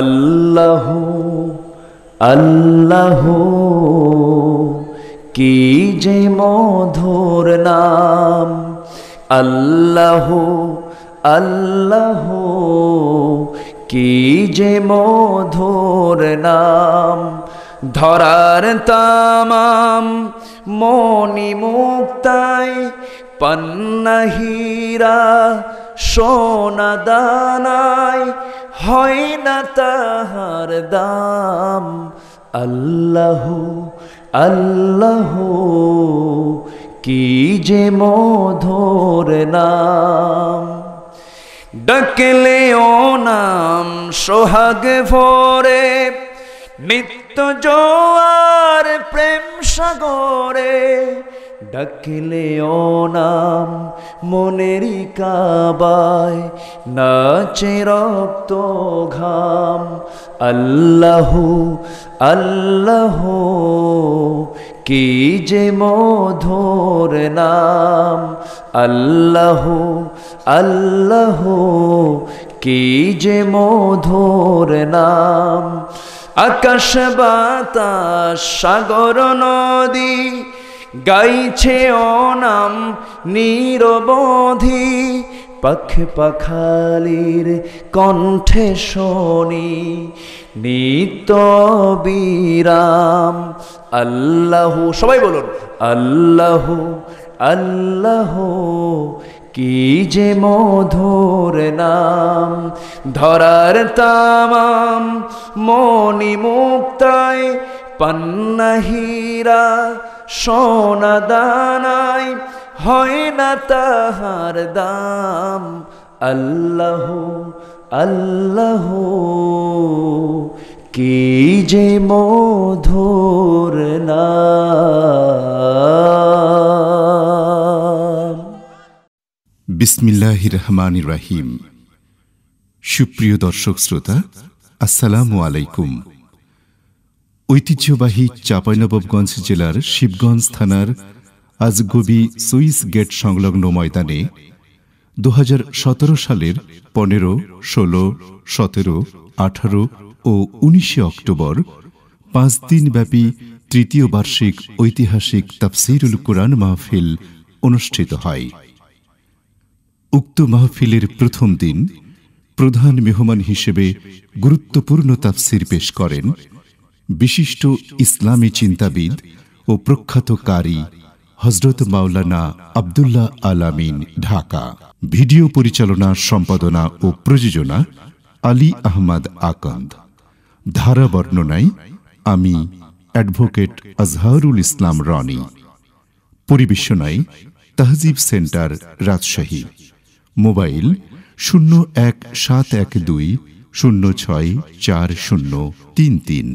আল্লাহ আল্লাহ কি যে মধুর নাম আল্লাহ আল্লাহ কি যে মধুর নাম ধরার তামাম মনি মুক্তাই পন্নহীরা সোনা দানায় হয় না তাহার দাম আল্লাহ আল্লাহ কি যে মধুর নাম ডাকলে ও নাম সোহাগ ভরে নিত্য জোয়ার প্রেম সাগরে ডাকলে নাম মনেরই কাবায় নাচে রক্ত ঘাম আল্লাহ আল্লাহ কি যে মধুর নাম আল্লাহ আল্লাহ কি যে মধুর নাম আকাশ বাতাস সাগর নদী গাইছে অনাম নাম নিরবধি পাখ পাখালির কণ্ঠে শনি নিত বিরাম আল্লাহ সবাই বলুন আল্লাহ আল্লাহ কি যে মধুর নাম ধরার তামাম মণি মুক্তায় পান্না হীরা সোনা দানাই হয় না তাহার দাম আল্লাহ আল্লাহ কি যে মধুর না বিসমিল্লাহ রহমান রাহিম সুপ্রিয় দর্শক শ্রোতা আসসালামু আলাইকুম ঐতিহ্যবাহী চাঁপাইনবাবগঞ্জ জেলার শিবগঞ্জ থানার আজগবি সুইস গেট সংলগ্ন ময়দানে দু সালের পনেরো ষোলো সতেরো আঠারো ও উনিশে অক্টোবর পাঁচ দিনব্যাপী তৃতীয় বার্ষিক ঐতিহাসিক তাফসিরুল কোরআন মাহফিল অনুষ্ঠিত হয় উক্ত মাহফিলের প্রথম দিন প্রধান মেহমান হিসেবে গুরুত্বপূর্ণ তাফসির পেশ করেন বিশিষ্ট ইসলামী চিন্তাবিদ ও প্রখ্যাত কারি হজরত মাওলানা আবদুল্লাহ আলামিন ঢাকা ভিডিও পরিচালনা সম্পাদনা ও প্রযোজনা আলী আহমদ আকন্দ ধারা বর্ণনায় আমি অ্যাডভোকেট আজহারুল ইসলাম রনি পরিবেশনায় তাহজিব সেন্টার রাজশাহী মোবাইল শূন্য এক সাত এক দুই শূন্য ছয় চার শূন্য তিন তিন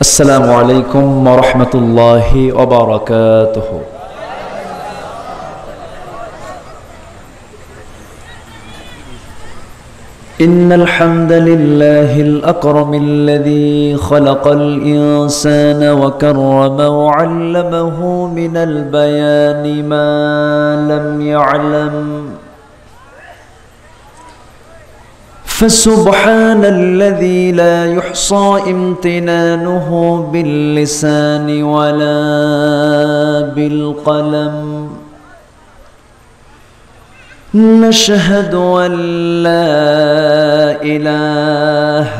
السلام عليكم ورحمة الله وبركاته إن الحمد لله الأكرم الذي خلق الإنسان وكرم وعلمه من البيان ما لم يعلم فسبحان الذي لا يحصى امتنانه باللسان ولا بالقلم نشهد أن لا إله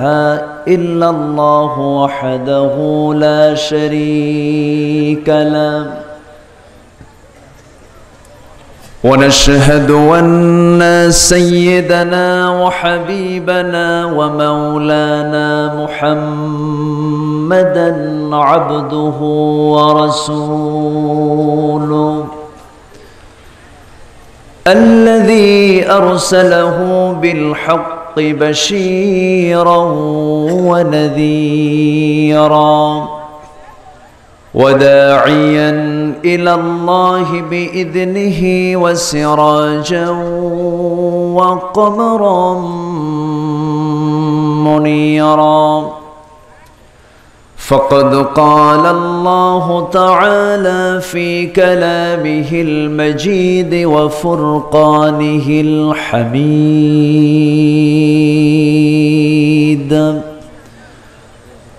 إلا الله وحده لا شريك له ونشهد أن سيدنا وحبيبنا ومولانا محمدا عبده ورسوله الذي أرسله بالحق بشيرا ونذيرا وداعيا الى الله باذنه وسراجا وقمرا منيرا فقد قال الله تعالى في كلامه المجيد وفرقانه الحميد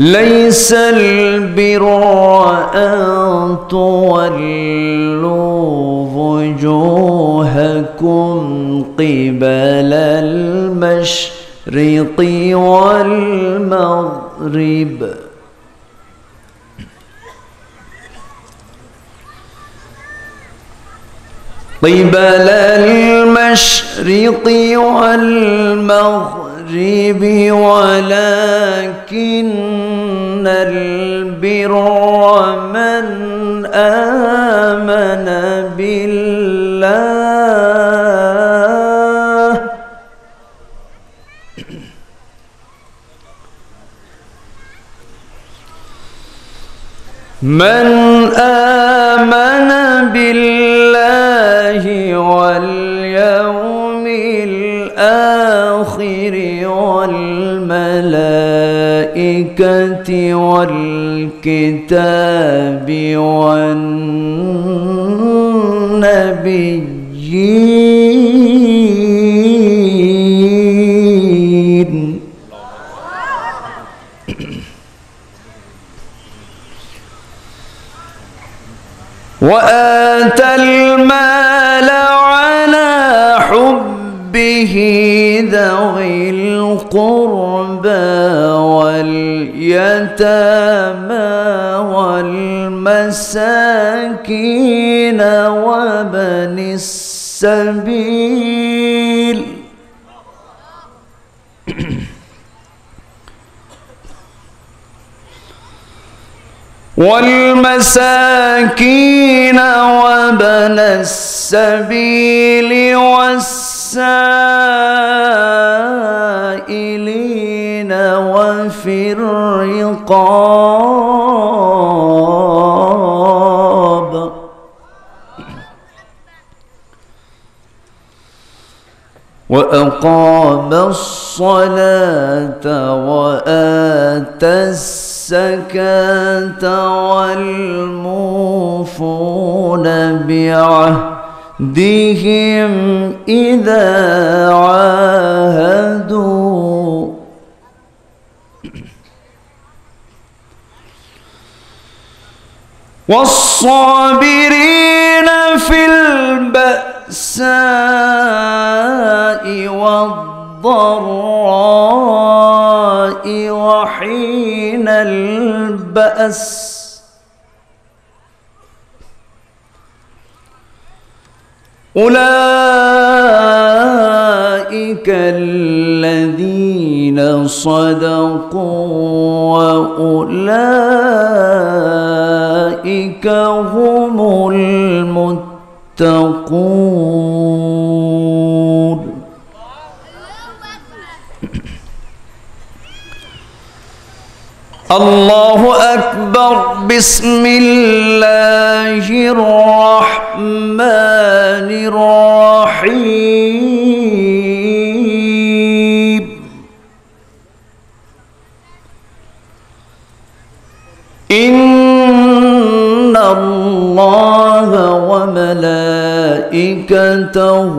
ليس البر أن تولوا وجوهكم قبل المشرق والمغرب قبل المشرق والمغرب ولكن إن البر من آمن بالله من آمن الملائكة والكتاب والنبيين وآتى المال على حبه ذوي الْقُرْبِ اليتامى والمساكين وابن السبيل والمساكين وابن السبيل والسائلين وفي الرقاب وأقام الصلاة وآتى الزكاة والموفون بعهدهم إذا عاهدوا والصابرين في البأساء والضراء وحين البأس أولئك الذين صدقوا واولئك هم المتقون الله اكبر بسم الله الرحمن الرحيم وملائكته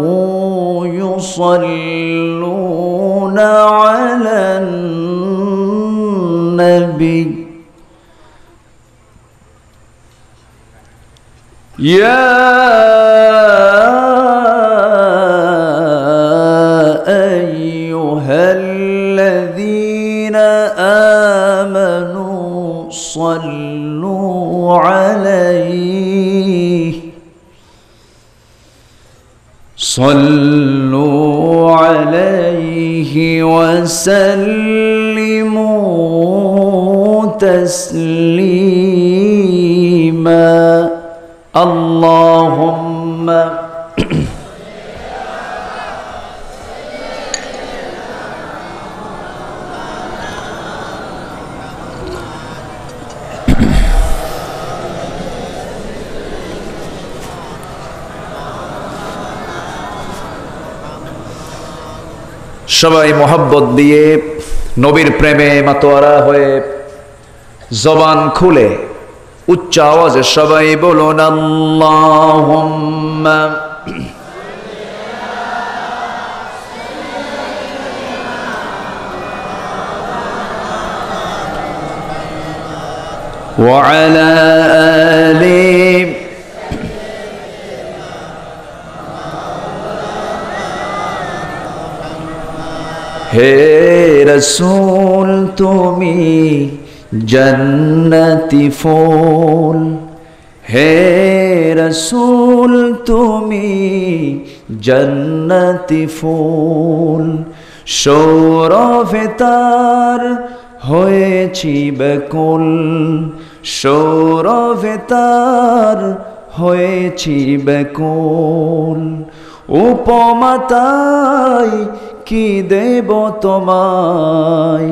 يصلون على النبي يا أيها الذين آمنوا صلوا عليه صلوا عليه وسلموا تسليما اللهم সবাই মোহাব্বত দিয়ে নবীর প্রেমে মাতোয়ারা হয়ে জবান খুলে উচ্চ আওয়াজে সবাই বলুন আল্লাহ وعلى آله হে রসুল তুমি জন্নতি ফুল হে রসুল তুমি জন্নতি ফুল সৌরভে তার হয়েছি বেকুল সৌরভে তার হয়েছি বেকুল উপমাতায় কি দেব তোমায়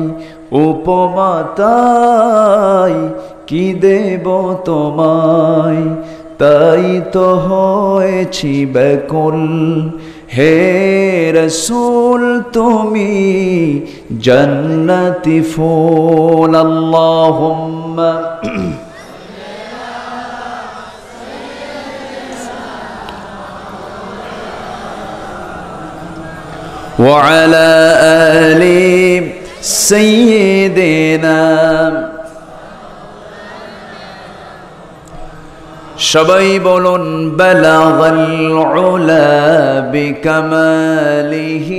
উপমাতাই কি দেব তোমায় তাই তো হয়েছি বেকুল হে রসুল তুমি জন্নতি ফুল আল্লাহ وعلى آل سيدنا شبيب بلغ العلا بكماله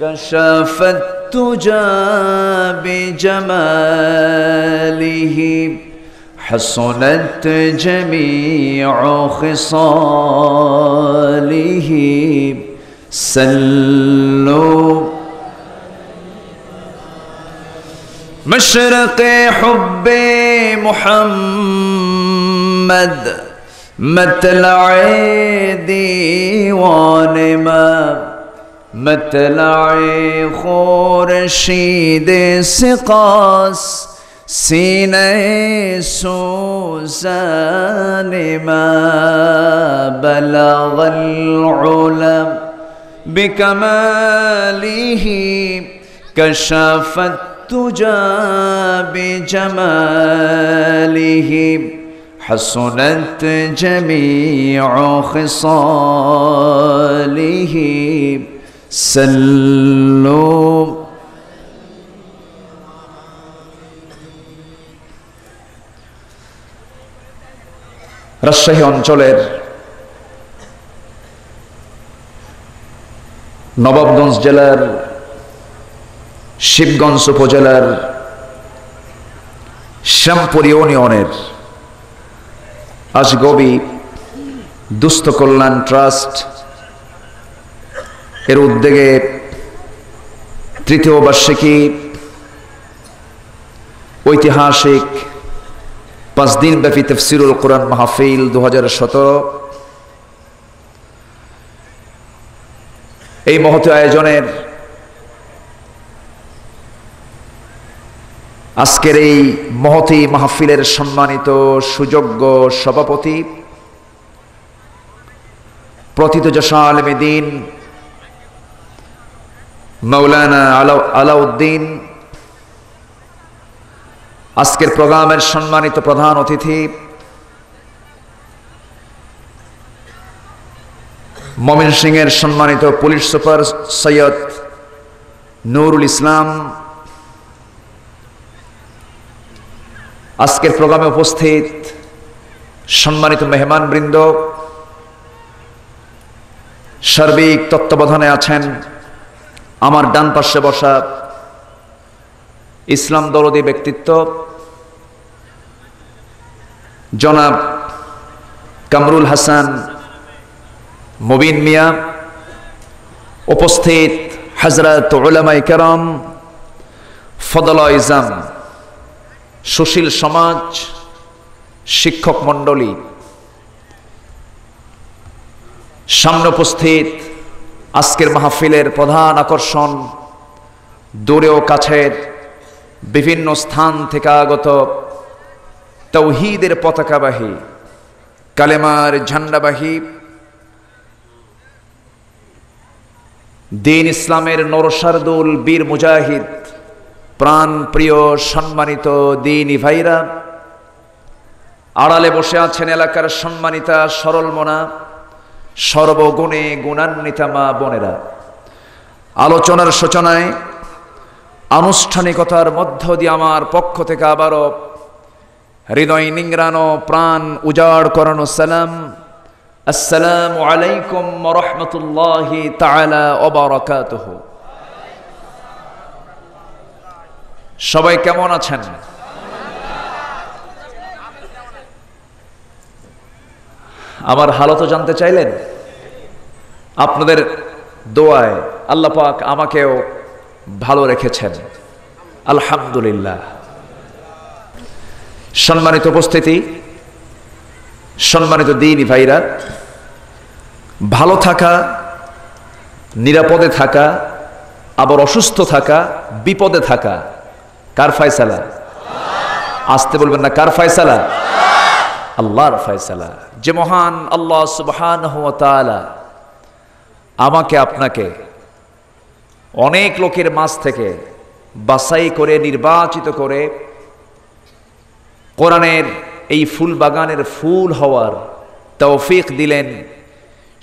كشف التجا بجماله حصنت جميع خصاله سلوا مشرق حب محمد مطلع دیوان ما مطلع خورشيد سقاس سين سوزان ما بلغ العلم بكماله كشف التجى بجماله حسنت جميع خصاله سلوا রাজশাহী অঞ্চলের নবাবগঞ্জ জেলার শিবগঞ্জ উপজেলার শ্যামপুর ইউনিয়নের আজগবি দুস্থ কল্যাণ ট্রাস্ট এর উদ্যোগে তৃতীয় বার্ষিকী ঐতিহাসিক পাঁচ দিনব্যাপী তফসিরুল কোরআন মাহফিল দু হাজার সতেরো এই মহতি আয়োজনের আজকের এই মহতি মাহফিলের সম্মানিত সুযোগ্য সভাপতি প্রথিত জশালমেদিন মৌলানা আলা আলাউদ্দিন আজকের প্রোগ্রামের সম্মানিত প্রধান অতিথি মমিন সিংয়ের সম্মানিত পুলিশ সুপার সৈয়দ নুরুল ইসলাম আজকের প্রোগ্রামে উপস্থিত সম্মানিত মেহমান বৃন্দ সার্বিক তত্ত্বাবধানে আছেন আমার ডান পাশে বসা ইসলাম দলদী ব্যক্তিত্ব জনাব কামরুল হাসান মুবিন মিয়া উপস্থিত হজরত উলামাই কেরম ফদল ইজাম সুশীল সমাজ শিক্ষক মণ্ডলী সামনে উপস্থিত আজকের মাহফিলের প্রধান আকর্ষণ দূরে ও কাছের বিভিন্ন স্থান থেকে আগত তৌহিদের পতাকাবাহী কালেমার ঝান্ডাবাহী দিন ইসলামের নরসারদুল বীর মুজাহিদ প্রাণ প্রিয় সম্মানিত দিন ভাইরা আড়ালে বসে আছেন এলাকার সম্মানিতা সরল মনা সর্বগুণে গুণান্বিতা মা বোনেরা আলোচনার সূচনায় আনুষ্ঠানিকতার মধ্য দিয়ে আমার পক্ষ থেকে আবারও হৃদয় নিংরানো প্রাণ উজাড় করানো সালাম আসসালামু আলাইকুম রহমতুল্লাহি তালা অবরাকাত সবাই কেমন আছেন আমার হালত জানতে চাইলেন আপনাদের দোয়ায় আল্লাহ পাক আমাকেও ভালো রেখেছেন আলহামদুলিল্লাহ সম্মানিত উপস্থিতি সম্মানিত দিন ভাইরা ভালো থাকা নিরাপদে থাকা আবার অসুস্থ থাকা বিপদে থাকা কার ফায়সালা আসতে বলবেন না কার ফায়সালা আল্লাহর ফায়সালা যে মহান আল্লাহ সুবহান আমাকে আপনাকে অনেক লোকের মাছ থেকে বাসাই করে নির্বাচিত করে কোরআনের এই ফুল বাগানের ফুল হওয়ার তৌফিক দিলেন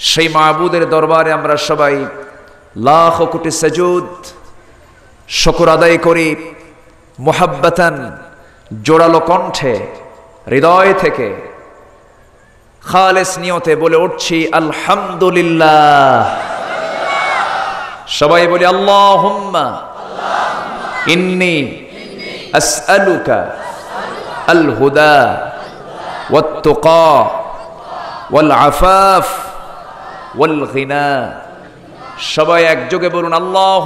সেই মাহবুদের দরবারে আমরা সবাই লাখ কোটি সজুদ শকুর আদায় করি মোহাব্বতান জোড়ালো কণ্ঠে হৃদয় থেকে খালেস নিয়তে বলে উঠছি আলহামদুলিল্লাহ সবাই বলি আল্লাহ হুম্মা ইন্নি আসআলুকা আল হুদা ওয়াত তুকা ওয়াল আফাফ সবাই একযোগে বলুন আল্লাহ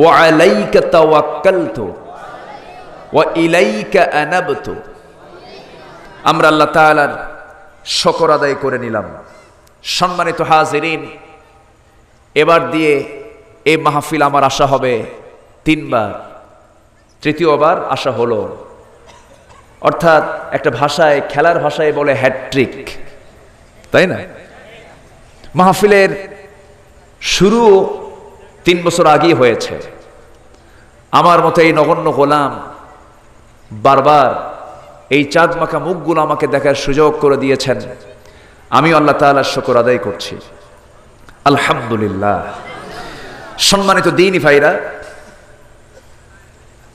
ওয়া আলাইকা ওয়া আমরা আল্লাহ তালার শকর আদায় করে নিলাম সম্মানিত হাজিরিন এবার দিয়ে এ মাহফিল আমার আশা হবে তিনবার তৃতীয়বার আশা হলো অর্থাৎ একটা ভাষায় খেলার ভাষায় বলে হ্যাট্রিক তাই না মাহফিলের শুরু তিন বছর আগেই হয়েছে আমার মতে এই নগণ্য গোলাম বারবার এই চাঁদ মাখা মুখগুলো আমাকে দেখার সুযোগ করে দিয়েছেন আমি আল্লাহ তালার শকর আদায় করছি আলহামদুলিল্লাহ সম্মানিত দিনই ভাইরা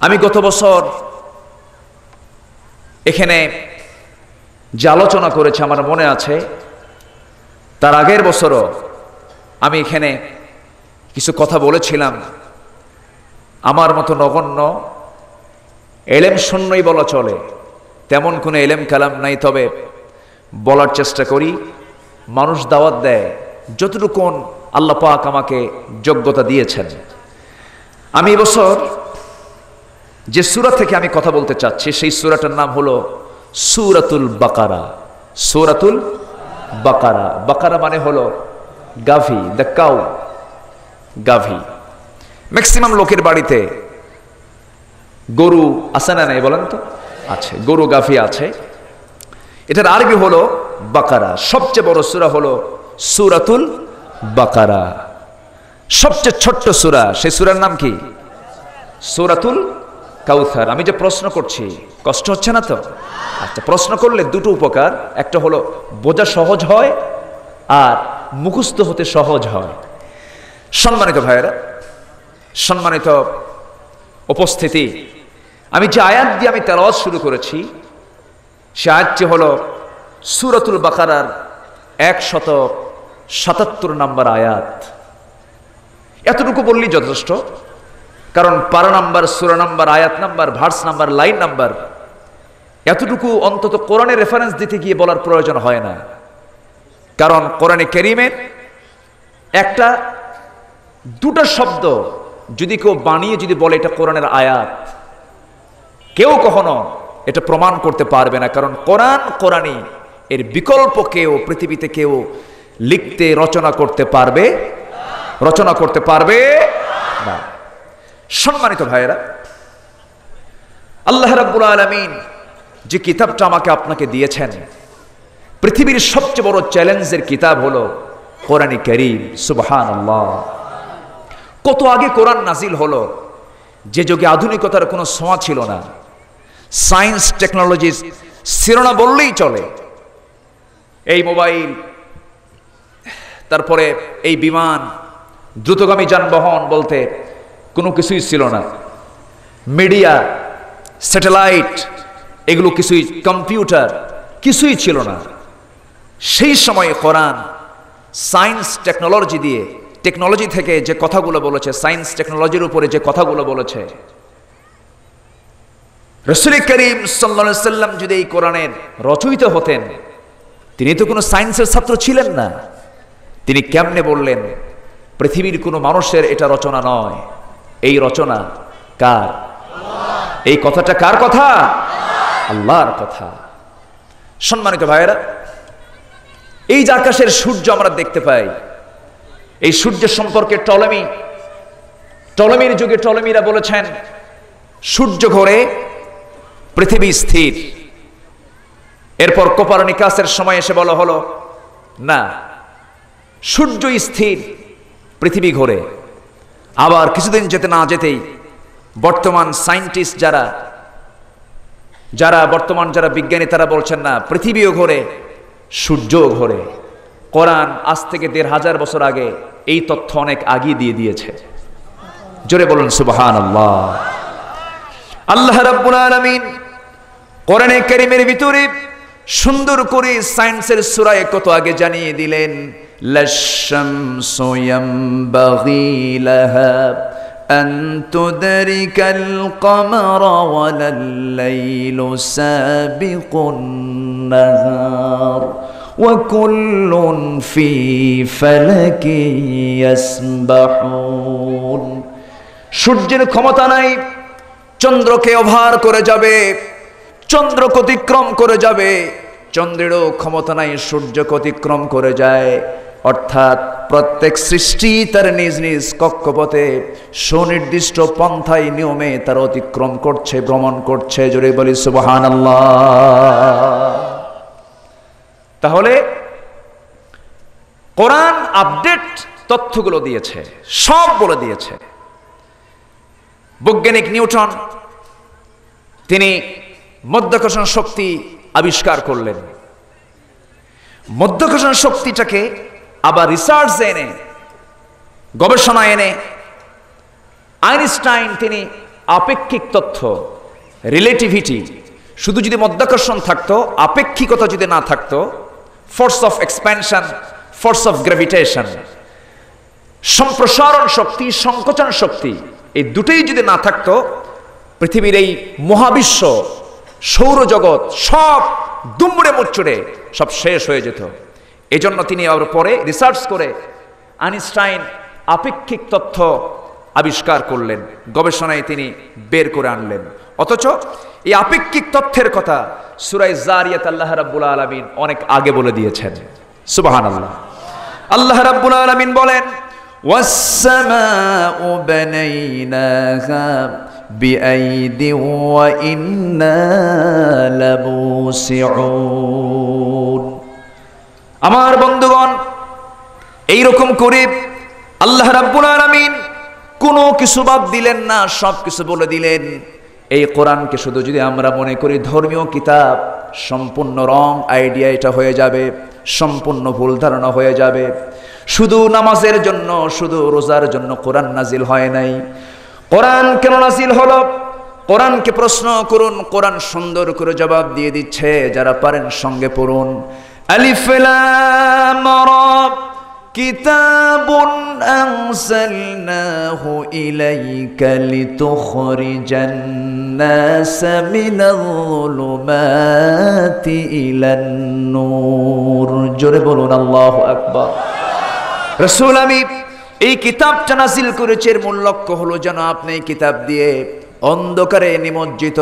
আমি গত বছর এখানে যে আলোচনা করেছে আমার মনে আছে তার আগের বছরও আমি এখানে কিছু কথা বলেছিলাম আমার মতো নগণ্য এলেম শূন্যই বলা চলে তেমন কোনো এলেম কালাম নাই তবে বলার চেষ্টা করি মানুষ দাওয়াত দেয় যতটুকুন আল্লাপাক আমাকে যোগ্যতা দিয়েছেন আমি এবছর যে সুরা থেকে আমি কথা বলতে চাচ্ছি সেই সুরাটার নাম হলো সুরাতুল বাকারা সুরাতুল বাকারা বাকারা মানে হলো গাভি দ্য কাউ গাভি ম্যাক্সিমাম লোকের বাড়িতে গরু আছে না নেই বলেন তো আছে গরু গাভি আছে এটার আরবি হলো বাকারা সবচেয়ে বড় সুরা হলো সুরাতুল বাকারা সবচেয়ে ছোট্ট সুরা সেই সুরার নাম কি সুরাতুল কাউসার আমি যে প্রশ্ন করছি কষ্ট হচ্ছে না তো আচ্ছা প্রশ্ন করলে দুটো উপকার একটা হলো বোঝা সহজ হয় আর মুখস্থ হতে সহজ হয় সম্মানিত ভাইয়েরা সম্মানিত উপস্থিতি আমি যে আয়াত দিয়ে আমি তেলাওয়াত শুরু করেছি সে আয়াতটি হল সুরতুল বাকারার একশত সাতাত্তর নম্বর আয়াত এতটুকু বললেই যথেষ্ট কারণ পারা নাম্বার সুরা নাম্বার আয়াত number verse number line number এতটুকু অন্তত কোরআনে রেফারেন্স দিতে গিয়ে বলার প্রয়োজন হয় না কারণ কোরআনে কেরিমের একটা দুটো শব্দ যদি কেউ বানিয়ে যদি বলে এটা কোরআনের আয়াত কেউ কখনো এটা প্রমাণ করতে পারবে না কারণ কোরআন কোরআনই এর বিকল্প কেউ পৃথিবীতে কেউ লিখতে রচনা করতে পারবে রচনা করতে পারবে না সম্মানিত ভাইয়েরা আল্লাহ রাব্বুল আলমিন যে কিতাবটা আমাকে আপনাকে দিয়েছেন পৃথিবীর সবচেয়ে বড় চ্যালেঞ্জের কিতাব হলো কোরআন করিম সুবহান আল্লাহ কত আগে কোরআন নাজিল হলো যে যুগে আধুনিকতার কোনো সময় ছিল না সায়েন্স টেকনোলজির শিরোনা বললেই চলে এই মোবাইল তারপরে এই বিমান দ্রুতগামী যানবাহন বলতে কোনো কিছুই ছিল না মিডিয়া স্যাটেলাইট এগুলো কিছুই কম্পিউটার কিছুই ছিল না সেই সময়ে কোরআন সায়েন্স টেকনোলজি দিয়ে টেকনোলজি থেকে যে কথাগুলো বলেছে সায়েন্স টেকনোলজির উপরে যে কথাগুলো বলেছে রসুল করিম সাল্লা সাল্লাম যদি এই কোরআনের রচয়িত হতেন তিনি তো কোনো সায়েন্সের ছাত্র ছিলেন না তিনি কেমনে বললেন পৃথিবীর কোনো মানুষের এটা রচনা নয় এই রচনা কার এই কথাটা কার কথা আল্লাহর কথা সম্মানিত ভাইয়েরা এই যে আকাশের সূর্য আমরা দেখতে পাই এই সূর্য সম্পর্কে টলমি টলমির যুগে টলমিরা বলেছেন সূর্য ঘরে পৃথিবী স্থির এরপর নিকাশের সময় এসে বলা হলো না সূর্য স্থির পৃথিবী ঘোরে আবার কিছুদিন যেতে না যেতেই বর্তমান সায়েন্টিস্ট যারা যারা বর্তমান যারা বিজ্ঞানী তারা বলছেন না পৃথিবীও ঘোরে সূর্যও ঘোরে কোরআন আজ থেকে দেড় হাজার বছর আগে এই তথ্য অনেক আগিয়ে দিয়ে দিয়েছে জোরে বলুন সুবাহান আল্লাহ আল্লাহ রাব্বুল আলামিন কোরআনে কারিমের ভিতরে সুন্দর করে সায়েন্সের সুরায় কত আগে জানিয়ে দিলেন للشمس ينبغي لها أن تدرك القمر ولا الليل سابق النهار وكل في فلك يسبحون সূর্যের ক্ষমতা নাই চন্দ্রকে অভার করে যাবে চন্দ্র অতিক্রম করে যাবে চন্দ্রেরও ক্ষমতা নাই সূর্য অতিক্রম করে যায় অর্থাৎ প্রত্যেক সৃষ্টি তার নিজ নিজ কক্ষপথে সুনির্দিষ্ট পন্থায় নিয়মে তার অতিক্রম করছে ভ্রমণ করছে জোরে বলি সুবাহান তাহলে কোরআন আপডেট তথ্যগুলো দিয়েছে সব বলে দিয়েছে বৈজ্ঞানিক নিউটন তিনি মধ্যাকর্ষণ শক্তি আবিষ্কার করলেন মধ্যাকর্ষণ শক্তিটাকে আবার রিসার্চ এনে গবেষণা এনে আইনস্টাইন তিনি আপেক্ষিক তথ্য রিলেটিভিটি শুধু যদি মধ্যাকর্ষণ থাকতো আপেক্ষিকতা যদি না থাকতো force of expansion force of gravitation সম্প্রসারণ শক্তি সংকোচন শক্তি এই দুটোই যদি না থাকতো পৃথিবীর এই মহাবিশ্ব সৌরজগৎ সব দুমড়ে মুচড়ে সব শেষ হয়ে যেত এজন্য তিনি আবার পরে রিসার্চ করে আইনস্টাইন আপেক্ষিক তথ্য আবিষ্কার করলেন গবেষণায় তিনি বের করে আনলেন অথচ এই আপেক্ষিক তথ্যের কথা সুরাই জারিয়াত আল্লাহ রাব্বুল আলমিন অনেক আগে বলে দিয়েছেন সুবাহান আল্লাহ আল্লাহ রাব্বুল আলমিন বলেন ও আমার বন্ধুগণ এইরকম করে আল্লাহ রাব্বুল আলামিন কোনো কিছু বাদ দিলেন না সব কিছু বলে দিলেন এই কোরআনকে শুধু যদি আমরা মনে করি ধর্মীয় কিতাব সম্পূর্ণ রং আইডিয়া এটা হয়ে যাবে সম্পূর্ণ ভুল ধারণা হয়ে যাবে শুধু নামাজের জন্য শুধু রোজার জন্য কোরআন নাজিল হয় নাই কোরআন কেন নাজিল হলো কোরআনকে প্রশ্ন করুন কোরআন সুন্দর করে জবাব দিয়ে দিচ্ছে যারা পারেন সঙ্গে পড়ুন ألف لام را كتاب أنزلناه إليك لتخرج الناس من الظلمات إلى النور جربلون الله أكبر رسول أمي এই কিতাবটা নাজিল করেছে এর মূল লক্ষ্য হলো যেন আপনি কিতাব দিয়ে অন্ধকারে নিমজ্জিত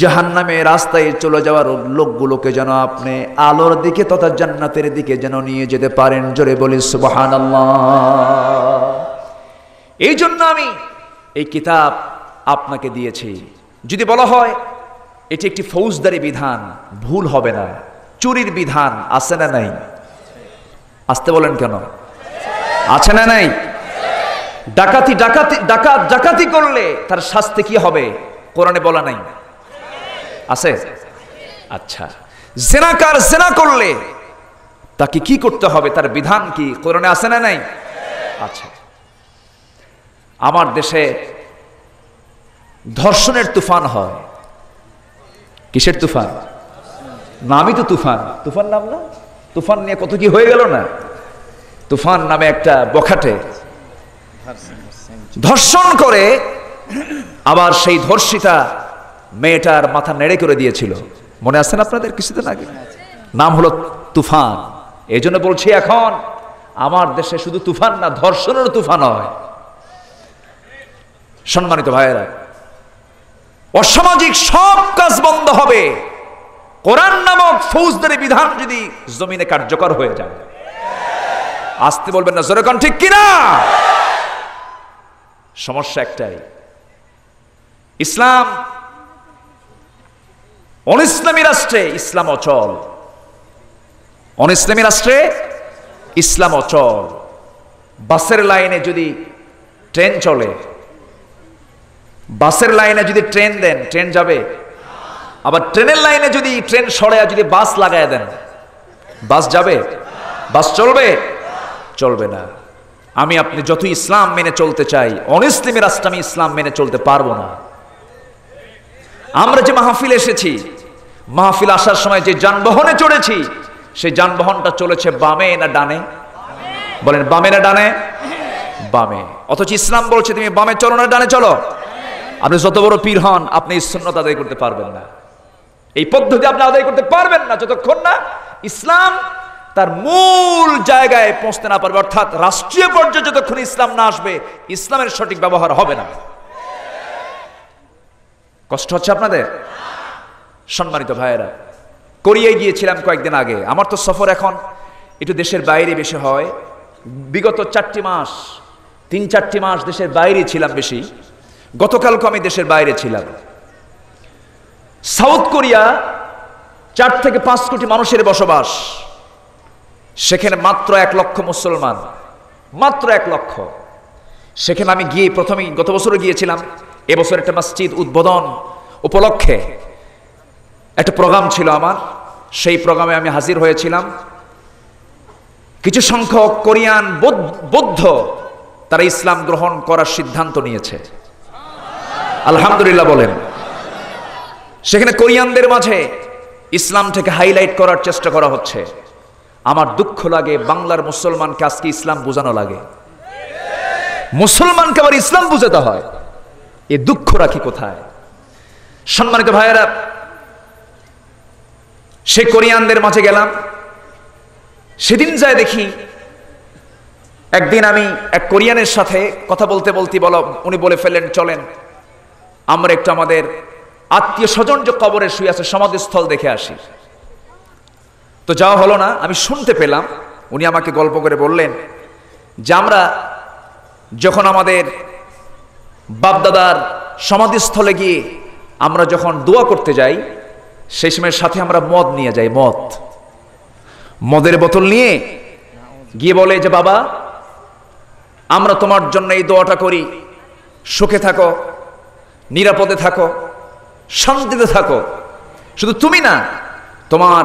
জাহান নামে রাস্তায় চলে যাওয়ার লোকগুলোকে যেন আপনি আলোর দিকে তথা জান্নাতের দিকে যেন নিয়ে যেতে পারেন জোরে বলি সুবাহান এই জন্য আমি এই কিতাব আপনাকে দিয়েছি যদি বলা হয় এটি একটি ফৌজদারি বিধান ভুল হবে না চুরির বিধান আছে না নাই আসতে বলেন কেন আছে না নাই ডাকাতি ডাকাতি ডাকাত ডাকাতি করলে তার শাস্তি কি হবে কোরআনে বলা নাই আছে আচ্ছা জেনাকার জেনা করলে তাকে কি করতে হবে তার বিধান কি করণে আছে না নাই আচ্ছা আমার দেশে ধর্ষণের তুফান হয় কিসের তুফান নামই তো তুফান তুফান নাম না তুফান নিয়ে কত কি হয়ে গেল না তুফান নামে একটা বখাটে ধর্ষণ করে আবার সেই ধর্ষিতা মেয়েটার মাথা নেড়ে করে দিয়েছিল মনে আছেন আপনাদের কিছুদিন আগে নাম হলো তুফান এই জন্য বলছি এখন আমার দেশে শুধু তুফান না ধর্ষণের তুফান হয় সম্মানিত ভাইয়েরা অসামাজিক সব কাজ বন্ধ হবে কোরআন নামক ফৌজদারি বিধান যদি জমিনে কার্যকর হয়ে যায় আসতে বলবেন না জোরেকন ঠিক কিনা সমস্যা একটাই ইসলাম অনিসলামী রাষ্ট্রে ইসলাম অচল অনিসলামী রাষ্ট্রে ইসলাম অচল বাসের লাইনে যদি ট্রেন চলে বাসের লাইনে যদি ট্রেন দেন ট্রেন যাবে আবার ট্রেনের লাইনে যদি ট্রেন সরে যদি বাস লাগায় দেন বাস যাবে বাস চলবে চলবে না আমি আপনি যত ইসলাম মেনে চলতে চাই অন ইসলামী রাষ্ট্র আমি ইসলাম মেনে চলতে পারবো না আমরা যে মাহফিল এসেছি মাহফিল আসার সময় যে যানবাহনে চড়েছি সেই যানবাহনটা চলেছে বামে না ডানে বলেন বামে না ডানে বামে অথচ ইসলাম বলছে তুমি বামে চলো না ডানে চলো আপনি যত বড় পীর হন আপনি সুন্নত আদায় করতে পারবেন না এই পদ্ধতি আপনি আদায় করতে পারবেন না যতক্ষণ না ইসলাম তার মূল জায়গায় পৌঁছতে না পারবে অর্থাৎ রাষ্ট্রীয় পর্যায়ে যতক্ষণ ইসলাম না আসবে ইসলামের সঠিক ব্যবহার হবে না কষ্ট হচ্ছে আপনাদের সম্মানিত ভাইয়েরা কোরিয়ায় গিয়েছিলাম কয়েকদিন আগে আমার তো সফর এখন একটু দেশের বাইরে বেশি হয় বিগত চারটি মাস তিন চারটি মাস দেশের বাইরে ছিলাম বেশি গতকালকে আমি দেশের বাইরে ছিলাম সাউথ কোরিয়া চার থেকে পাঁচ কোটি মানুষের বসবাস সেখানে মাত্র এক লক্ষ মুসলমান মাত্র এক লক্ষ সেখানে আমি গিয়ে প্রথমেই গত বছরও গিয়েছিলাম এবছর একটা মসজিদ উদ্বোধন উপলক্ষে একটা প্রোগ্রাম ছিল আমার সেই প্রোগ্রামে আমি হাজির হয়েছিলাম কিছু সংখ্যক কোরিয়ান বৌদ্ধ তারা ইসলাম গ্রহণ করার সিদ্ধান্ত নিয়েছে আলহামদুলিল্লাহ বলেন সেখানে কোরিয়ানদের মাঝে ইসলাম থেকে হাইলাইট করার চেষ্টা করা হচ্ছে আমার দুঃখ লাগে বাংলার মুসলমানকে আজকে ইসলাম বোঝানো লাগে মুসলমানকে আবার ইসলাম বুঝাতে হয় এ দুঃখ রাখি কোথায় সম্মানিত ভাইয়েরা সে কোরিয়ানদের মাঝে গেলাম সেদিন যায় দেখি একদিন আমি এক কোরিয়ানের সাথে কথা বলতে বলতে বল উনি বলে ফেললেন চলেন আমরা একটু আমাদের আত্মীয় স্বজন যে কবরে শুয়ে আছে সমাধিস্থল দেখে আসি তো যাওয়া হলো না আমি শুনতে পেলাম উনি আমাকে গল্প করে বললেন যে আমরা যখন আমাদের বাপদাদার সমাধিস্থলে গিয়ে আমরা যখন দোয়া করতে যাই সেই সময়ের সাথে আমরা মদ নিয়ে যাই মদ মদের বোতল নিয়ে গিয়ে বলে যে বাবা আমরা তোমার জন্য এই দোয়াটা করি সুখে থাকো নিরাপদে থাকো শান্তিতে থাকো শুধু তুমি না তোমার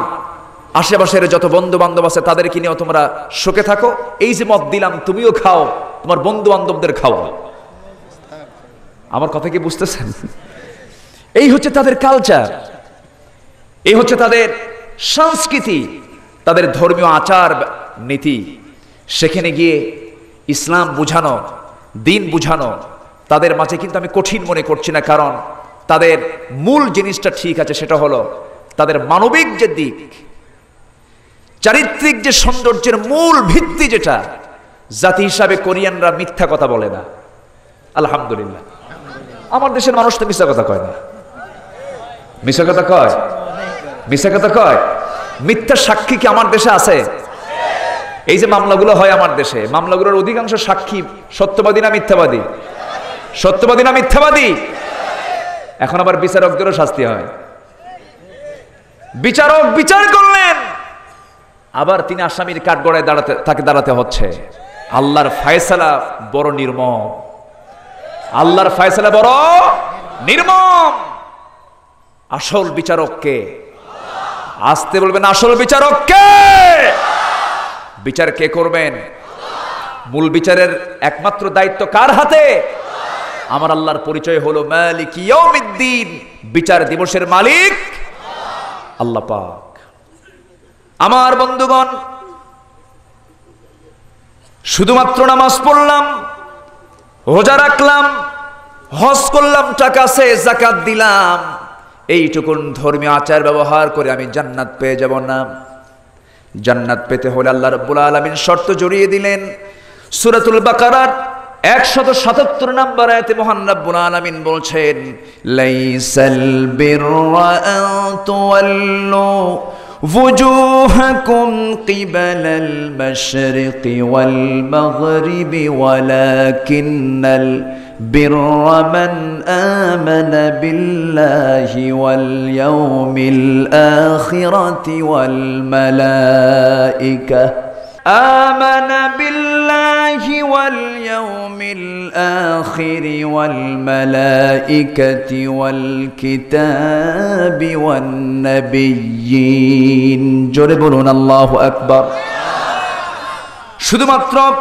আশেপাশের যত বন্ধু বান্ধব আছে তাদেরকে নিয়েও তোমরা সুখে থাকো এই যে মত দিলাম তুমিও খাও তোমার বন্ধু বান্ধবদের খাও আমার কথা কি বুঝতেছেন এই হচ্ছে তাদের কালচার এই হচ্ছে তাদের সংস্কৃতি তাদের ধর্মীয় আচার নীতি সেখানে গিয়ে ইসলাম বুঝানো দিন বুঝানো তাদের মাঝে কিন্তু আমি কঠিন মনে করছি না কারণ তাদের মূল জিনিসটা ঠিক আছে সেটা হলো তাদের মানবিক যে দিক চারিত্রিক যে সৌন্দর্যের মূল ভিত্তি যেটা জাতি হিসাবে কোরিয়ানরা মিথ্যা কথা বলে না আলহামদুলিল্লাহ আমার দেশের মানুষ তো মিথ্যা কথা কয় না মিথ্যা কথা কয় মিশা কথা কয় মিথ্যা সাক্ষী কি আমার দেশে আছে এই যে মামলাগুলো হয় আমার দেশে মামলাগুলোর অধিকাংশ সাক্ষী সত্যবাদী না মিথ্যাবাদী সত্যবাদী না মিথ্যাবাদী এখন আবার বিচারকদেরও শাস্তি হয় বিচারক বিচার করলেন আবার তিনি আসামির কাঠগড়ায় দাঁড়াতে তাকে দাঁড়াতে হচ্ছে আল্লাহর ফায়সালা বড় নির্মম আল্লাহর ফায়সালা বড় নির্মম আসল বিচারককে আসতে বলবেন আসল বিচারক কে বিচার কে করবেন মূল বিচারের একমাত্র দায়িত্ব কার হাতে আমার আল্লাহর পরিচয় হলো মালিক ইয়ৌমিদ্দিন বিচার দিবসের মালিক আল্লাহ পাক আমার বন্ধুগণ শুধুমাত্র নামাজ পড়লাম রোজা রাখলাম হজ করলাম টাকা সে জাকাত দিলাম এইটুকুন ধর্মীয় আচার ব্যবহার করে আমি জান্নাত পেয়ে যাব না জান্নাত পেতে হলে আল্লাহ রব্বুল আলমিন শর্ত জড়িয়ে দিলেন সুরাতুল বাকারার একশত সাতাত্তর নাম্বার আয়তে মহান রব্বুল আলমিন বলছেন লাইসাল وجوهكم قبل المشرق والمغرب ولكن بر من آمن بالله واليوم الآخرة والملائكة آمن بالله واليوم الآخر والملائكة والكتاب والنبيين جربون الله أكبر شدو مطرب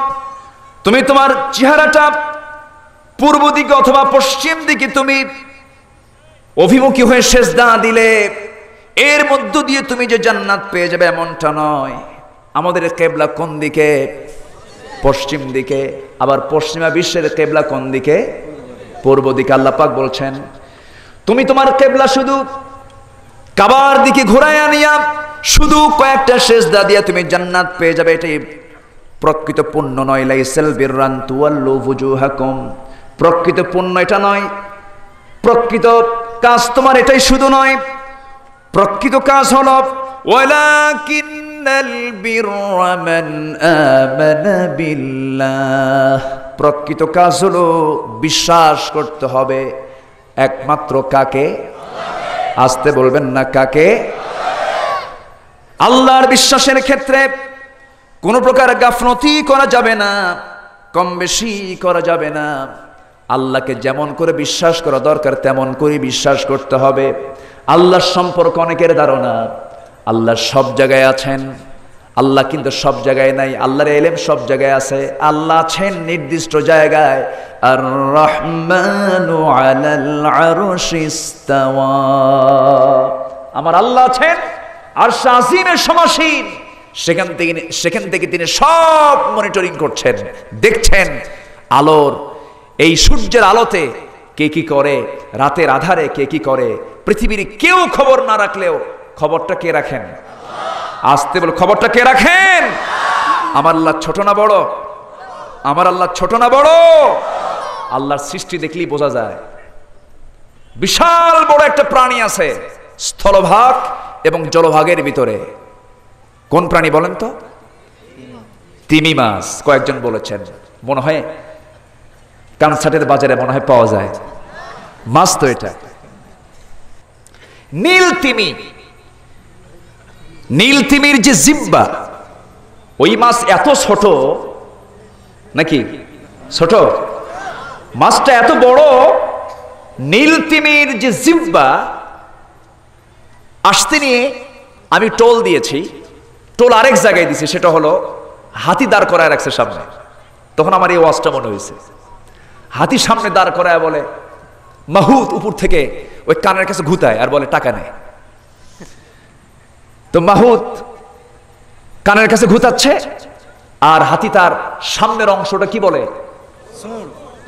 تمي تمار চেহারাটা পূর্ব দিকে অথবা পশ্চিম দিকে তুমি অভিমুখী হয়ে শেষ দা দিলে এর মধ্য দিয়ে তুমি যে জান্নাত পেয়ে যাবে এমনটা নয় আমাদের কেবলা কোন দিকে পশ্চিম দিকে আবার পশ্চিমা বিশ্বের কেবলা কোন দিকে পূর্ব দিকে আল্লাপাক বলছেন তুমি তোমার কেবলা শুধু কাবার দিকে ঘোরায় আনিয়া শুধু কয়েকটা শেষ দিয়া তুমি জান্নাত পেয়ে যাবে এটি প্রকৃত পূর্ণ নয় লাইসেল বিরান্তুয়াল্লু ভুজু হাকুম প্রকৃত পণ্য এটা নয় প্রকৃত কাজ তোমার এটাই শুধু নয় প্রকৃত কাজ হল প্রকৃত কাজ হলো বিশ্বাস করতে হবে একমাত্র কাকে আসতে বলবেন না কাকে আল্লাহর বিশ্বাসের ক্ষেত্রে কোনো প্রকার গাফনতি করা যাবে না কম বেশি করা যাবে না আল্লাহকে যেমন করে বিশ্বাস করা দরকার তেমন করে বিশ্বাস করতে হবে আল্লাহর সম্পর্ক অনেকের ধারণা আল্লাহ সব জায়গায় আছেন আল্লাহ কিন্তু সব জায়গায় নাই আল্লাহর এলেম সব জায়গায় আছে আল্লাহ আছেন নির্দিষ্ট জায়গায় আর রহমান আমার আল্লাহ আছেন আর শাসিনের সমাসীন সেখান থেকে সেখান থেকে তিনি সব মনিটরিং করছেন দেখছেন আলোর এই সূর্যের আলোতে কে কি করে রাতের আধারে কে কি করে পৃথিবীর কেউ খবর না রাখলেও খবরটা কে রাখেন আসতে বল খবরটা কে রাখেন আমার আল্লাহ ছোট না বড় আমার আল্লাহ ছোট না বড় আল্লাহর সৃষ্টি দেখলেই বোঝা যায় বিশাল বড় একটা প্রাণী আছে স্থলভাগ এবং জলভাগের ভিতরে কোন প্রাণী বলেন তো তিমি মাছ কয়েকজন বলেছেন মনে হয় কানসার্টের বাজারে মনে হয় পাওয়া যায় মাছ তো এটা নীল তিমি নীল তিমির যে জিব্বা ওই মাছ এত ছোট নাকি ছোট মাছটা এত বড় নীল তিমির যে জিব্বা আসতে নিয়ে আমি টোল দিয়েছি টোল আরেক জায়গায় দিয়েছি সেটা হলো হাতি দাঁড় করায় রাখছে সামনে তখন আমার এই ওয়াজটা মনে হয়েছে হাতি সামনে দাঁড় করায় বলে মাহুত উপর থেকে ওই কানের কাছে ঘুতায় আর বলে টাকা নেয় তো মাহুত কানের কাছে ঘুতাচ্ছে আর হাতি তার সামনের অংশটা কি বলে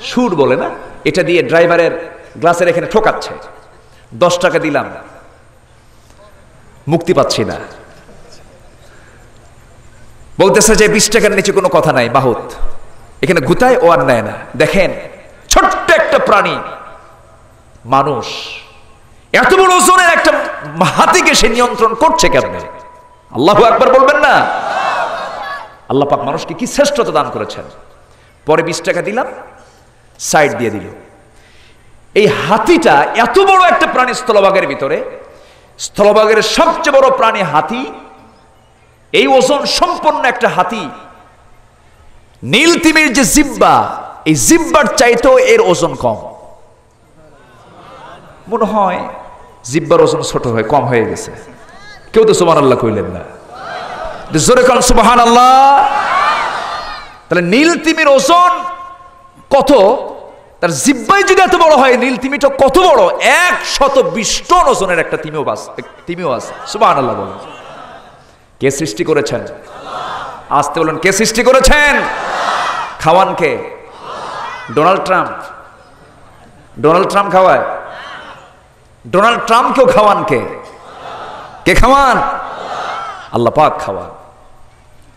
সুর বলে না এটা দিয়ে ড্রাইভারের গ্লাসের এখানে ঠোকাচ্ছে দশ টাকা দিলাম মুক্তি পাচ্ছি না বলতেছে যে বিশ টাকার নিচে কোনো কথা নাই মাহুত এখানে গুতায় ও আর নেয় না দেখেন ছোট্ট একটা প্রাণী মানুষ এত বড় ওজনের একটা হাতিকে সে নিয়ন্ত্রণ করছে কেন আল্লাহ একবার বলবেন না আল্লাহ পাক মানুষকে কি শ্রেষ্ঠতা দান করেছেন পরে বিশ টাকা দিলাম সাইড দিয়ে দিল এই হাতিটা এত বড় একটা প্রাণী স্থলভাগের ভিতরে স্থলভাগের সবচেয়ে বড় প্রাণী হাতি এই ওজন সম্পন্ন একটা হাতি নীল তিমির যে জিব্বা এই জিব্বার চাইতেও এর ওজন কম মনে হয় জিব্বার ওজন ছোট হয় কম হয়ে গেছে কেউ তো সুবাহ আল্লাহ কইলেন না জোরে কল সুবাহান আল্লাহ তাহলে নীল তিমির ওজন কত তার জিব্বাই যদি এত বড় হয় নীল তিমিটা কত বড় এক শত বিশ টন ওজনের একটা তিমিও বাস তিমিও আছে সুবাহান আল্লাহ বলেন কে সৃষ্টি করেছেন আসতে বলেন কে সৃষ্টি করেছেন খাওয়ান কে ডোনাল্ড ট্রাম্প ডোনাল্ড ট্রাম্প খাওয়ায় ডোনাল্ড ট্রাম্প কেউ খাওয়ান কে কে খাওয়ান আল্লাহ পাক খাওয়ান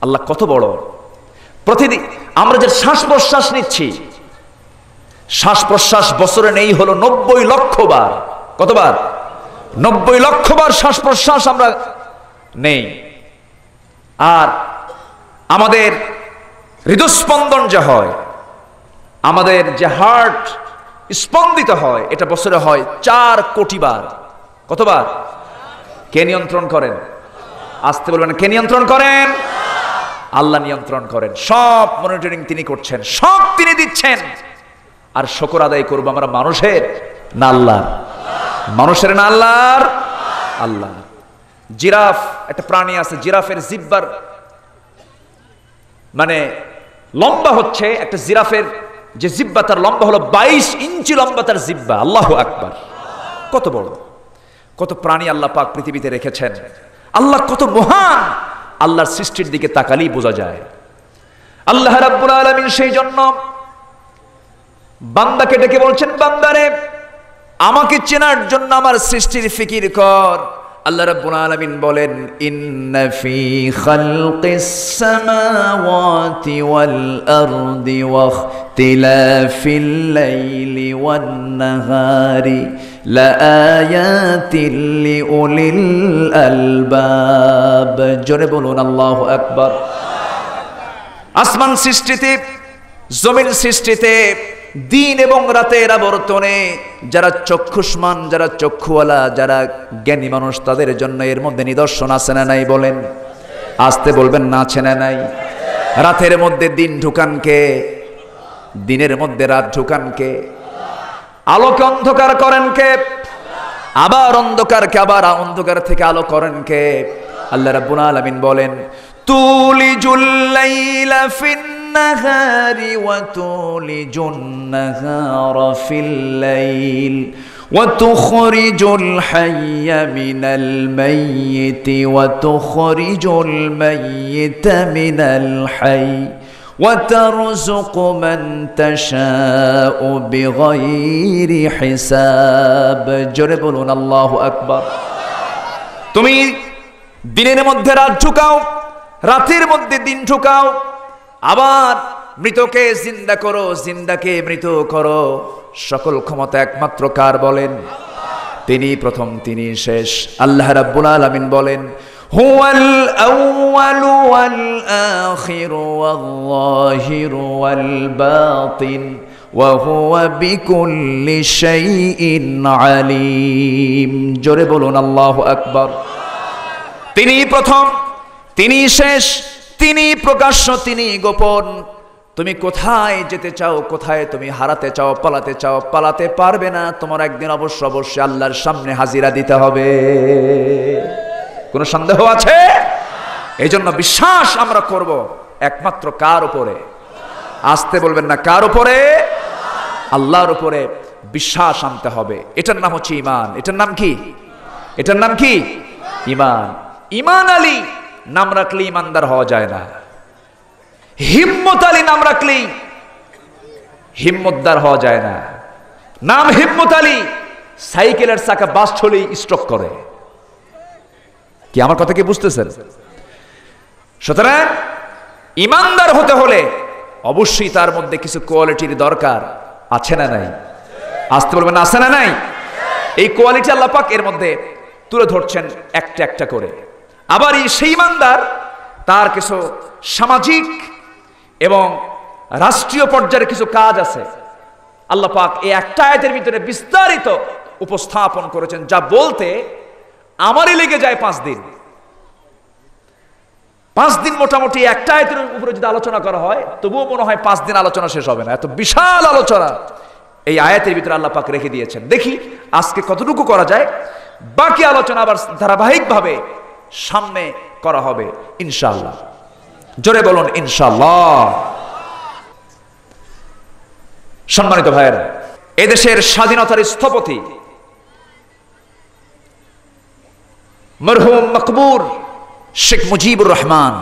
আল্লাহ কত বড় প্রতিদিন আমরা যে শ্বাস প্রশ্বাস নিচ্ছি শ্বাস প্রশ্বাস বছরে নেই হলো নব্বই লক্ষ বার কতবার নব্বই লক্ষ বার শ্বাস প্রশ্বাস আমরা নেই আর আমাদের হৃদস্পন্দন যা হয় আমাদের যে হার্ট স্পন্দিত হয় এটা বছরে হয় চার কোটি বার কতবার কে নিয়ন্ত্রণ করেন আসতে বলবেন কে নিয়ন্ত্রণ করেন আল্লাহ নিয়ন্ত্রণ করেন সব মনিটরিং তিনি করছেন সব তিনি দিচ্ছেন আর শকর আদায় করবো আমরা মানুষের না আল্লাহ মানুষের না আল্লাহর আল্লাহ জিরাফ একটা প্রাণী আছে জিরাফের জিব্বার মানে লম্বা হচ্ছে একটা জিরাফের যে জিব্বা তার লম্বা হলো বাইশ ইঞ্চি লম্বা তার জিব্বা আল্লাহ আকবার কত বড় কত প্রাণী আল্লাহ পাক পৃথিবীতে রেখেছেন আল্লাহ কত মহান আল্লাহর সৃষ্টির দিকে তাকালেই বোঝা যায় আল্লাহ রাব্বুল আলামিন সেই জন্য বান্দাকে ডেকে বলছেন বান্দারে আমাকে চেনার জন্য আমার সৃষ্টির ফিকির কর আল্লাহ রাব্বুল আলামিন বলেন ইন্না ফি খালকিস সামাওয়াতি ওয়াল আরদি ওয়া ইখতিলাফিল লাইলি ওয়ান নাহারি লাআয়াতিন লিউলিল আলবাব জোরে বলুন আল্লাহু আকবার আসমান সৃষ্টিতে জমিন সৃষ্টিতে দিন এবং রাতের আবর্তনে যারা চক্ষুষ্মান যারা চক্ষুওয়ালা যারা জ্ঞানী মানুষ তাদের জন্য এর মধ্যে নিদর্শন আছে না নাই বলেন আসতে বলবেন না আছে না নাই রাতের মধ্যে দিন ঢুকানকে দিনের মধ্যে রাত ঢুকানকে আলোকে অন্ধকার করেন কে আবার অন্ধকারকে আবার অন্ধকার থেকে আলো করেন কে আল্লাহ রাব্বুল আলামিন বলেন তুলি জুল্লাইলা ফিন النهار وتولج النهار في الليل وتخرج الحي من الميت وتخرج الميت من الحي وترزق من تشاء بغير حساب جرب الله أكبر তুমি দিনের মধ্যে রাত ঢুকাও রাতের মধ্যে দিন ঢুকাও আবার মৃতকে জিন্দা করো জিন্দাকে মৃত করো সকল ক্ষমতা একমাত্র কার বলেন তিনি প্রথম তিনি শেষ আল্লাহ রাব্বুল আলামিন বলেন হুয়াল আউয়ালু ওয়াল আখিরু ওয়াল ওয়াল বাতিন ওয়া হুয়া বিকুল্লি শাইইন আলিম জোরে বলুন আল্লাহু আকবার তিনি প্রথম তিনি শেষ তিনি প্রকাশ্য তিনি গোপন তুমি কোথায় যেতে চাও কোথায় তুমি হারাতে চাও পালাতে চাও পালাতে পারবে না তোমার একদিন অবশ্য অবশ্যই আল্লাহর সামনে হাজিরা দিতে হবে কোনো সন্দেহ আছে এই জন্য বিশ্বাস আমরা করব একমাত্র কার উপরে আসতে বলবেন না কার উপরে আল্লাহর উপরে বিশ্বাস আনতে হবে এটার নাম হচ্ছে ইমান এটার নাম কি এটার নাম কি ইমান ইমান আলী নাম রাখলে ইমানদার হওয়া যায় না হিম্মত আলী নাম রাখলেই হিম্মতদার হওয়া যায় না নাম হিম্মত আলী সাইকেলের চাকা বাস ছলেই স্টক করে কি আমার কথা কি বুঝতেছেন সুতরাং ইমানদার হতে হলে অবশ্যই তার মধ্যে কিছু কোয়ালিটির দরকার আছে না নাই আসতে বলবেন আছে না নাই এই কোয়ালিটি আল্লাপাক এর মধ্যে তুলে ধরছেন একটা একটা করে আবার এই সেই ইমানদার তার কিছু সামাজিক এবং রাষ্ট্রীয় পর্যায়ের কিছু কাজ আছে আল্লাহ পাক এই একটা আয়াতের ভিতরে বিস্তারিত উপস্থাপন করেছেন যা বলতে আমারই লেগে যায় পাঁচ দিন পাঁচ দিন মোটামুটি একটা আয়তের উপরে যদি আলোচনা করা হয় তবুও মনে হয় পাঁচ দিন আলোচনা শেষ হবে না এত বিশাল আলোচনা এই আয়াতের ভিতরে আল্লাহ পাক রেখে দিয়েছেন দেখি আজকে কতটুকু করা যায় বাকি আলোচনা আবার ধারাবাহিকভাবে সামনে করা হবে ইনশাল্লাহ জোরে বলুন ইনশাল্লাহ সম্মানিত ভাইয়ের এদেশের স্বাধীনতার স্থপতি মরহুম মকবুর শেখ মুজিবুর রহমান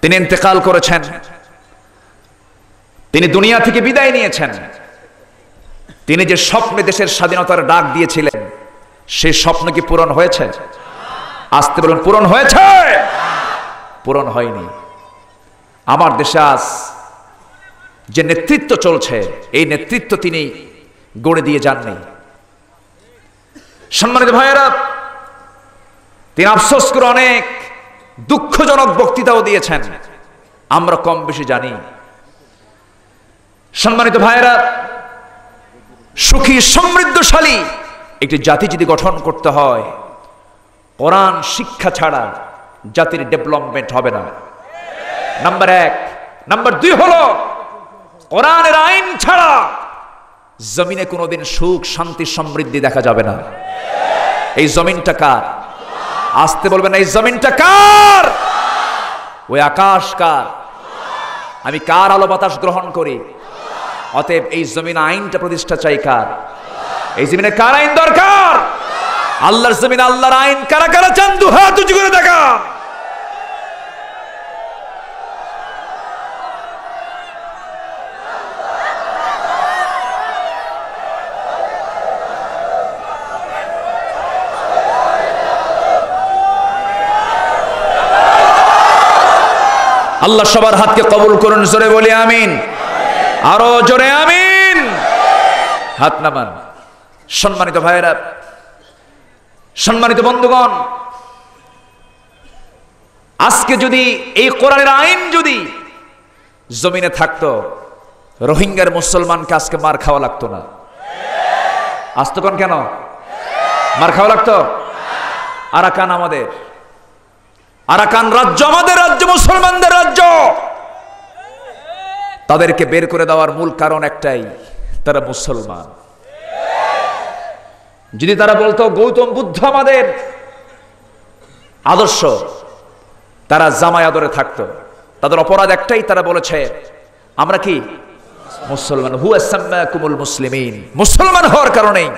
তিনি ইন্তেকাল করেছেন তিনি দুনিয়া থেকে বিদায় নিয়েছেন তিনি যে স্বপ্নে দেশের স্বাধীনতার ডাক দিয়েছিলেন সেই স্বপ্ন কি পূরণ হয়েছে আসতে বলুন পূরণ হয়েছে পূরণ হয়নি আমার দেশে আজ যে নেতৃত্ব চলছে এই নেতৃত্ব তিনি গড়ে দিয়ে যাননি সম্মানিত ভাইয়েরা তিনি আফসোস করে অনেক দুঃখজনক বক্তৃতাও দিয়েছেন আমরা কম বেশি জানি সম্মানিত ভাইয়েরা সুখী সমৃদ্ধশালী একটি জাতি যদি গঠন করতে হয় কোরআন শিক্ষা ছাড়া জাতির ডেভেলপমেন্ট হবে না নাম্বার এক নাম্বার দুই হলো কোরআনের আইন ছাড়া জমিনে কোনোদিন সুখ শান্তি সমৃদ্ধি দেখা যাবে না এই জমিনটা কার আসতে বলবেন এই জমিনটা কার ওই আকাশ কার আমি কার আলো বাতাস গ্রহণ করি অতএব এই জমিন আইনটা প্রতিষ্ঠা চাই কার এই জমিনে কার আইন দরকার আল্লাহর জমিন আল্লাহর আইন কারা কারা চান দু হাত উঁচু করে দেখা আল্লাহ সবার হাতকে কবুল করুন জোরে বলি আমিন আরো জোরে আমিন হাত নামান সম্মানিত ভাইয়েরা সম্মানিত বন্ধুগণ আজকে যদি এই কোরআনের আইন যদি জমিনে থাকত রোহিঙ্গার মুসলমানকে আজকে মার খাওয়া লাগতো না আসতো কোন কেন মার খাওয়া লাগতো আরাকান আমাদের আরাকান রাজ্য আমাদের রাজ্য মুসলমানদের রাজ্য তাদেরকে বের করে দেওয়ার মূল কারণ একটাই তারা মুসলমান যদি তারা বলতো গৌতম বুদ্ধ আমাদের আদর্শ তারা জামায় আদরে থাকতো তাদের অপরাধ একটাই তারা বলেছে আমরা কি মুসলমান হু কুমুল মুসলিমিন মুসলমান হওয়ার কারণেই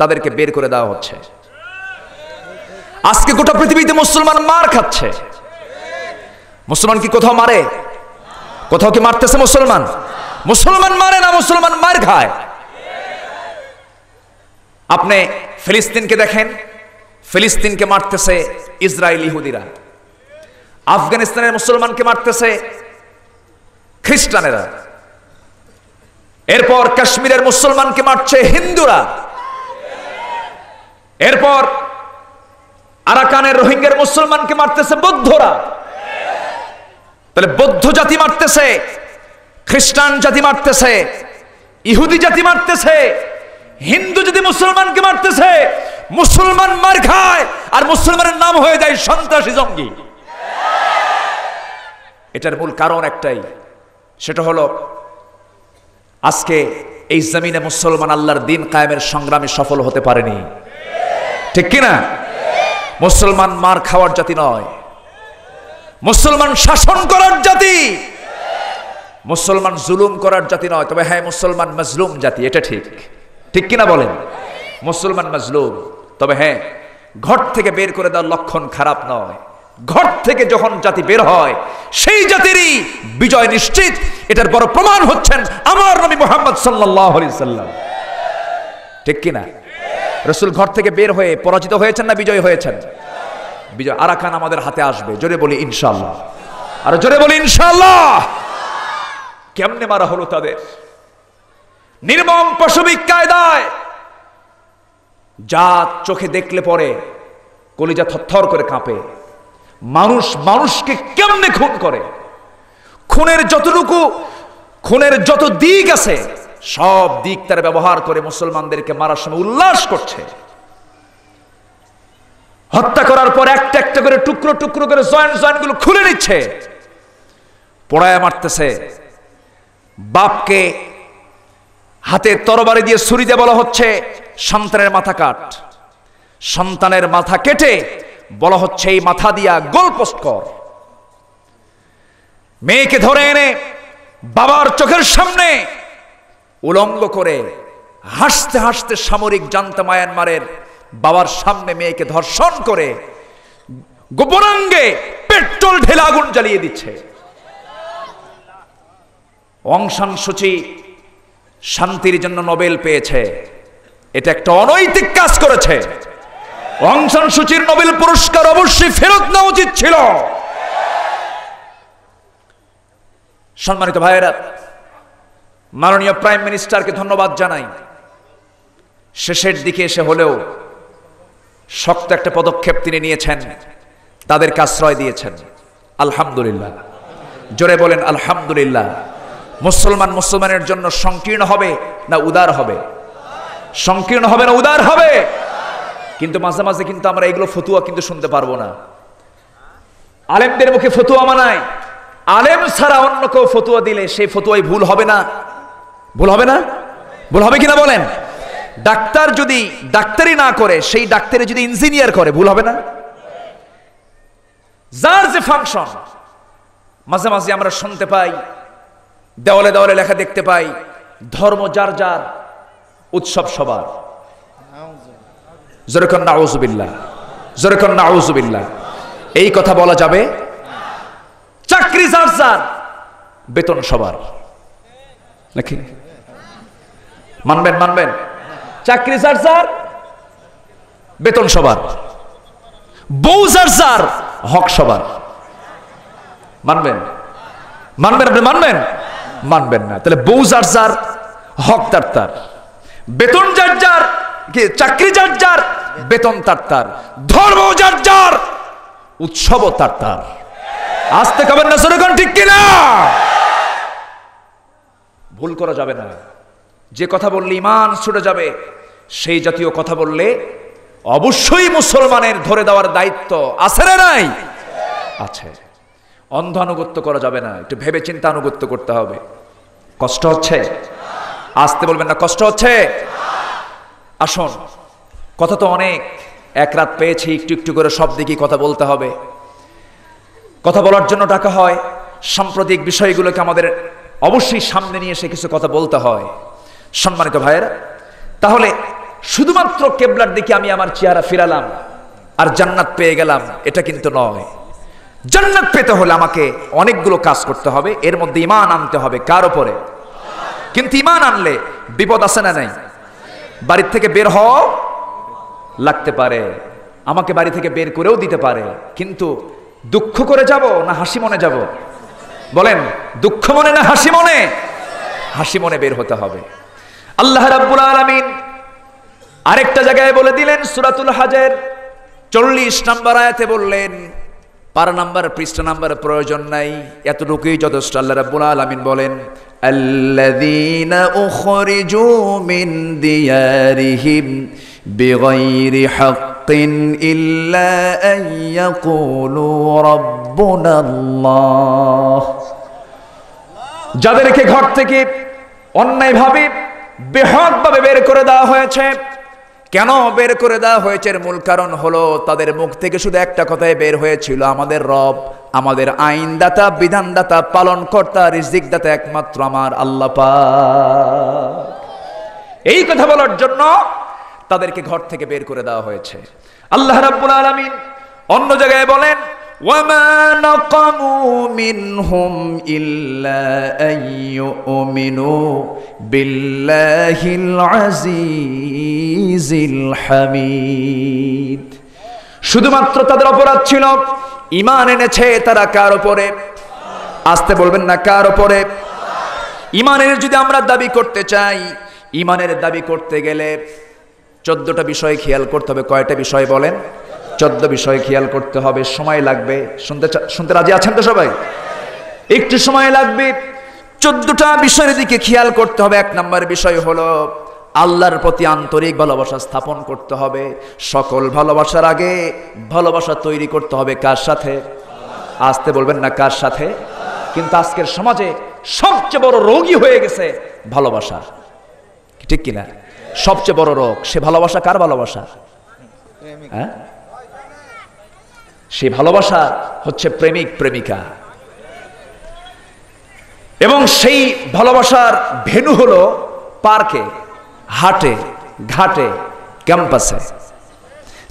তাদেরকে বের করে দেওয়া হচ্ছে আজকে গোটা পৃথিবীতে মুসলমান মার খাচ্ছে মুসলমান কি কোথাও মারে কোথাও কি মারতেছে মুসলমান মুসলমান মারে না মুসলমান মার খায় আপনি ফিলিস্তিনকে দেখেন ফিলিস্তিনকে মারতেছে ইসরায়েল ইহুদিরা আফগানিস্তানের মুসলমানকে মারতেছে খ্রিস্টানেরা এরপর কাশ্মীরের মুসলমানকে মারছে হিন্দুরা এরপর আরাকানের রোহিঙ্গার মুসলমানকে মারতেছে বৌদ্ধরা তাহলে বৌদ্ধ জাতি মারতেছে খ্রিস্টান জাতি মারতেছে ইহুদি জাতি মারতেছে হিন্দু যদি মুসলমানকে মারতেছে মুসলমান মার খায় আর মুসলমানের নাম হয়ে যায় সন্ত্রাসী জঙ্গি এটার মূল কারণ একটাই সেটা হলো আজকে এই জমিনে মুসলমান আল্লাহর দিন কায়েমের সংগ্রামে সফল হতে পারেনি ঠিক কিনা মুসলমান মার খাওয়ার জাতি নয় মুসলমান শাসন করার জাতি মুসলমান জুলুম করার জাতি নয় তবে হ্যাঁ মুসলমান মজলুম জাতি এটা ঠিক ঠিক কিনা বলেন মুসলমান মজলুম তবে হ্যাঁ ঘর থেকে বের করে দেওয়ার লক্ষণ খারাপ নয় ঘর থেকে যখন জাতি বের হয় সেই জাতিরই বিজয় নিশ্চিত এটার বড় প্রমাণ হচ্ছেন আমার নবী মোহাম্মদ সাল্লাহ ঠিক কিনা রসুল ঘর থেকে বের হয়ে পরাজিত হয়েছেন না বিজয় হয়েছেন বিজয় আরাকান আমাদের হাতে আসবে জোরে বলি ইনশাল্লাহ আর জোরে বলি ইনশাল্লাহ কেমনে মারা হলো তাদের নির্মম পশুবিক কায়দায় যা চোখে দেখলে পরে কলিজা থরথর করে কাঁপে মানুষ মানুষকে কেমনে খুন করে খুনের যতটুকু খুনের যত দিক আছে সব দিক তার ব্যবহার করে মুসলমানদেরকে মারার সময় উল্লাস করছে হত্যা করার পর একটা একটা করে টুকরো টুকরো করে জয়েন্ট জয়েন্ট গুলো খুলে নিচ্ছে পড়ায় মারতেছে বাপকে হাতে তরবারি দিয়ে ছুরিতে বলা হচ্ছে সন্তানের মাথা কাট সন্তানের মাথা কেটে বলা হচ্ছে এই মাথা দিয়া গোল পোস্ট কর মেয়েকে ধরে এনে বাবার চোখের সামনে উলঙ্গ করে হাসতে হাসতে সামরিক জানতে মায়ানমারের বাবার সামনে মেয়েকে ধর্ষণ করে গোপনাঙ্গে পেট্রোল ঢেলা আগুন জ্বালিয়ে দিচ্ছে অংশান সূচি শান্তির জন্য নোবেল পেয়েছে এটা একটা অনৈতিক কাজ করেছে অংশন সূচির নোবেল পুরস্কার অবশ্যই ফেরত নেওয়া উচিত ছিল সম্মানিত ভাইয়েরা মাননীয় প্রাইম মিনিস্টারকে ধন্যবাদ জানাই শেষের দিকে এসে হলেও শক্ত একটা পদক্ষেপ তিনি নিয়েছেন তাদেরকে আশ্রয় দিয়েছেন আলহামদুলিল্লাহ জোরে বলেন আলহামদুলিল্লাহ মুসলমান মুসলমানের জন্য সংকীর্ণ হবে না উদার হবে সংকীর্ণ হবে না উদার হবে কিন্তু মাঝে মাঝে কিন্তু আমরা এগুলো ফতুয়া কিন্তু শুনতে পারবো না আলেমদের মুখে ফতুয়া মানায় আলেম ছাড়া অন্য কেউ ফতুয়া দিলে সেই ফতুয়াই ভুল হবে না ভুল হবে না ভুল হবে কিনা বলেন ডাক্তার যদি ডাক্তারি না করে সেই ডাক্তারি যদি ইঞ্জিনিয়ার করে ভুল হবে না যার যে ফাংশন মাঝে মাঝে আমরা শুনতে পাই দেওয়ালে দেওয়ালে লেখা দেখতে পাই ধর্ম যার যার উৎসব সবার এই কথা বলা যাবে চাকরি যার যার বেতন সবার নাকি মানবেন মানবেন চাকরি যার যার বেতন সবার বউ যার যার হক সবার মানবেন মানবেন আপনি মানবেন মানবেন না তাহলে বউ যার যার হক তার তার বেতন যার যার চাকরি যার যার বেতন তার তার ধর্ম যার যার উৎসব তার তার আসতে খাবেন না সরগণ ঠিক কিনা ভুল করা যাবে না যে কথা বললে ইমান ছুটে যাবে সেই জাতীয় কথা বললে অবশ্যই মুসলমানের ধরে দেওয়ার দায়িত্ব আছে না নাই আছে অন্ধ আনুগত্য করা যাবে না একটু ভেবে চিন্তা আনুগত্য করতে হবে কষ্ট হচ্ছে আসতে বলবেন না কষ্ট হচ্ছে আসুন কথা তো অনেক এক রাত পেয়েছি একটু একটু করে সব দিকেই কথা বলতে হবে কথা বলার জন্য ডাকা হয় সাম্প্রতিক বিষয়গুলোকে আমাদের অবশ্যই সামনে নিয়ে এসে কিছু কথা বলতে হয় সম্মানিত ভাইয়েরা তাহলে শুধুমাত্র কেবলার দিকে আমি আমার চেহারা ফিরালাম আর জান্নাত পেয়ে গেলাম এটা কিন্তু নয় জন্নত পেতে হলে আমাকে অনেকগুলো কাজ করতে হবে এর মধ্যে ইমান আনতে হবে কার ওপরে কিন্তু ইমান আনলে বিপদ আছে না নাই বাড়ির থেকে বের হওয়া লাগতে পারে আমাকে বাড়ি থেকে বের করেও দিতে পারে কিন্তু দুঃখ করে যাব না হাসি মনে যাব বলেন দুঃখ মনে না হাসি মনে হাসি মনে বের হতে হবে আল্লাহ রাব্বুল আলামিন আরেকটা জায়গায় বলে দিলেন সুরাতুল হাজের চল্লিশ নম্বর আয়াতে বললেন পার নাম্বার পৃষ্ঠা নাম্বারের প্রয়োজন নাই এতটুকুই যথেষ্ট আল্লাহ রাব্বুল আলামিন বলেন যাদেরকে ঘর থেকে অন্যায়ভাবে ভাবে বের করে দেওয়া হয়েছে কেন বের করে দেওয়া হয়েছে মূল কারণ হলো তাদের মুখ থেকে শুধু একটা কথাই বের হয়েছিল আমাদের রব আমাদের আইনদাতা বিধানদাতা পালনকর্তা রিজিকদাতা একমাত্র আমার আল্লাহ এই কথা বলার জন্য তাদেরকে ঘর থেকে বের করে দেওয়া হয়েছে আল্লাহ রাবুল আলমিন অন্য জায়গায় বলেন وما نقموا منهم إلا أن يؤمنوا بالله العزيز الحميد শুধুমাত্র তাদের অপরাধ ছিল ইমান এনেছে তারা কার ওপরে আসতে বলবেন না কার ওপরে ইমানের যদি আমরা দাবি করতে চাই ইমানের দাবি করতে গেলে চোদ্দটা বিষয় খেয়াল করতে হবে কয়টা বিষয় বলেন চোদ্দ বিষয় খেয়াল করতে হবে সময় লাগবে শুনতে শুনতে রাজি আছেন তো সবাই একটু সময় লাগবে চোদ্দটা বিষয়ের দিকে খেয়াল করতে হবে এক নম্বর বিষয় হলো আল্লাহর প্রতি আন্তরিক ভালোবাসা স্থাপন করতে হবে সকল ভালোবাসার আগে ভালোবাসা তৈরি করতে হবে কার সাথে আসতে বলবেন না কার সাথে কিন্তু আজকের সমাজে সবচেয়ে বড় রোগী হয়ে গেছে ভালোবাসা ঠিক কিনা সবচেয়ে বড় রোগ সে ভালোবাসা কার ভালোবাসা হ্যাঁ সেই ভালোবাসা হচ্ছে প্রেমিক প্রেমিকা এবং সেই ভালোবাসার ভেনু হলো পার্কে হাটে ঘাটে ক্যাম্পাসে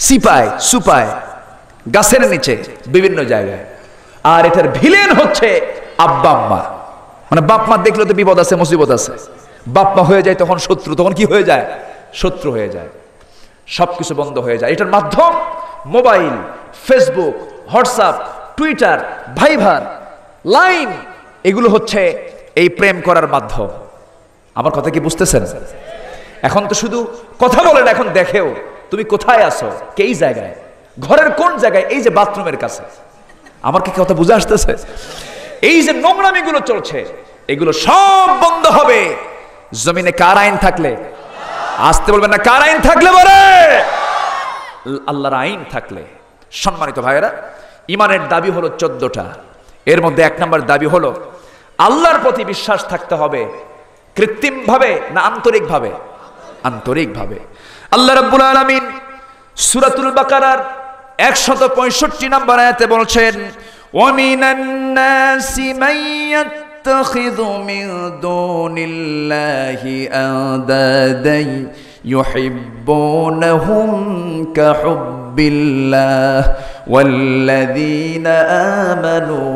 সিপায় সুপায় গাছের নিচে বিভিন্ন জায়গায় আর এটার ভিলেন হচ্ছে আব্বা আম্মা মানে বাপমা দেখলে তো বিপদ আছে মুসিবত আছে বাপমা হয়ে যায় তখন শত্রু তখন কি হয়ে যায় শত্রু হয়ে যায় সবকিছু বন্ধ হয়ে যায় এটার মাধ্যম mobile Facebook WhatsApp Twitter Viber Line এগুলো হচ্ছে এই প্রেম করার মাধ্যম আমার কথা কি বুঝতেছেন এখন তো শুধু কথা বলেন এখন দেখেও তুমি কোথায় আসো কেই জায়গায় ঘরের কোন জায়গায় এই যে বাথরুমের কাছে আমার কি কথা বুঝে আসতেছে এই যে নোংরামিগুলো চলছে এগুলো সব বন্ধ হবে জমিনে কার আইন থাকলে আসতে বলবেন না কার আইন থাকলে বলে আল্লাহর আইন থাকলে সম্মানিত ভাইয়েরা ইমানের দাবি হলো চোদ্দটা এর মধ্যে এক নম্বর দাবি হলো আল্লাহর প্রতি বিশ্বাস থাকতে হবে কৃত্রিমভাবে না আন্তরিকভাবে আন্তরিকভাবে আল্লাহ রাব্বুল আলামিন সূরাতুল বাকারার পঁয়ষট্টি নম্বর আয়াতে বলছেন ওয়ামিনান নাসি بالله والذين آمنوا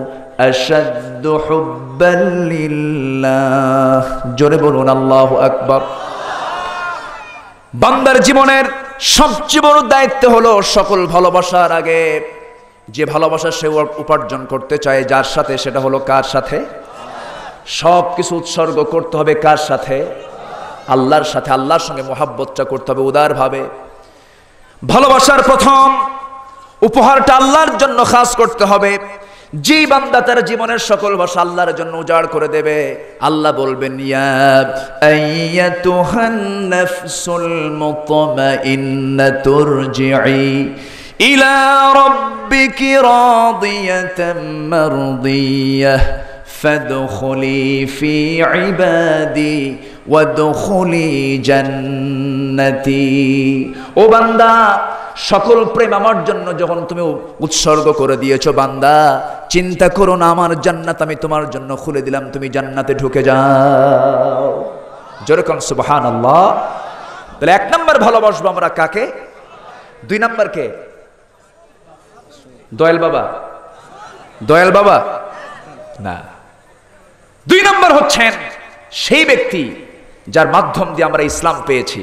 أشد حبا لله جربون الله أكبر বান্দার জীবনের সবচেয়ে বড় দায়িত্ব হলো সকল ভালোবাসার আগে যে ভালোবাসা সে উপার্জন করতে চায় যার সাথে সেটা হলো কার সাথে সব কিছু উৎসর্গ করতে হবে কার সাথে আল্লাহর সাথে আল্লাহর সঙ্গে মোহাব্বতটা করতে হবে উদারভাবে ভালোবাসার প্রথম উপহারটা আল্লাহর জন্য খাস করতে হবে যে বান্দা তার জীবনের সকল ভাষা আল্লাহর জন্য উজাড় করে দেবে আল্লাহ বলবেন ইলা ফি ও বান্দা সকল প্রেম আমার জন্য যখন তুমি উৎসর্গ করে দিয়েছো বান্দা চিন্তা করো না আমার জান্নাত আমি তোমার জন্য খুলে দিলাম তুমি জান্নাতে ঢুকে যাও যেরকম সুবাহান আল্লাহ তাহলে এক নম্বর ভালোবাসবো আমরা কাকে দুই নম্বর কে দয়াল বাবা দয়াল বাবা না দুই নম্বর হচ্ছেন সেই ব্যক্তি যার মাধ্যম দিয়ে আমরা ইসলাম পেয়েছি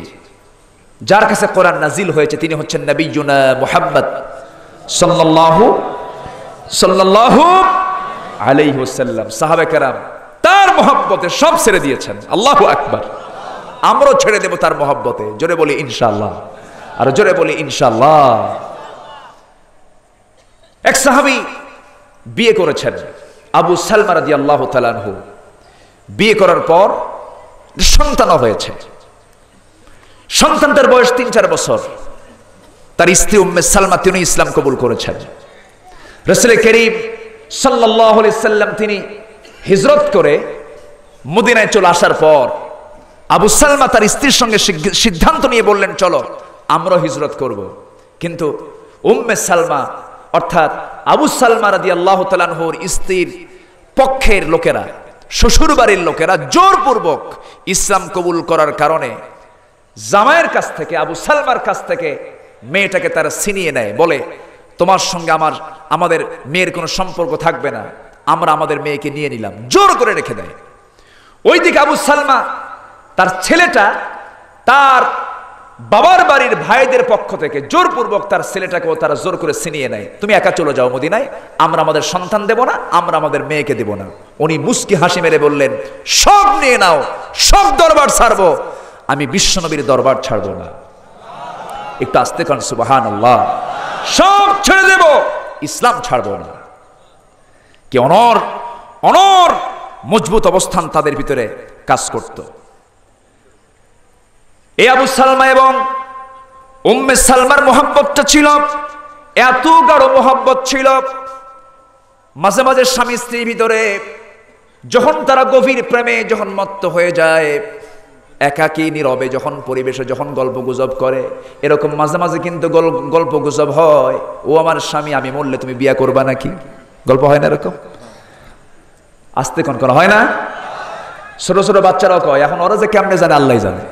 যার কাছে কোরআন নাজিল হয়েছে তিনি হচ্ছেন জুন মোহাম্মদ সাল্লাহু সাল্লাহু আলাইহি ওসাল্লাম সাহাবে কারাম তার মহব্বতে সব ছেড়ে দিয়েছেন আল্লাহ আকবর আমরাও ছেড়ে দেব তার মহব্বতে জোরে বলি ইনশাল্লাহ আর জোরে বলি ইনশাল্লাহ এক সাহাবি বিয়ে করেছেন আবু সালমা আল্লাহ তালানহু বিয়ে করার পর সন্তানও হয়েছে সন্তানদের বয়স তিন চার বছর তার স্ত্রী উম্মে সালমা তিনি ইসলাম কবুল করেছেন রসুল করিম সাল্লাহ সাল্লাম তিনি হিজরত করে মদিনায় চলে আসার পর আবু সালমা তার স্ত্রীর সঙ্গে সিদ্ধান্ত নিয়ে বললেন চলো আমরা হিজরত করব। কিন্তু উম্মে সালমা অর্থাৎ আবু সালমা রাদি আল্লাহ তালানহর স্ত্রীর পক্ষের লোকেরা শ্বশুর বাড়ির লোকেরা জোরপূর্বক ইসলাম কবুল করার কারণে জামায়ের কাছ থেকে আবু সালমার কাছ থেকে মেয়েটাকে তারা ছিনিয়ে নেয় বলে তোমার সঙ্গে আমার আমাদের মেয়ের কোনো সম্পর্ক থাকবে না আমরা আমাদের মেয়েকে নিয়ে নিলাম জোর করে রেখে দেয় ওইদিকে আবু সালমা তার ছেলেটা তার বাবার বাড়ির ভাইদের পক্ষ থেকে জোরপূর্বক তার ছেলেটাকেও তারা জোর করে ছিনিয়ে নেয় তুমি একা চলে যাও মদিনায় আমরা আমাদের সন্তান দেব না আমরা আমাদের মেয়েকে দেব না উনি মুস্কি হাসি মেরে বললেন সব নিয়ে নাও সব দরবার ছাড়বো আমি বিশ্বনবীর দরবার ছাড়ব না একটু আসতে কান সুবাহান আল্লাহ সব ছেড়ে দেব ইসলাম ছাড়ব না কে অনর অনর মজবুত অবস্থান তাদের ভিতরে কাজ করতো এই আবু সালমা এবং উম্মে সালমার মোহাব্বতটা ছিল এত গাঢ় মোহাব্বত ছিল মাঝে মাঝে স্বামী স্ত্রীর ভিতরে যখন তারা গভীর প্রেমে যখন মত্ত হয়ে যায় একাকি নীরবে যখন পরিবেশে যখন গল্প গুজব করে এরকম মাঝে মাঝে কিন্তু গল্প গুজব হয় ও আমার স্বামী আমি মরলে তুমি বিয়া করবা নাকি গল্প হয় না এরকম আস্তে কন করা হয় না ছোট ছোট বাচ্চারাও কয় এখন ওরা যে কেমনে জানে আল্লাহ জানে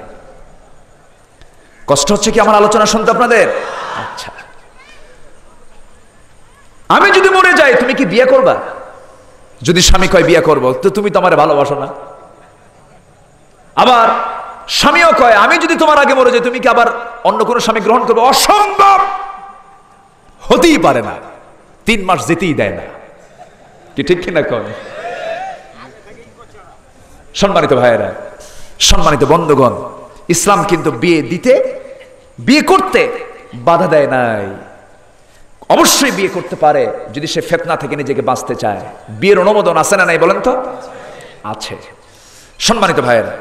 কষ্ট হচ্ছে কি আমার আলোচনা শুনতে আপনাদের আচ্ছা আমি যদি মরে যাই তুমি কি বিয়ে করবা যদি স্বামী কয় বিয়ে করবো তো তুমি তো আমার ভালোবাসো না আবার স্বামীও কয় আমি যদি তোমার আগে মরে যাই তুমি কি আবার অন্য কোনো স্বামী গ্রহণ করবো অসম্ভব হতেই পারে না তিন মাস যেতেই দেয় না কি ঠিক কিনা কয় সম্মানিত ভাইয়েরা সম্মানিত বন্ধুগণ ইসলাম কিন্তু বিয়ে দিতে বিয়ে করতে বাধা দেয় নাই অবশ্যই বিয়ে করতে পারে যদি সে ফেতনা থেকে নিজেকে বাঁচতে চায় বিয়ের অনুমোদন আছে না নাই বলেন তো আছে সম্মানিত ভাইয়েরা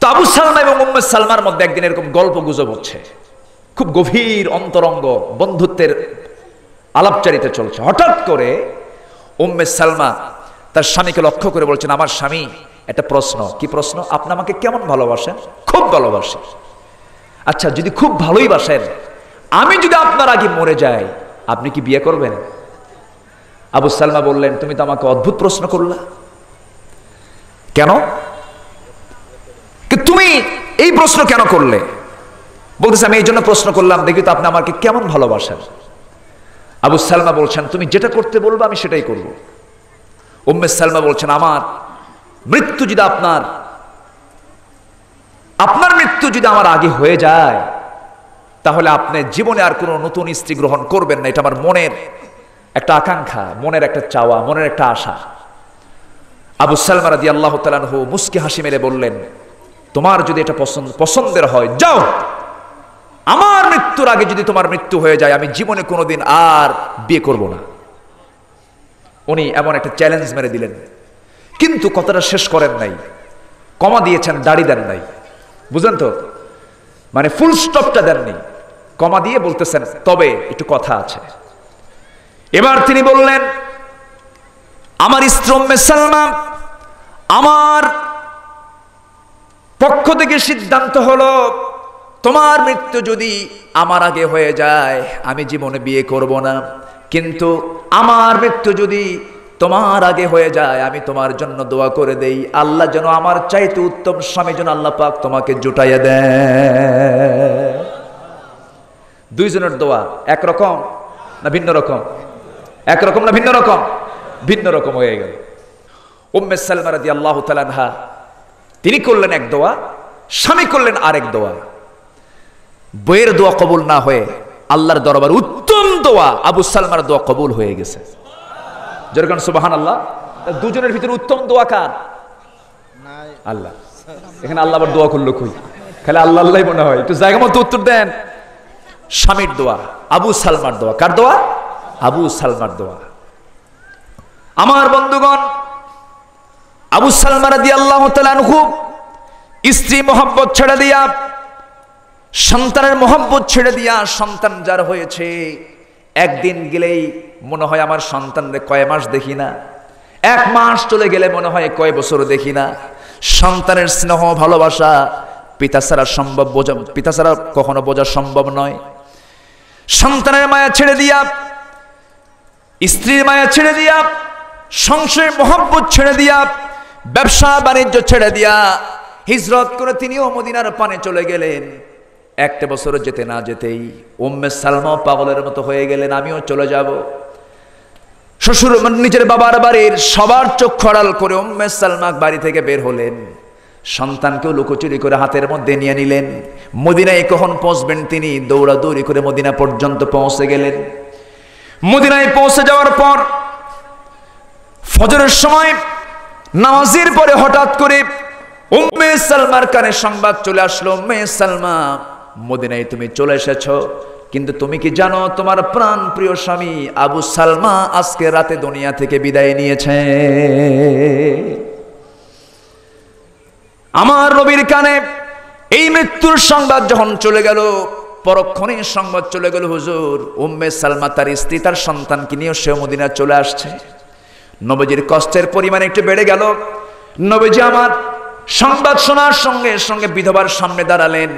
তো আবু সালমা এবং মোহাম্মদ সালমার মধ্যে একদিন এরকম গল্প গুজব হচ্ছে খুব গভীর অন্তরঙ্গ বন্ধুত্বের আলাপচারিতা চলছে হঠাৎ করে উম্মে সালমা তার স্বামীকে লক্ষ্য করে বলছেন আমার স্বামী একটা প্রশ্ন কি প্রশ্ন আপনি আমাকে কেমন ভালোবাসেন খুব ভালোবাসি আচ্ছা যদি খুব ভালোই বাসেন আমি যদি আপনার আগে মরে যাই আপনি কি বিয়ে করবেন আবু সালমা বললেন তুমি তো আমাকে অদ্ভুত প্রশ্ন করলা কেন তুমি এই প্রশ্ন কেন করলে বলতেছে আমি এই জন্য প্রশ্ন করলাম দেখি তো আপনি আমাকে কেমন ভালোবাসেন আবু সালমা বলছেন তুমি যেটা করতে বলবো আমি সেটাই করব উম্মেদ সালমা বলছেন আমার মৃত্যু যদি আপনার আপনার মৃত্যু যদি আমার আগে হয়ে যায় তাহলে আপনি জীবনে আর কোনো নতুন স্ত্রী গ্রহণ করবেন না এটা আমার মনের একটা আকাঙ্ক্ষা মনের একটা চাওয়া মনের একটা আশা আবু সালমা রাদি আল্লাহ তালানহু মুস্কি হাসি মেরে বললেন তোমার যদি এটা পছন্দ পছন্দের হয় যাও আমার মৃত্যুর আগে যদি তোমার মৃত্যু হয়ে যায় আমি জীবনে কোনোদিন আর বিয়ে করব না উনি এমন একটা চ্যালেঞ্জ মেরে দিলেন কিন্তু কথাটা শেষ করেন নাই কমা দিয়েছেন দাড়ি দেন নাই বুঝলেন তো মানে ফুল স্টপটা দেননি কমা দিয়ে বলতেছেন তবে একটু কথা আছে এবার তিনি বললেন আমার স্ত্রম্মে সালমা আমার পক্ষ থেকে সিদ্ধান্ত হলো তোমার মৃত্যু যদি আমার আগে হয়ে যায় আমি জীবনে বিয়ে করব না কিন্তু আমার মৃত্যু যদি তোমার আগে হয়ে যায় আমি তোমার জন্য দোয়া করে দেই আল্লাহ যেন আমার চাইতে উত্তম স্বামী যেন আল্লাহ পাক তোমাকে জুটাইয়া দেয় দোয়া একরকম না ভিন্ন রকম একরকম না ভিন্ন রকম ভিন্ন রকম হয়ে গেল উম্মে সালমা রাদি আল্লাহ তালানহা তিনি করলেন এক দোয়া স্বামী করলেন আরেক দোয়া বইয়ের দোয়া কবুল না হয়ে আল্লাহর দরবার উত্তম দোয়া আবু সালমার দোয়া কবুল হয়ে গেছে যেরকম সুবাহান আল্লাহ দুজনের ভিতরে উত্তম দোয়া কার আল্লাহ এখানে আল্লাহ আবার দোয়া করলো খুই খেলে আল্লাহ আল্লাহ মনে হয় একটু জায়গা মতো উত্তর দেন স্বামীর দোয়া আবু সালমার দোয়া কার দোয়া আবু সালমার দোয়া আমার বন্ধুগণ আবু সালমারা দিয়ে আল্লাহ খুব স্ত্রী মোহাম্মত ছেড়ে দিয়া সন্তানের মোহাম্মত ছেড়ে দিয়া সন্তান যার হয়েছে একদিন গেলেই মনে হয় আমার সন্তানদের কয় মাস দেখি না এক মাস চলে গেলে মনে হয় কয় বছর দেখি না সন্তানের স্নেহ ভালোবাসা পিতা ছাড়া সম্ভব বোঝা পিতা ছাড়া কখনো বোঝা সম্ভব নয় সন্তানের মায়া ছেড়ে দিয়া স্ত্রীর মায়া ছেড়ে দিয়া সংসারের মহব্বত ছেড়ে দিয়া ব্যবসা বাণিজ্য ছেড়ে দিয়া হিজরত করে তিনিও মদিনার পানে চলে গেলেন একটা বছর যেতে না যেতেই ওম্মে সালমা পাগলের মতো হয়ে গেলেন আমিও চলে যাব শ্বশুর মানে নিজের বাবার বাড়ির সবার চোখ খড়াল করে উম্মে সালমাক বাড়ি থেকে বের হলেন সন্তানকেও লুকোচুরি করে হাতের মধ্যে নিয়ে নিলেন মদিনায় কখন পৌঁছবেন তিনি দৌড়াদৌড়ি করে মদিনা পর্যন্ত পৌঁছে গেলেন মদিনায় পৌঁছে যাওয়ার পর ফজরের সময় নামাজের পরে হঠাৎ করে উম্মে সালমার কানে সংবাদ চলে আসলো উম্মে সালমা মদিনায় তুমি চলে এসেছো কিন্তু তুমি কি জানো তোমার প্রাণ প্রিয় স্বামী আবু সালমা আজকে রাতে দুনিয়া থেকে বিদায় নিয়েছে আমার রবির কানে এই মৃত্যুর সংবাদ যখন চলে গেল পরক্ষণে সংবাদ চলে গেল হুজুর উম্মে সালমা তার স্ত্রী তার সন্তানকে নিয়েও সে মদিনা চলে আসছে নবজির কষ্টের পরিমাণ একটু বেড়ে গেল নবজি আমার সংবাদ শোনার সঙ্গে সঙ্গে বিধবার সামনে দাঁড়ালেন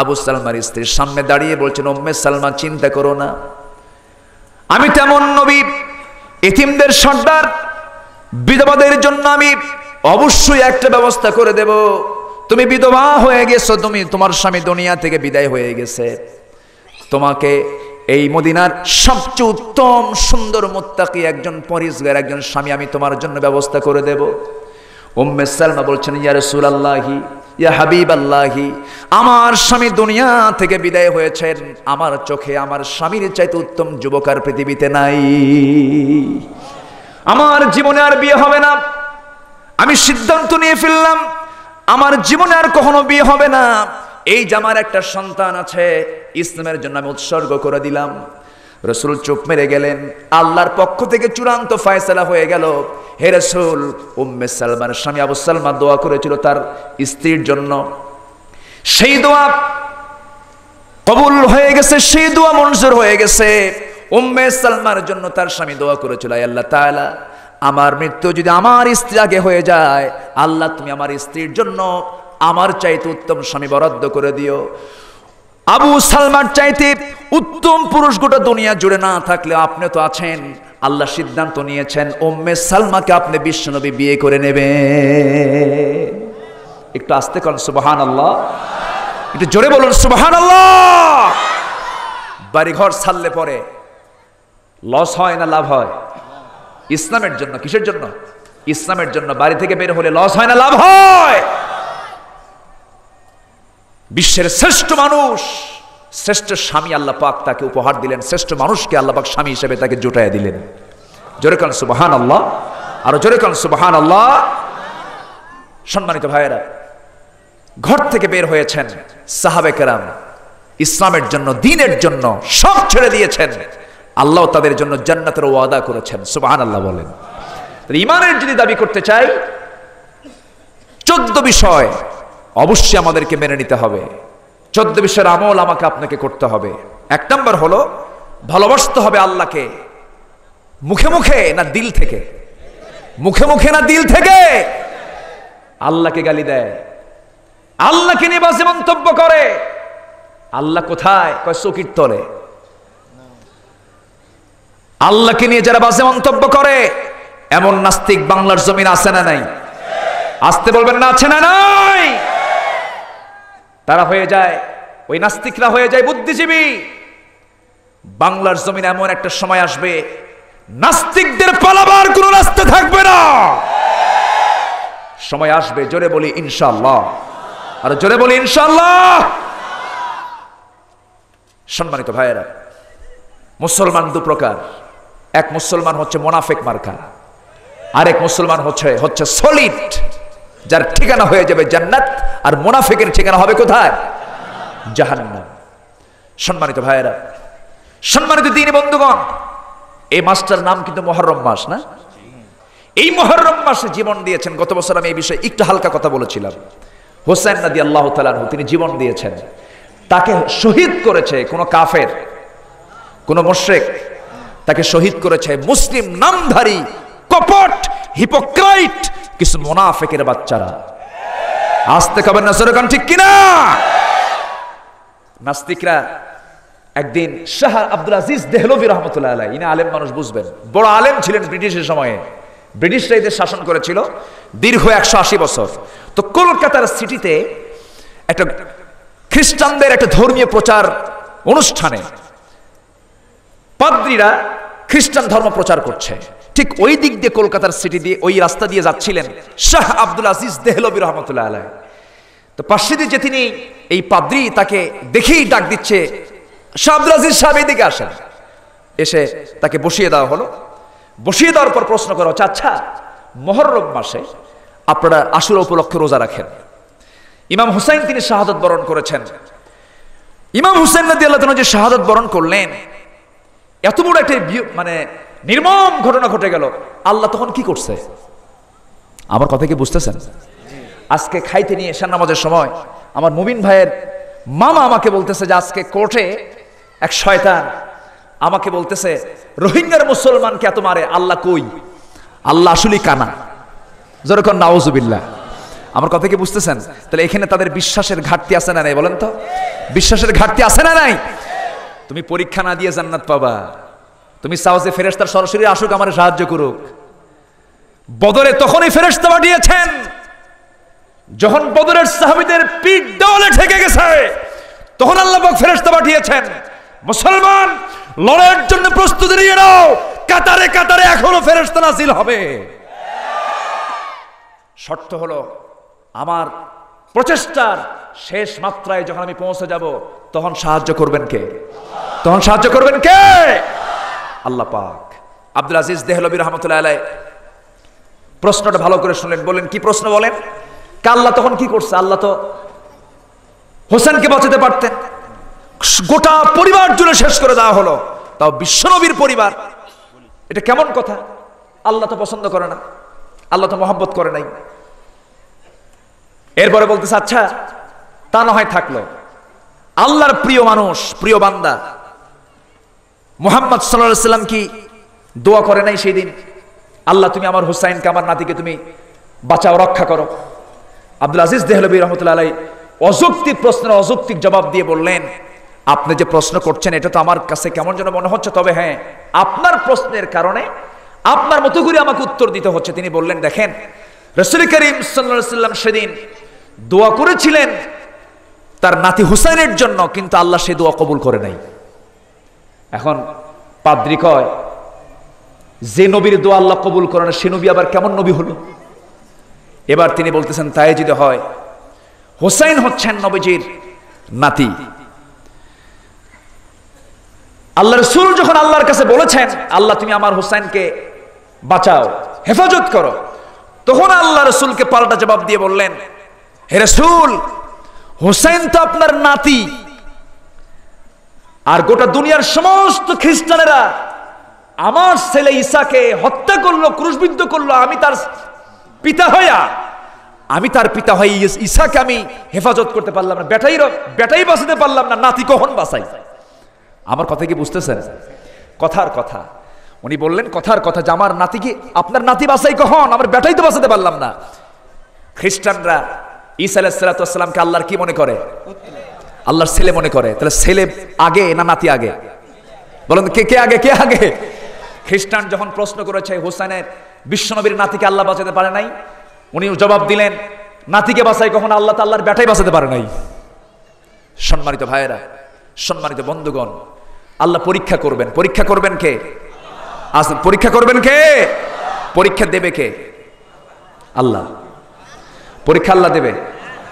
আবু সালমার স্ত্রীর সামনে দাঁড়িয়ে বলছেন ওম্মে সালমা চিন্তা করো না আমি তেমন নবী এতিমদের সর্দার বিধবাদের জন্য আমি অবশ্যই একটা ব্যবস্থা করে দেব তুমি বিধবা হয়ে গেছো তুমি তোমার স্বামী দুনিয়া থেকে বিদায় হয়ে গেছে তোমাকে এই মদিনার সবচেয়ে উত্তম সুন্দর মোত্তাকি একজন পরিষ্কার একজন স্বামী আমি তোমার জন্য ব্যবস্থা করে দেব উম্মে সালমা বলছেন ইয়া রসুল আল্লাহি ইয়া হাবিব আল্লাহি আমার স্বামী দুনিয়া থেকে বিদায় হয়েছেন আমার চোখে আমার স্বামীর চাইতে উত্তম যুবক আর পৃথিবীতে নাই আমার জীবনে আর বিয়ে হবে না আমি সিদ্ধান্ত নিয়ে ফেললাম আমার জীবনে আর কখনো বিয়ে হবে না এই যে আমার একটা সন্তান আছে ইসলামের জন্য আমি উৎসর্গ করে দিলাম রসুল চোখ মেরে গেলেন আল্লাহর পক্ষ থেকে চূড়ান্ত ফায়সলা হয়ে গেল হে রসুল উম্মে সালমানের স্বামী আবু সালমান দোয়া করেছিল তার স্ত্রীর জন্য সেই দোয়া কবুল হয়ে গেছে সেই দোয়া মঞ্জুর হয়ে গেছে উম্মে সালমার জন্য তার স্বামী দোয়া করেছিল আল্লাহ তালা আমার মৃত্যু যদি আমার স্ত্রী আগে হয়ে যায় আল্লাহ তুমি আমার স্ত্রীর জন্য আমার চাইতে উত্তম স্বামী বরাদ্দ করে দিও আবু সালমার চাইতে উত্তম পুরুষ গোটা দুনিয়া জুড়ে না থাকলে আপনি তো আছেন আল্লাহ সিদ্ধান্ত নিয়েছেন ওম্মে সালমাকে আপনি বিশ্বনবী বিয়ে করে নেবে একটু আসতে কারণ সুবাহান আল্লাহ একটু জোরে বলুন সুবাহান আল্লাহ বাড়িঘর ছাড়লে পরে লস হয় না লাভ হয় ইসলামের জন্য কিসের জন্য ইসলামের জন্য বাড়ি থেকে বের হলে লস হয় না লাভ হয় বিশ্বের শ্রেষ্ঠ মানুষ শ্রেষ্ঠ স্বামী আল্লাহ পাক তাকে উপহার দিলেন শ্রেষ্ঠ মানুষকে আল্লাহ পাক স্বামী হিসেবে তাকে জোটাইয়া দিলেন জোরে কান সুবাহান আল্লাহ আরো জোরে কান সুবাহান আল্লাহ সম্মানিত ভাইয়েরা ঘর থেকে বের হয়েছেন সাহাবেকেরাম ইসলামের জন্য দিনের জন্য সব ছেড়ে দিয়েছেন আল্লাহ তাদের জন্য জান্নাতের ওয়াদা করেছেন সুবাহান আল্লাহ বলেন ইমানের যদি দাবি করতে চাই চোদ্দ বিষয় অবশ্যই আমাদেরকে মেনে নিতে হবে চোদ্দ বিশ্বের আমল আমাকে আপনাকে করতে হবে এক নম্বর হলো ভালোবাসতে হবে আল্লাহকে মুখে মুখে না দিল থেকে মুখে মুখে না দিল থেকে আল্লাহকে গালি দেয় আল্লাহকে নিয়ে বাসে মন্তব্য করে আল্লাহ কোথায় কয় চকির তলে আল্লাহকে নিয়ে যারা বাসে মন্তব্য করে এমন নাস্তিক বাংলার জমিন আছে না নাই আসতে বলবেন না আছে না নাই তারা হয়ে যায় ওই নাস্তিকরা হয়ে যায় বুদ্ধিজীবী বাংলার জমিন এমন একটা সময় আসবে নাস্তিকদের পালাবার কোনো রাস্তা থাকবে না সময় আসবে জোরে বলি ইনশাল্লাহ আর জোরে বলি ইনশাল্লাহ সম্মানিত ভাইয়েরা মুসলমান দু প্রকার এক মুসলমান হচ্ছে মোনাফেক মার্কা আরেক মুসলমান হচ্ছে হচ্ছে সলিড যার ঠিকানা হয়ে যাবে জান্নাত আর মোনাফেকের ঠিকানা হবে কোথায় জাহান্নাম সম্মানিত ভাইয়েরা সম্মানিত দিন বন্ধুগণ এই মাসটার নাম কিন্তু মহরম মাস না এই মহরম মাসে জীবন দিয়েছেন গত বছর আমি এই বিষয়ে একটু হালকা কথা বলেছিলাম হোসেন নাদি আল্লাহ তালানহু তিনি জীবন দিয়েছেন তাকে শহীদ করেছে কোনো কাফের কোনো মোশেক তাকে শহীদ করেছে মুসলিম নামধারী কপট হিপোক্রাইট কিছু মোনাফেকের বাচ্চারা আসতে খাবেন না সেরকম ঠিক কিনা নাস্তিকরা একদিন শাহ আব্দুল আজিজ দেহলভি রহমতুল্লাহ আল্লাহ ইনি আলেম মানুষ বুঝবেন বড় আলেম ছিলেন ব্রিটিশের সময়ে ব্রিটিশরা এদের শাসন করেছিল দীর্ঘ একশো আশি বছর তো কলকাতার সিটিতে একটা খ্রিস্টানদের একটা ধর্মীয় প্রচার অনুষ্ঠানে পাদ্রীরা খ্রিস্টান ধর্ম প্রচার করছে ঠিক ওই দিক দিয়ে কলকাতার সিটি দিয়ে ওই রাস্তা দিয়ে যাচ্ছিলেন শাহ আব্দুল আজিজ দেহলবী রহমতুল্লাহ আলাহ তো পার্শ্বদি যে তিনি এই পাদ্রি তাকে দেখেই ডাক দিচ্ছে শাহ আব্দুল আজিজ সাহেব দিকে আসেন এসে তাকে বসিয়ে দেওয়া হলো বসিয়ে দেওয়ার পর প্রশ্ন করা হচ্ছে আচ্ছা মহরম মাসে আপনারা আশুরা উপলক্ষে রোজা রাখেন ইমাম হুসাইন তিনি শাহাদত বরণ করেছেন ইমাম হুসাইন নদী আল্লাহ যে শাহাদত বরণ করলেন এত বড় একটা মানে নির্মম ঘটনা ঘটে গেল আল্লাহ তখন কি করছে আমার কথা কি বুঝতেছেন আজকে খাইতে নিয়ে এসে নামাজের সময় আমার মুমিন ভাইয়ের মামা আমাকে বলতেছে যে আজকে কোর্টে এক শয়তান আমাকে বলতেছে রোহিঙ্গার মুসলমানকে এত মারে আল্লাহ কই আল্লাহ আসলেই কানা যেরকম নাওজুবিল্লা আমার কথা কি বুঝতেছেন তাহলে এখানে তাদের বিশ্বাসের ঘাটতি আছে না নাই বলেন তো বিশ্বাসের ঘাটতি আছে না নাই তুমি পরীক্ষা না দিয়ে জান্নাত পাবা তুমি চাও যে ফেরেস্তার সরাসরি আসুক আমার সাহায্য করুক বদরে তখনই ফেরেস্তা পাঠিয়েছেন যখন বদরের সাহাবিদের পিঠ দেওয়ালে ঠেকে গেছে তখন আল্লাহ ফেরেস্তা পাঠিয়েছেন মুসলমান লড়াইয়ের জন্য প্রস্তুতি নিয়ে নাও কাতারে কাতারে এখনো ফেরেস্তা নাসিল হবে শর্ত হলো আমার প্রচেষ্টার শেষ মাত্রায় যখন আমি পৌঁছে যাব তখন সাহায্য করবেন কে তখন সাহায্য করবেন কে আল্লাহ পাক আব্দুল আজিজ দেহলবী রহমতুল্লাহ আলাই প্রশ্নটা ভালো করে শুনলেন বলেন কি প্রশ্ন বলেন আল্লাহ তখন কি করছে আল্লাহ তো হোসেনকে বাঁচাতে পারতেন গোটা পরিবার জুড়ে শেষ করে দেওয়া হলো তাও বিশ্বনবীর পরিবার এটা কেমন কথা আল্লাহ তো পছন্দ করে না আল্লাহ তো মহব্বত করে নাই এরপরে বলতেছে আচ্ছা তা না হয় থাকলো আল্লাহর প্রিয় মানুষ প্রিয় বান্দা মোহাম্মদ সাল্লাহ সাল্লাম কি দোয়া করে নাই সেই দিন আল্লাহ তুমি আমার হুসাইনকে আমার নাতিকে তুমি বাঁচাও রক্ষা করো আব্দুল আজিজ দেহলবী রহমতুল্লাহ আলাই অযৌক্তিক প্রশ্নের অযৌক্তিক জবাব দিয়ে বললেন আপনি যে প্রশ্ন করছেন এটা তো আমার কাছে কেমন যেন মনে হচ্ছে তবে হ্যাঁ আপনার প্রশ্নের কারণে আপনার মতো করে আমাকে উত্তর দিতে হচ্ছে তিনি বললেন দেখেন রসুল করিম সাল্লাহ সাল্লাম সেদিন দোয়া করেছিলেন তার নাতি হুসাইনের জন্য কিন্তু আল্লাহ সে দোয়া কবুল করে নাই এখন পাদ্রি কয় যে নবীর দোয়া আল্লাহ কবুল করে না সে নবী আবার কেমন নবী হলো এবার তিনি বলতেছেন তাই যদি হয় হুসাইন হচ্ছেন নবীজির নাতি আল্লাহ রসুল যখন আল্লাহর কাছে বলেছেন আল্লাহ তুমি আমার হুসাইনকে বাঁচাও হেফাজত করো তখন আল্লাহ রসুলকে পাল্টা জবাব দিয়ে বললেন হে রসুল হোসেন তো আপনার নাতি আর গোটা দুনিয়ার সমস্ত খ্রিস্টানেরা আমার ছেলে ঈশাকে হত্যা করলো ক্রুশবিদ্ধ করলো আমি তার পিতা হইয়া আমি তার পিতা হয়ে ঈশাকে আমি হেফাজত করতে পারলাম না বেটাই বেটাই বাঁচাতে পারলাম না নাতি কখন বাসাই আমার কথা কি বুঝতেছেন কথার কথা উনি বললেন কথার কথা যে আমার নাতিকে আপনার নাতি বাসাই কখন আমার বেটাই তো বাঁচাতে পারলাম না খ্রিস্টানরা ঈসা আলাহিসাল্লামকে আল্লাহর কি মনে করে আল্লাহর ছেলে মনে করে তাহলে ছেলে আগে না নাতি আগে বলেন কে কে আগে কে আগে খ্রিস্টান যখন প্রশ্ন করেছে হোসেনের বিশ্বনবীর নাতিকে আল্লাহ বাঁচাতে পারে নাই উনি জবাব দিলেন নাতিকে বাঁচাই কখন আল্লাহ তাল্লাহর বেটাই বাঁচাতে পারে নাই সম্মানিত ভাইয়েরা সম্মানিত বন্ধুগণ আল্লাহ পরীক্ষা করবেন পরীক্ষা করবেন কে আস পরীক্ষা করবেন কে পরীক্ষা দেবে কে আল্লাহ পরীক্ষা আল্লাহ দেবে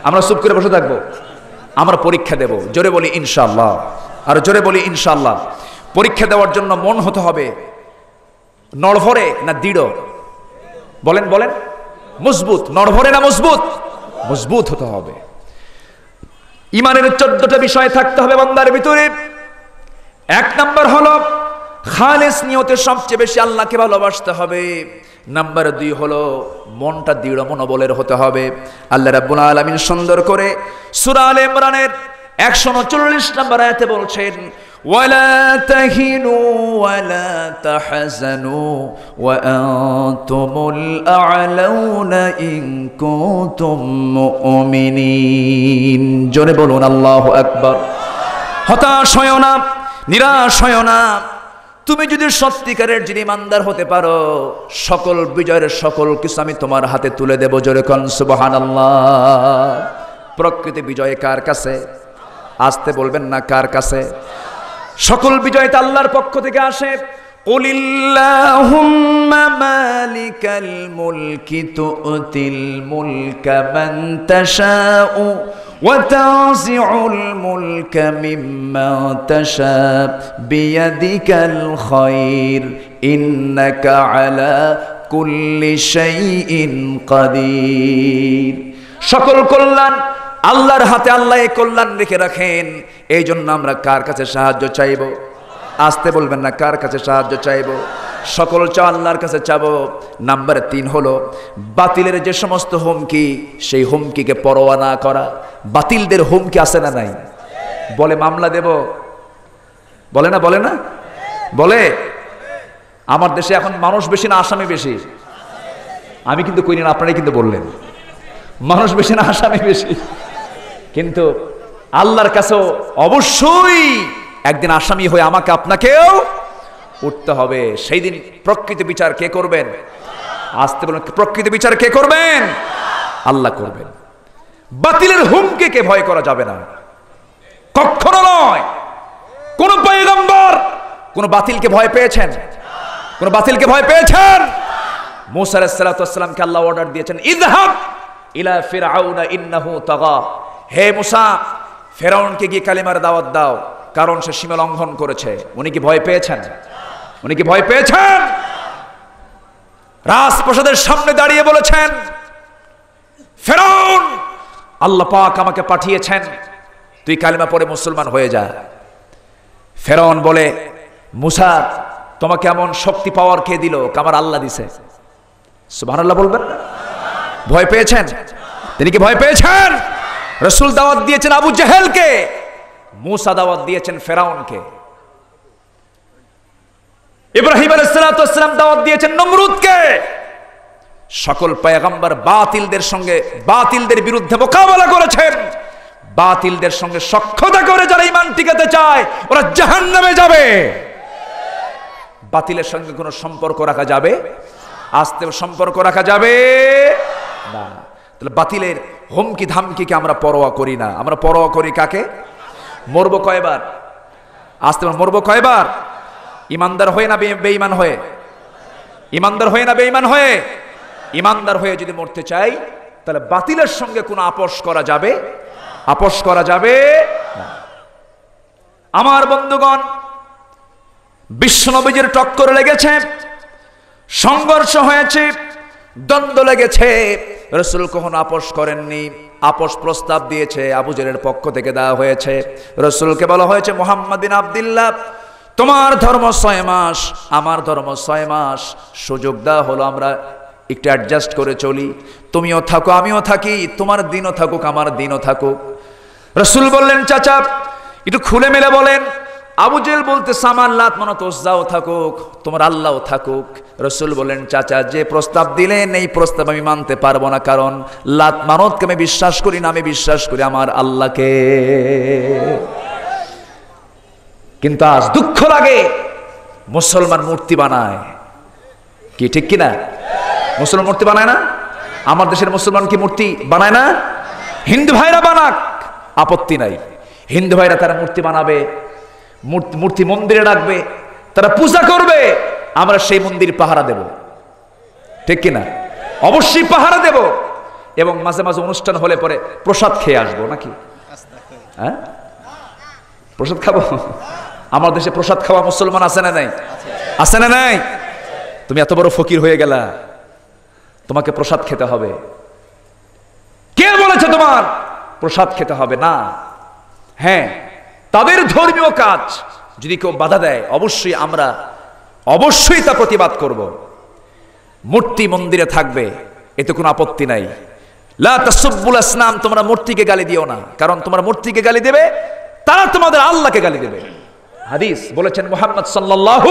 আমরা চুপ করে বসে থাকবো আমরা পরীক্ষা দেব জোরে বলি ইনশাল্লাহ আর জোরে বলি ইনশাল্লাহ পরীক্ষা দেওয়ার জন্য মন হতে হবে নড়ভরে না দৃঢ় বলেন বলেন মজবুত নড়ভরে না মজবুত মজবুত হতে হবে ইমানের চোদ্দটা বিষয় থাকতে হবে বন্দার ভিতরে এক নম্বর হল খালেস নিয়তে সবচেয়ে বেশি আল্লাহকে ভালোবাসতে হবে নাম্বার দুই হলো মনটা দৃঢ় মনোবলের হতে হবে আল্লাহ রাব্বুল আলামিন সুন্দর করে সূরা আলে ইমরানের একশো উনচল্লিশ নাম্বার আয়াতে বলছেন ولا تهنوا ولا تحزنوا وأنتم الأعلون إن كنتم مؤمنين جنب الله أكبر হতাশ হয় না নিরাশ হয় না তুমি যদি সত্যিকারের যিনি ইমানদার হতে পারো সকল বিজয়ের সকল কিছু আমি তোমার হাতে তুলে দেব জোরে কনসুবহান আল্লাহ প্রকৃতি বিজয় কার কাছে আসতে বলবেন না কার কাছে সকল বিজয় তা আল্লাহর পক্ষ থেকে আসে মালিকাল মুলকি مالك الملك تؤتي الملك وتنزع الملك مما تشاء بيدك الخير إنك على كل شيء قدير সকল কল্যাণ আল্লাহর হাতে আল্লাহ এই কল্যাণ রেখে রাখেন এই জন্য আমরা কার কাছে সাহায্য চাইব আসতে বলবেন না কার কাছে সাহায্য চাইব সকল চা আল্লাহর কাছে চাব নাম্বার তিন হলো বাতিলের যে সমস্ত হুমকি সেই হুমকিকে পরোয়া না করা বাতিলদের হুমকি আছে না নাই বলে মামলা দেব বলে না বলে না বলে আমার দেশে এখন মানুষ বেশি না আসামি বেশি আমি কিন্তু কই না আপনারাই কিন্তু বললেন মানুষ বেশি না আসামি বেশি কিন্তু আল্লাহর কাছেও অবশ্যই একদিন আসামি হয়ে আমাকে আপনাকেও উঠতে হবে সেই দিন প্রকৃত বিচার কে করবেন আসতে বলুন প্রকৃত বিচার কে করবেন আল্লাহ করবেন বাতিলের হুমকে কে ভয় করা যাবে না কখনো নয় কোন পৈগম্বর কোন বাতিলকে ভয় পেয়েছেন কোন বাতিলকে ভয় পেয়েছেন মুসা সালাতামকে আল্লাহ অর্ডার দিয়েছেন ইযহাব ইলা ফিরআউনা ইন্নাহু তাগা হে মুসা ফেরাউনকে গিয়ে কালিমার দাওয়াত দাও কারণ সে সীমা লঙ্ঘন করেছে উনি কি ভয় পেয়েছেন উনি কি ভয় পেয়েছেন রাজপ্রসাদের সামনে দাঁড়িয়ে বলেছেন ফেরাউন আল্লাহ পাক আমাকে পাঠিয়েছেন তুই কালিমা পরে মুসলমান হয়ে যা ফেরাউন বলে মুসা তোমাকে এমন শক্তি পাওয়ার কে দিল কামার আল্লাহ দিছে সুবহানাল্লাহ বলবেন ভয় পেয়েছেন তিনি কি ভয় পেয়েছেন রসুল দাওয়াত দিয়েছেন আবু জাহেলকে মুসা দাওয়াত দিয়েছেন ফেরাউনকে ইব্রাহিম আলাইসালাম দাওয়াত দিয়েছেন নমরুদকে সকল পায়গাম্বার বাতিলদের সঙ্গে বাতিলদের বিরুদ্ধে মোকাবেলা করেছেন বাতিলদের সঙ্গে সক্ষতা করে যারা ইমান টিকাতে চায় ওরা জাহান নামে যাবে বাতিলের সঙ্গে কোনো সম্পর্ক রাখা যাবে আস্তে সম্পর্ক রাখা যাবে না তাহলে বাতিলের হুমকি ধামকিকে আমরা পরোয়া করি না আমরা পরোয়া করি কাকে মরবো কয়বার আসতে মরবো কয়বার ইমানদার হয়ে না বেঈমান হয়ে ইমানদার হয়ে না বেঈমান হয়ে ইমানদার হয়ে যদি মরতে চাই তাহলে বাতিলের সঙ্গে কোনো আপোষ করা যাবে আপোষ করা যাবে আমার বন্ধুগণ বিশ্বনবীজির টক্কর লেগেছে সংঘর্ষ হয়েছে দ্বন্দ্ব লেগেছে রসুল কখনো আপোষ করেননি আপোষ প্রস্তাব দিয়েছে আবুজের পক্ষ থেকে দেওয়া হয়েছে রসুলকে বলা হয়েছে মোহাম্মদিন আবদুল্লাহ তোমার ধর্ম ছয় মাস আমার ধর্ম ছয় মাস সুযোগ দেওয়া হলো আমরা একটু অ্যাডজাস্ট করে চলি তুমিও থাকো আমিও থাকি তোমার দিনও থাকুক আমার দিনও থাকুক রসুল বললেন চাচা একটু খুলে মেলে বলেন আবুজেল বলতে সামার লাত মানত ওসজাও থাকুক তোমার আল্লাহও থাকুক রসুল বলেন চাচা যে প্রস্তাব দিলেন এই প্রস্তাব আমি মানতে পারবো না কারণ লাত মানতকে আমি বিশ্বাস করি না আমি বিশ্বাস করি আমার আল্লাহকে কিন্তু আজ দুঃখ লাগে মুসলমান মূর্তি বানায় কি ঠিক কিনা মুসলমান মূর্তি বানায় না আমার দেশের মুসলমান কি মূর্তি বানায় না হিন্দু ভাইরা বানাক আপত্তি নাই হিন্দু ভাইরা তারা মূর্তি বানাবে মূর্তি মন্দিরে রাখবে তারা পূজা করবে আমরা সেই মন্দির পাহারা দেব ঠিক কিনা অবশ্যই পাহারা দেব এবং মাঝে মাঝে অনুষ্ঠান হলে পরে প্রসাদ খেয়ে আসবো নাকি হ্যাঁ প্রসাদ খাবো আমার দেশে প্রসাদ খাওয়া মুসলমান আছে না নাই আছে না নাই তুমি এত বড় ফকির হয়ে গেলা তোমাকে প্রসাদ খেতে হবে কে বলেছে তোমার প্রসাদ খেতে হবে না হ্যাঁ তাদের ধর্মীয় কাজ যদি কেউ বাধা দেয় অবশ্যই আমরা অবশ্যই তা প্রতিবাদ করব মূর্তি মন্দিরে থাকবে এতে কোনো আপত্তি নাই লা তাসব্বুল তোমরা মূর্তিকে গালি দিও না কারণ তোমরা মূর্তিকে গালি দেবে তারা তোমাদের আল্লাহকে গালি দেবে হাদিস বলেছেন মোহাম্মদ সাল্লাহ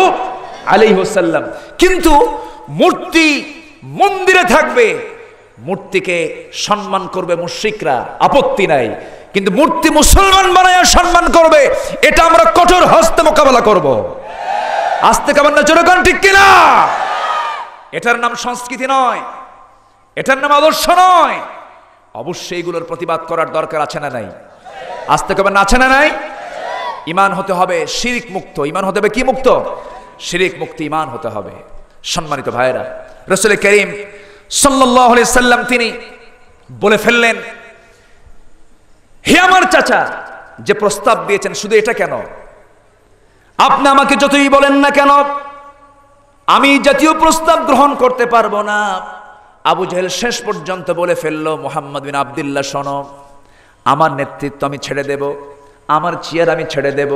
আলিহসাল্লাম কিন্তু মূর্তি মন্দিরে থাকবে মূর্তিকে সম্মান করবে মুশ্রিকরা আপত্তি নাই কিন্তু মূর্তি মুসলমান বানায় সম্মান করবে এটা আমরা কঠোর হস্তে মোকাবেলা করব। আজ থেকে আমার না জনগণ ঠিক কিনা এটার নাম সংস্কৃতি নয় এটার নাম আদর্শ নয় অবশ্যই এগুলোর প্রতিবাদ করার দরকার আছে না নাই আজ থেকে আমার আছে না নাই ইমান হতে হবে শিরিক মুক্ত ইমান হতে হবে কি মুক্ত শিরিক মুক্ত ইমান হতে হবে সম্মানিত ভাইরা রসুল করিম সাল্লাম তিনি বলে ফেললেন হে আমার চাচা যে প্রস্তাব দিয়েছেন শুধু এটা কেন আপনি আমাকে যতই বলেন না কেন আমি জাতীয় প্রস্তাব গ্রহণ করতে পারবো না আবু জাহেল শেষ পর্যন্ত বলে ফেললো মোহাম্মদ বিন আবদুল্লাহ সন আমার নেতৃত্ব আমি ছেড়ে দেব আমার চেয়ার আমি ছেড়ে দেব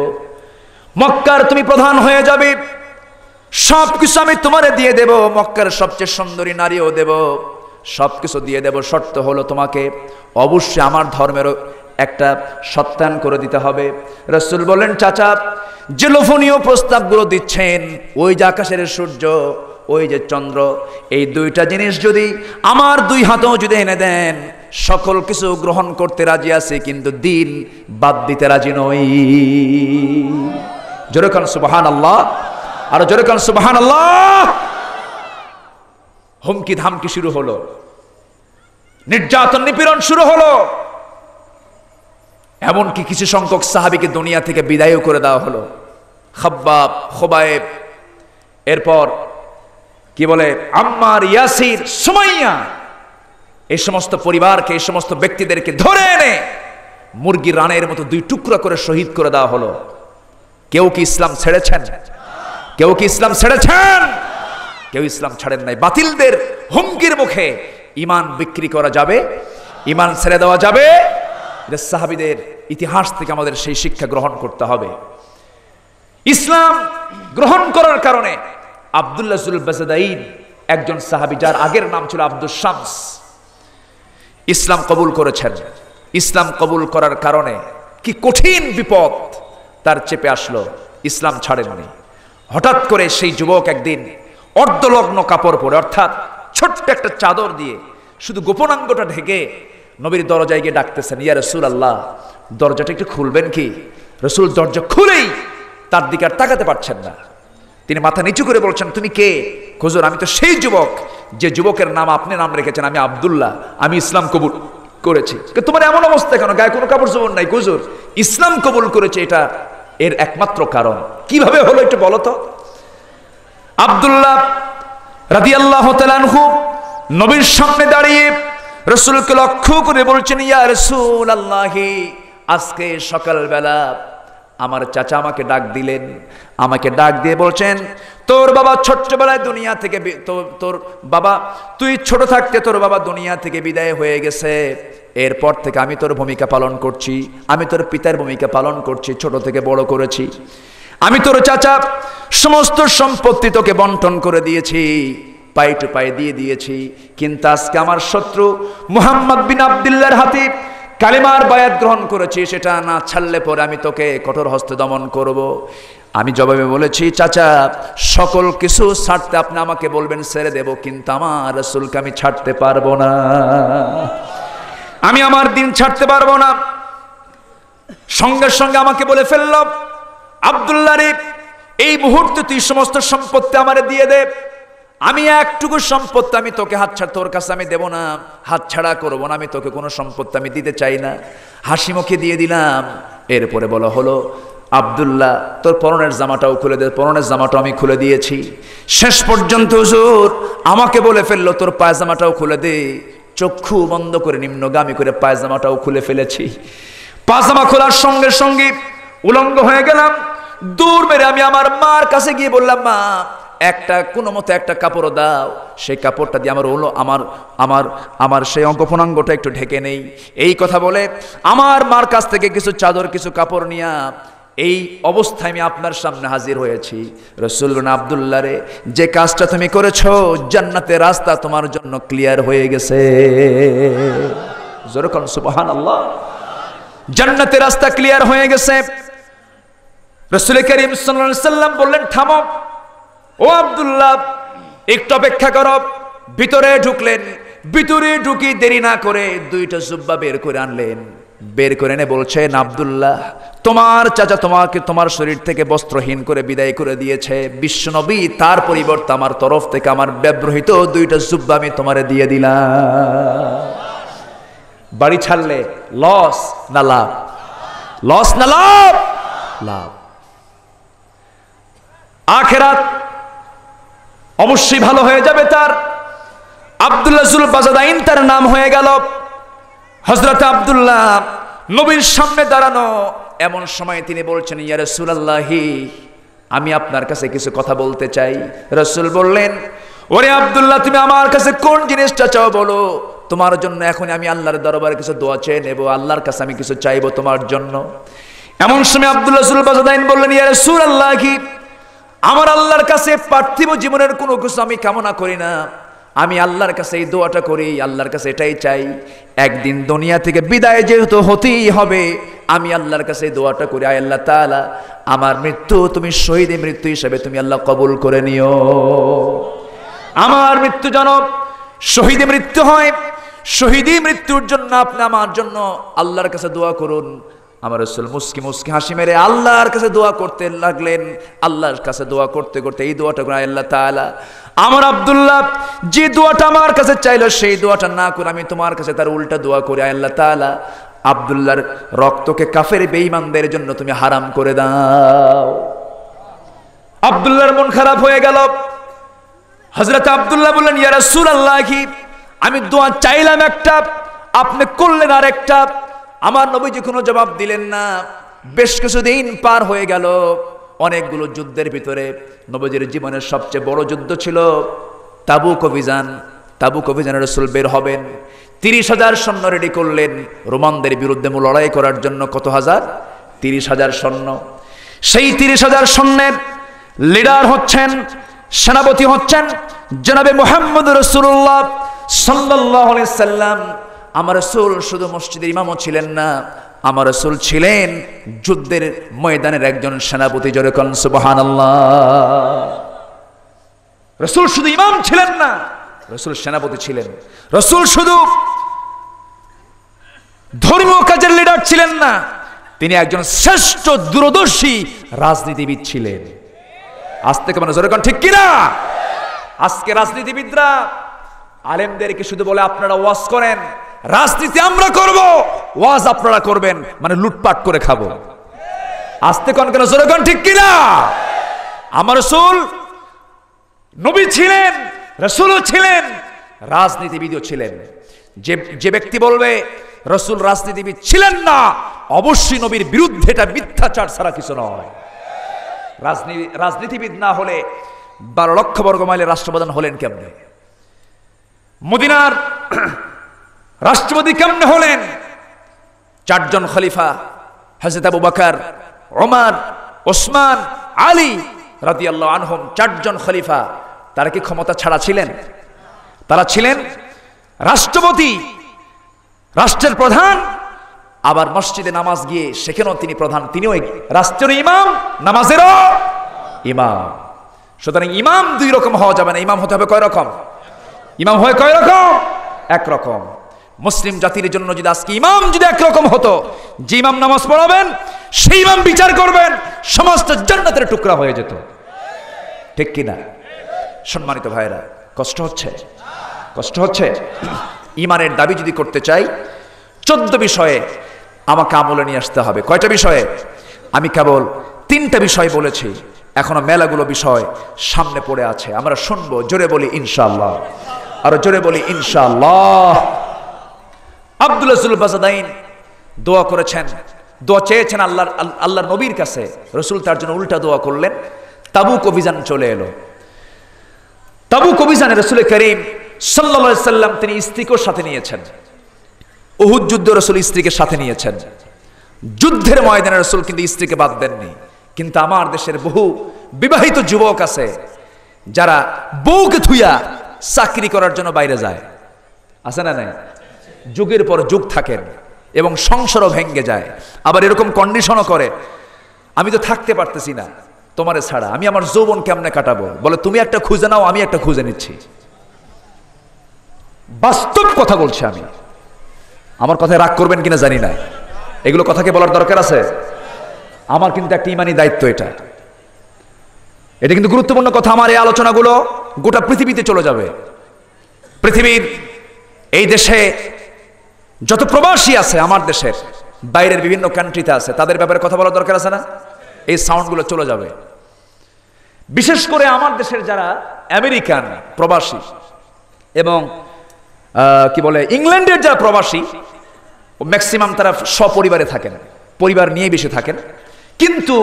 মক্কার তুমি প্রধান হয়ে যাবে সব কিছু আমি তোমারে দিয়ে দেব মক্কার সবচেয়ে সুন্দরী নারীও দেব সব কিছু দিয়ে দেব শর্ত হলো তোমাকে অবশ্যই আমার ধর্মেরও একটা সত্যায়ন করে দিতে হবে রসুল বলেন চাচা যে লোভনীয় প্রস্তাবগুলো দিচ্ছেন ওই যে আকাশের সূর্য ওই যে চন্দ্র এই দুইটা জিনিস যদি আমার দুই হাতেও যদি এনে দেন সকল কিছু গ্রহণ করতে রাজি আছে কিন্তু দিন বাদ দিতে রাজি নই জোরেখান সুবাহান আল্লাহ আর জোরেখান সুবাহান আল্লাহ হুমকি ধামকি শুরু হলো নির্যাতন নিপীড়ন শুরু হলো এমনকি কিছু সংখ্যক সাহাবিকে দুনিয়া থেকে বিদায়ও করে দেওয়া হলো খাব্বাব খোবায়েব এরপর কি বলে আম্মার ইয়াসির সুমাইয়া এই সমস্ত পরিবারকে এই সমস্ত ব্যক্তিদেরকে ধরে এনে মুরগি রানের মতো দুই টুকরা করে শহীদ করে দেওয়া হলো কেউ কি ইসলাম ছেড়েছেন কেউ কি ইসলাম ছেড়েছেন কেউ ইসলাম ছাড়েন নাই বাতিলদের হুমকির মুখে ইমান বিক্রি করা যাবে ইমান ছেড়ে দেওয়া যাবে সাহাবিদের ইতিহাস থেকে আমাদের সেই শিক্ষা গ্রহণ করতে হবে ইসলাম গ্রহণ করার কারণে আবদুল্লাহ একজন সাহাবি যার আগের নাম ছিল আব্দুল শামস ইসলাম কবুল করেছেন ইসলাম কবুল করার কারণে কি কঠিন বিপদ তার চেপে আসলো ইসলাম ছাড়েননি হঠাৎ করে সেই যুবক একদিন অর্ধলগ্ন কাপড় পরে অর্থাৎ ছোট্ট একটা চাদর দিয়ে শুধু গোপনাঙ্গটা ঢেকে নবীর দরজায় গিয়ে ডাকতেছেন ইয়া রসুল আল্লাহ দরজাটা একটু খুলবেন কি রসুল দরজা খুলেই তার দিকে আর তাকাতে পারছেন না তিনি মাথা নিচু করে বলছেন তুমি কে খুজুর আমি তো সেই যুবক যে যুবকের নাম আপনি নাম রেখেছেন আমি আবদুল্লাহ আমি ইসলাম কবুল করেছি তোমার এমন অবস্থা কেন গায়ে কোনো কাপড় চোপড় নাই কুজুর ইসলাম কবুল করেছে এটা এর একমাত্র কারণ কিভাবে হলো একটু বলতো আবদুল্লাহ রাদি আল্লাহ নবীর সামনে দাঁড়িয়ে রসুলকে লক্ষ্য করে বলছেন ইয়া রসুল আল্লাহি আজকে সকালবেলা আমার চাচা আমাকে ডাক দিলেন আমাকে ডাক দিয়ে বলছেন তোর বাবা ছোট্টবেলায় দুনিয়া থেকে তোর বাবা তুই ছোট থাকতে তোর বাবা দুনিয়া থেকে বিদায় হয়ে গেছে এরপর থেকে আমি তোর ভূমিকা পালন করছি আমি তোর পিতার ভূমিকা পালন করছি ছোট থেকে বড় করেছি আমি তোর চাচা সমস্ত সম্পত্তি তোকে বন্টন করে দিয়েছি পাই টু পাই দিয়ে দিয়েছি কিন্তু আজকে আমার শত্রু মোহাম্মদ বিন আবদুল্লার হাতিব কালিমার বায়াত গ্রহণ করেছি সেটা না ছাড়লে পরে আমি তোকে কঠোর হস্তে দমন করব। আমি জবাবে বলেছি চাচা সকল কিছু ছাড়তে আপনি আমাকে বলবেন সেরে দেব কিন্তু আমার রসুলকে আমি ছাড়তে পারবো না আমি আমার দিন ছাড়তে পারবো না সঙ্গে সঙ্গে আমাকে বলে ফেললাম আবদুল্লা রে এই মুহূর্তে তুই সমস্ত সম্পত্তি আমার দিয়ে দেব আমি একটুকু সম্পত্তি আমি তোকে হাত ছাড়া তোর কাছে আমি দেব না হাত ছাড়া করবো না আমি তোকে কোনো সম্পত্তি আমি দিতে চাই না হাসি মুখে দিয়ে দিলাম এরপরে বলা হলো আবদুল্লাহ তোর পরনের জামাটাও খুলে দে পরনের জামাটাও আমি খুলে দিয়েছি শেষ পর্যন্ত হুজুর আমাকে বলে ফেললো তোর পায়জামাটাও খুলে দে চক্ষু বন্ধ করে নিম্নগামী করে পায়জামাটাও খুলে ফেলেছি পায়জামা খোলার সঙ্গে সঙ্গে উলঙ্গ হয়ে গেলাম দূর মেরে আমি আমার মার কাছে গিয়ে বললাম মা একটা কোনো মতো একটা কাপড় দাও সেই কাপড়টা দিয়ে আমার হলো আমার আমার আমার সেই অঙ্গ একটু ঢেকে নেই এই কথা বলে আমার মার কাছ থেকে কিছু চাদর কিছু কাপড় নিয়ে এই অবস্থায় আমি আপনার সামনে হাজির হয়েছি রসুল আবদুল্লা রে যে কাজটা তুমি করেছ জান্নাতে রাস্তা তোমার জন্য ক্লিয়ার হয়ে গেছে জান্নাতে রাস্তা ক্লিয়ার হয়ে গেছে রসুল করিম সাল্লাম বললেন থামক ও আবদুল্লাহ একটু অপেক্ষা কর ভিতরে ঢুকলেন ভিতরে ঢুকি দেরি না করে দুইটা জুব্বা বের করে আনলেন বের করে এনে বলছেন আবদুল্লাহ তোমার চাচা তোমাকে তোমার শরীর থেকে বস্ত্রহীন করে বিদায় করে দিয়েছে বিশ্বনবী তার পরিবর্তে আমার তরফ থেকে আমার ব্যবহৃত দুইটা জুব্বা আমি তোমারে দিয়ে দিলাম বাড়ি ছাড়লে লস না লাভ লস না লাভ লাভ আখেরাত অবশ্যই ভালো হয়ে যাবে তার আবদুল্লাজুল বাজাদাইন তার নাম হয়ে গেল হজরত আবদুল্লাহ নবীর সামনে দাঁড়ানো এমন সময় তিনি বলছেন ইয়া রসুলাল্লাহি আমি আপনার কাছে কিছু কথা বলতে চাই রসুল বললেন ওরে আবদুল্লাহ তুমি আমার কাছে কোন জিনিসটা চাও বলো তোমার জন্য এখন আমি আল্লাহর দরবারে কিছু দোয়া চেয়ে নেবো আল্লাহর কাছে আমি কিছু চাইবো তোমার জন্য এমন সময় আবদুল্লাহ সুল বাজাদাইন বললেন ইয়া রসুল আল্লাহ আমার আল্লাহর কাছে পার্থিব জীবনের কোনো কিছু আমি কামনা করি না আমি আল্লাহর কাছে এই দোয়াটা করি আল্লাহর কাছে এটাই চাই একদিন দুনিয়া থেকে বিদায় যেহেতু হতেই হবে আমি আল্লাহর কাছে দোয়াটা করি আয় আল্লাহ তালা আমার মৃত্যু তুমি শহীদে মৃত্যু হিসাবে তুমি আল্লাহ কবুল করে নিও আমার মৃত্যু জনক শহীদে মৃত্যু হয় শহীদই মৃত্যুর জন্য আপনি আমার জন্য আল্লাহর কাছে দোয়া করুন আমার রসুল মুসকি মুসকি হাসি মেরে আল্লাহর কাছে দোয়া করতে লাগলেন আল্লাহর কাছে দোয়া করতে করতে এই দোয়াটা করে আল্লাহ তালা আমার আবদুল্লাহ যে দোয়াটা আমার কাছে চাইলো সেই দোয়াটা না করে আমি তোমার কাছে তার উল্টা দোয়া করি আল্লাহ তালা আবদুল্লার রক্তকে কাফের বেইমানদের জন্য তুমি হারাম করে দাও আবদুল্লার মন খারাপ হয়ে গেল হজরত আবদুল্লাহ বললেন ইয়ারা সুর আল্লাহ আমি দোয়া চাইলাম একটা আপনি করলেন আরেকটা আমার নবীজি কোনো জবাব দিলেন না বেশ কিছুদিন পার হয়ে গেল অনেকগুলো যুদ্ধের ভিতরে নবজির জীবনের সবচেয়ে বড় যুদ্ধ ছিল তাবুক অভিযান তাবুক অভিযানের রসুল বের হবেন তিরিশ হাজার সৈন্য রেডি করলেন রোমানদের বিরুদ্ধে লড়াই করার জন্য কত হাজার তিরিশ হাজার সৈন্য সেই তিরিশ হাজার সৈন্যের লিডার হচ্ছেন সেনাপতি হচ্ছেন জনাবে মোহাম্মদ রসুল্লাহ সাল্লাহ সাল্লাম আমার সুল শুধু মসজিদের ইমামও ছিলেন না আমার রসুল ছিলেন যুদ্ধের ময়দানের একজন সেনাপতি জরকন সুবাহান রসুল শুধু ইমাম ছিলেন না রসুল সেনাপতি ছিলেন রসুল শুধু ধর্মীয় কাজের লিডার ছিলেন না তিনি একজন শ্রেষ্ঠ দূরদর্শী রাজনীতিবিদ ছিলেন আজ থেকে মানে জোরে ঠিক কিনা আজকে রাজনীতিবিদরা আলেমদেরকে শুধু বলে আপনারা ওয়াজ করেন রাজনীতি আমরা করব ওয়াজ আপনারা করবেন মানে লুটপাট করে খাবো আসতে কন কেন জোরগণ ঠিক কিনা আমার রসুল নবী ছিলেন রসুলও ছিলেন রাজনীতিবিদও ছিলেন যে যে ব্যক্তি বলবে রসুল রাজনীতিবিদ ছিলেন না অবশ্যই নবীর বিরুদ্ধে এটা মিথ্যাচার ছাড়া কিছু নয় রাজনীতি রাজনীতিবিদ না হলে বারো লক্ষ বর্গ মাইলে রাষ্ট্রপ্রধান হলেন কেমনে মদিনার রাষ্ট্রপতি কেমন হলেন চারজন খলিফা হজরত আবু বাকার ওমার ওসমান আলী আল্লাহ আনহম চারজন খলিফা তারা কি ক্ষমতা ছাড়া ছিলেন তারা ছিলেন রাষ্ট্রপতি রাষ্ট্রের প্রধান আবার মসজিদে নামাজ গিয়ে সেখানেও তিনি প্রধান তিনিও রাষ্ট্রের ইমাম নামাজেরও ইমাম সুতরাং ইমাম দুই রকম হওয়া যাবে না ইমাম হতে হবে কয় রকম ইমাম হয় কয় রকম একরকম মুসলিম জাতির জন্য যদি আজকে ইমাম যদি একরকম হতো যে ইমাম নামাজ পড়াবেন সেই ইমাম বিচার করবেন সমস্ত জান্নাতের টুকরা হয়ে যেত ঠিক কিনা সম্মানিত ভাইরা কষ্ট হচ্ছে কষ্ট হচ্ছে ইমানের দাবি যদি করতে চাই চোদ্দ বিষয়ে আমাকে আমলে নিয়ে আসতে হবে কয়টা বিষয়ে আমি কেবল তিনটা বিষয় বলেছি এখনো মেলাগুলো বিষয় সামনে পড়ে আছে আমরা শুনবো জোরে বলি ইনশাল্লাহ আরো জোরে বলি ইনশাল্লাহ আবদুল্লাহুল বাজাদাইন দোয়া করেছেন দোয়া চেয়েছেন আল্লাহ আল্লাহ নবীর কাছে রসুল তার জন্য উল্টা দোয়া করলেন তাবুক অভিযান চলে এলো তাবুক অভিযানে রসুল করিম সাল্লাম তিনি স্ত্রীকেও সাথে নিয়েছেন উহুদ যুদ্ধ রসুল স্ত্রীকে সাথে নিয়েছেন যুদ্ধের ময়দানে রসুল কিন্তু স্ত্রীকে বাদ দেননি কিন্তু আমার দেশের বহু বিবাহিত যুবক আছে যারা বউকে থুইয়া চাকরি করার জন্য বাইরে যায় আছে না নাই যুগের পর যুগ থাকেন এবং সংসারও ভেঙ্গে যায় আবার এরকম কন্ডিশনও করে আমি তো থাকতে পারতেছি না তোমার ছাড়া আমি আমার যৌবন কেমনে কাটাবো বলে তুমি একটা খুঁজে নাও আমি একটা খুঁজে নিচ্ছি বাস্তব কথা বলছি আমি আমার কথায় রাগ করবেন কিনা জানি না এগুলো কথাকে বলার দরকার আছে আমার কিন্তু একটা ইমানি দায়িত্ব এটা এটা কিন্তু গুরুত্বপূর্ণ কথা আমার এই আলোচনাগুলো গোটা পৃথিবীতে চলে যাবে পৃথিবীর এই দেশে যত প্রবাসী আছে আমার দেশের বাইরের বিভিন্ন কান্ট্রিতে আছে তাদের ব্যাপারে কথা বলার দরকার আছে না এই সাউন্ডগুলো চলে যাবে বিশেষ করে আমার দেশের যারা আমেরিকান প্রবাসী এবং কি বলে ইংল্যান্ডের যারা প্রবাসী ম্যাক্সিমাম তারা সপরিবারে থাকেন পরিবার নিয়ে বেশি থাকেন কিন্তু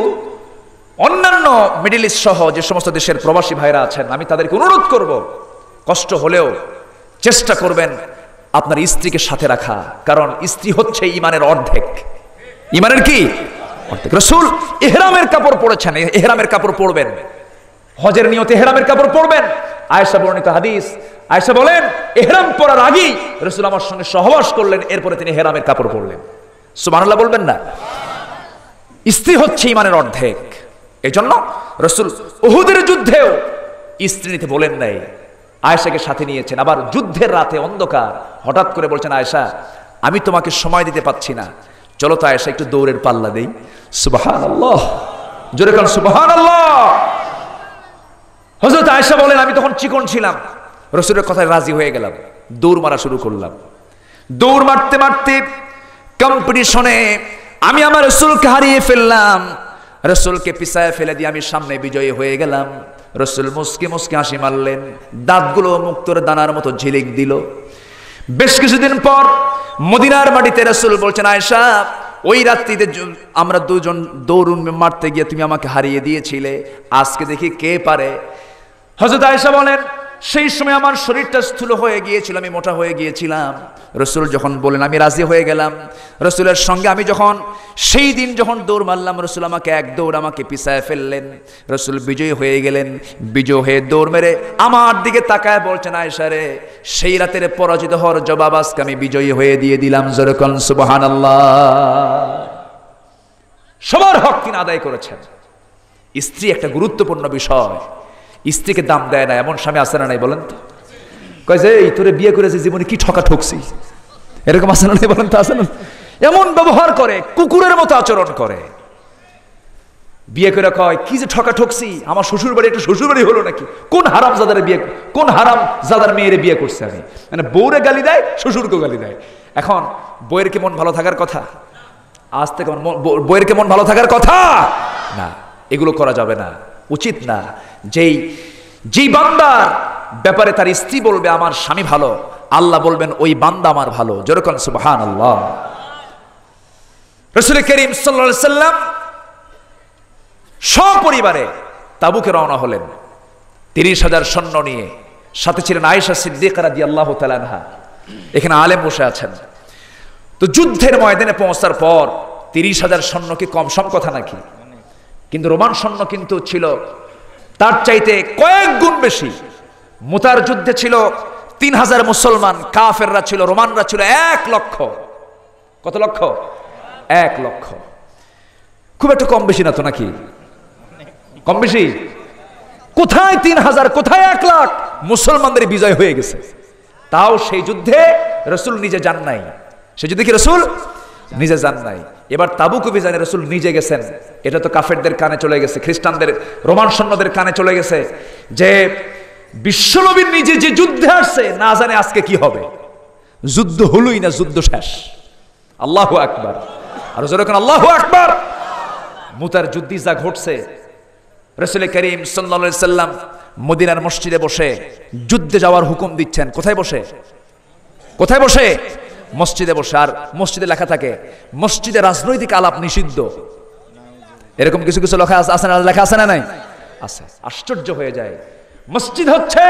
অন্যান্য মিডিল ইস্ট সহ যে সমস্ত দেশের প্রবাসী ভাইরা আছেন আমি তাদেরকে অনুরোধ করব কষ্ট হলেও চেষ্টা করবেন আপনার স্ত্রীকে সাথে রাখা কারণ স্ত্রী হচ্ছে ইমানের অর্ধেক ইমানের কি অর্ধেক রসুল এহরামের কাপড় পরেছেন এহরামের কাপড় পরবেন হজের নিয়তে এহরামের কাপড় পরবেন আয়েশা বর্ণিত হাদিস আয়েশা বলেন এহরাম পরার আগেই রসুল আমার সঙ্গে সহবাস করলেন এরপরে তিনি হেরামের কাপড় পরলেন সুমানুল্লাহ বলবেন না স্ত্রী হচ্ছে ইমানের অর্ধেক এই জন্য রসুল ওহুদের যুদ্ধেও স্ত্রী নিতে বলেন নাই আয়েশাকে সাথে নিয়েছেন আবার যুদ্ধের রাতে অন্ধকার হঠাৎ করে বলছেন আয়েশা আমি তোমাকে সময় দিতে পাচ্ছি না চলো তো আয়েশা একটু দৌড়ের পাল্লা দেই সুবাহান আল্লাহ জোরে কারণ সুবাহান আল্লাহ হজরত আয়েশা বলেন আমি তখন চিকন ছিলাম রসুলের কথায় রাজি হয়ে গেলাম দৌড় মারা শুরু করলাম দৌড় মারতে মারতে কম্পিটিশনে আমি আমার রসুলকে হারিয়ে ফেললাম রসুলকে পিছায় ফেলে দিয়ে আমি সামনে বিজয়ী হয়ে গেলাম রসুল মুসকে মুসকে হাসি মারলেন দাঁতগুলো মুক্তর দানার মতো ঝিলিক দিল বেশ কিছুদিন পর মদিনার মাটিতে রসুল বলছেন আয়সা ওই রাত্রিতে আমরা দুজন দৌড়ুন মারতে গিয়ে তুমি আমাকে হারিয়ে দিয়েছিলে আজকে দেখি কে পারে হজরত আয়সা বলেন সেই সময় আমার শরীরটা স্থূল হয়ে গিয়েছিল আমি মোটা হয়ে গিয়েছিলাম রসুল যখন বলেন আমি রাজি হয়ে গেলাম রসুলের সঙ্গে আমি যখন সেই দিন যখন দৌড় মারলাম রসুল আমাকে এক দৌড় আমাকে পিছায় ফেললেন রসুল বিজয়ী হয়ে গেলেন বিজয় হয়ে দৌড় মেরে আমার দিকে তাকায় বলছেন আয়সারে সেই রাতের পরাজিত হওয়ার জবাব আজকে আমি বিজয়ী হয়ে দিয়ে দিলাম জরকন সুবাহান সবার হক তিনি আদায় করেছেন স্ত্রী একটা গুরুত্বপূর্ণ বিষয় স্ত্রীকে দাম দেয় না এমন স্বামী আসে না নাই বলেন তো কয় যে এই তোরে বিয়ে করেছে জীবনে কি ঠকা ঠকছি এরকম আসে না নাই বলেন তো আসে না এমন ব্যবহার করে কুকুরের মতো আচরণ করে বিয়ে করে কয় কি যে ঠকা ঠকছি আমার শ্বশুর বাড়ি একটা শ্বশুর বাড়ি হলো নাকি কোন হারাম জাদারে বিয়ে কোন হারাম জাদার মেয়েরে বিয়ে করছে আমি মানে বউরে গালি দেয় শ্বশুরকেও গালি দেয় এখন বইয়ের কি মন ভালো থাকার কথা আজ থেকে বইয়ের কি মন ভালো থাকার কথা না এগুলো করা যাবে না উচিত না যেই যেই বান্দার ব্যাপারে তার স্ত্রী বলবে আমার স্বামী ভালো আল্লাহ বলবেন ওই বান্দা আমার ভালো যেরকম সুবহান আল্লাহ রসুল করিম সাল্লা সাল্লাম সপরিবারে তাবুকে রওনা হলেন তিরিশ হাজার সৈন্য নিয়ে সাথে ছিলেন আয়েশা সিদ্দিক রাজি আল্লাহ তালানহা এখানে আলেম বসে আছেন তো যুদ্ধের ময়দানে পৌঁছার পর তিরিশ হাজার সৈন্য কি কম সম কথা নাকি কিন্তু রোমান সৈন্য কিন্তু ছিল তার চাইতে কয়েক গুণ বেশি মুতার যুদ্ধে ছিল তিন হাজার মুসলমান কাফেররা ছিল রোমানরা ছিল এক লক্ষ কত লক্ষ এক লক্ষ খুব একটু কম বেশি না তো নাকি কম বেশি কোথায় তিন হাজার কোথায় এক লাখ মুসলমানদের বিজয় হয়ে গেছে তাও সেই যুদ্ধে রসুল নিজে যান নাই সে যুদ্ধে কি রসুল নিজে যান নাই এবার তাবুক অভিযানে রসুল নিজে গেছেন এটা তো কাফেরদের কানে চলে গেছে খ্রিস্টানদের রোমান সৈন্যদের কানে চলে গেছে যে বিশ্বনবীর নিজে যে যুদ্ধে আসছে না জানে আজকে কি হবে যুদ্ধ হলুই না যুদ্ধ শেষ আল্লাহ আকবার আর যখন আল্লাহ আকবার মুতার যুদ্ধি যা ঘটছে রসুল করিম সাল্লাম মদিনার মসজিদে বসে যুদ্ধে যাওয়ার হুকুম দিচ্ছেন কোথায় বসে কোথায় বসে মসজিদে বসার মসজিদে লেখা থাকে মসজিদে রাজনৈতিক আলাপ নিষিদ্ধ এরকম কিছু কিছু লেখা আছে না লেখা আছে না নাই আছে আশ্চর্য হয়ে যায় মসজিদ হচ্ছে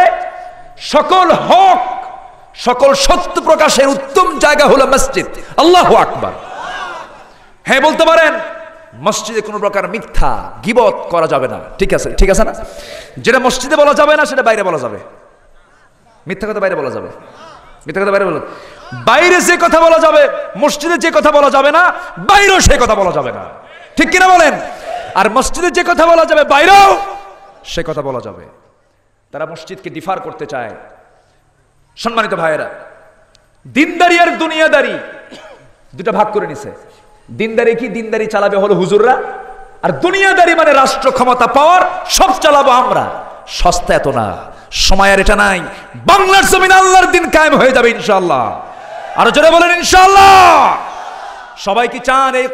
সকল হক সকল সত্য প্রকাশের উত্তম জায়গা হলো মসজিদ আল্লাহ আকবার হ্যাঁ বলতে পারেন মসজিদে কোনো প্রকার মিথ্যা গিবত করা যাবে না ঠিক আছে ঠিক আছে না যেটা মসজিদে বলা যাবে না সেটা বাইরে বলা যাবে মিথ্যা কথা বাইরে বলা যাবে মিথ্যা কথা বাইরে বলেন বাইরে যে কথা বলা যাবে মসজিদে যে কথা বলা যাবে না বাইরেও সে কথা বলা যাবে না ঠিক কিনা বলেন আর মসজিদে যে কথা বলা যাবে বাইরেও সে কথা বলা যাবে তারা মসজিদকে ডিফার করতে চায় সম্মানিত ভাইয়েরা দিনদারি আর দুনিয়াদারি দুটা ভাগ করে নিছে দিনদারি কি দিনদারি চালাবে হলো হুজুররা আর দুনিয়াদারি মানে রাষ্ট্র ক্ষমতা পাওয়ার সব চালাবো আমরা সস্তা এত না সময় আর এটা নাই বাংলার জমিন আল্লাহর দিন কায়েম হয়ে যাবে ইনশাল্লাহ আরো জোরে বলেন ইনশাল্লাহ সবাই কি চান এই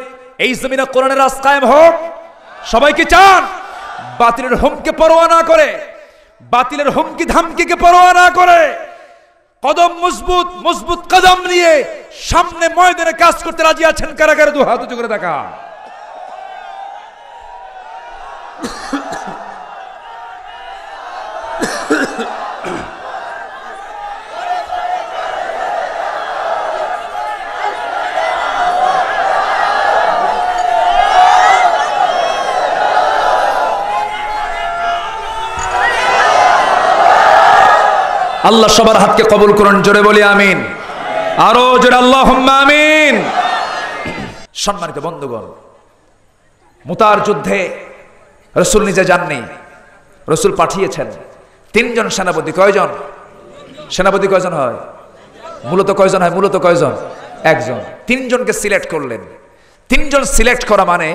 এই জমিনে কোরআনের রাজ কায়েম হোক সবাই কি চান বাতিলের হুমকে পরোয়া না করে বাতিলের হুমকি ধামকিকে পরোয়া না করে কদম মজবুত মজবুত কদম নিয়ে সামনে ময়দানে কাজ করতে রাজি আছেন কারাগারে দু হাত উঁচু করে দেখা আল্লাহ সবার হাতকে কবুল করুন জোরে বলি আমিন আরো জোরে আল্লাহ আমিন সম্মানিত বন্ধুগণ মুতার যুদ্ধে রসুল নিজে যাননি রসুল পাঠিয়েছেন তিনজন সেনাপতি কয়জন সেনাপতি কয়জন হয় মূলত কয়জন হয় মূলত কয়জন একজন তিনজনকে সিলেক্ট করলেন তিনজন সিলেক্ট করা মানে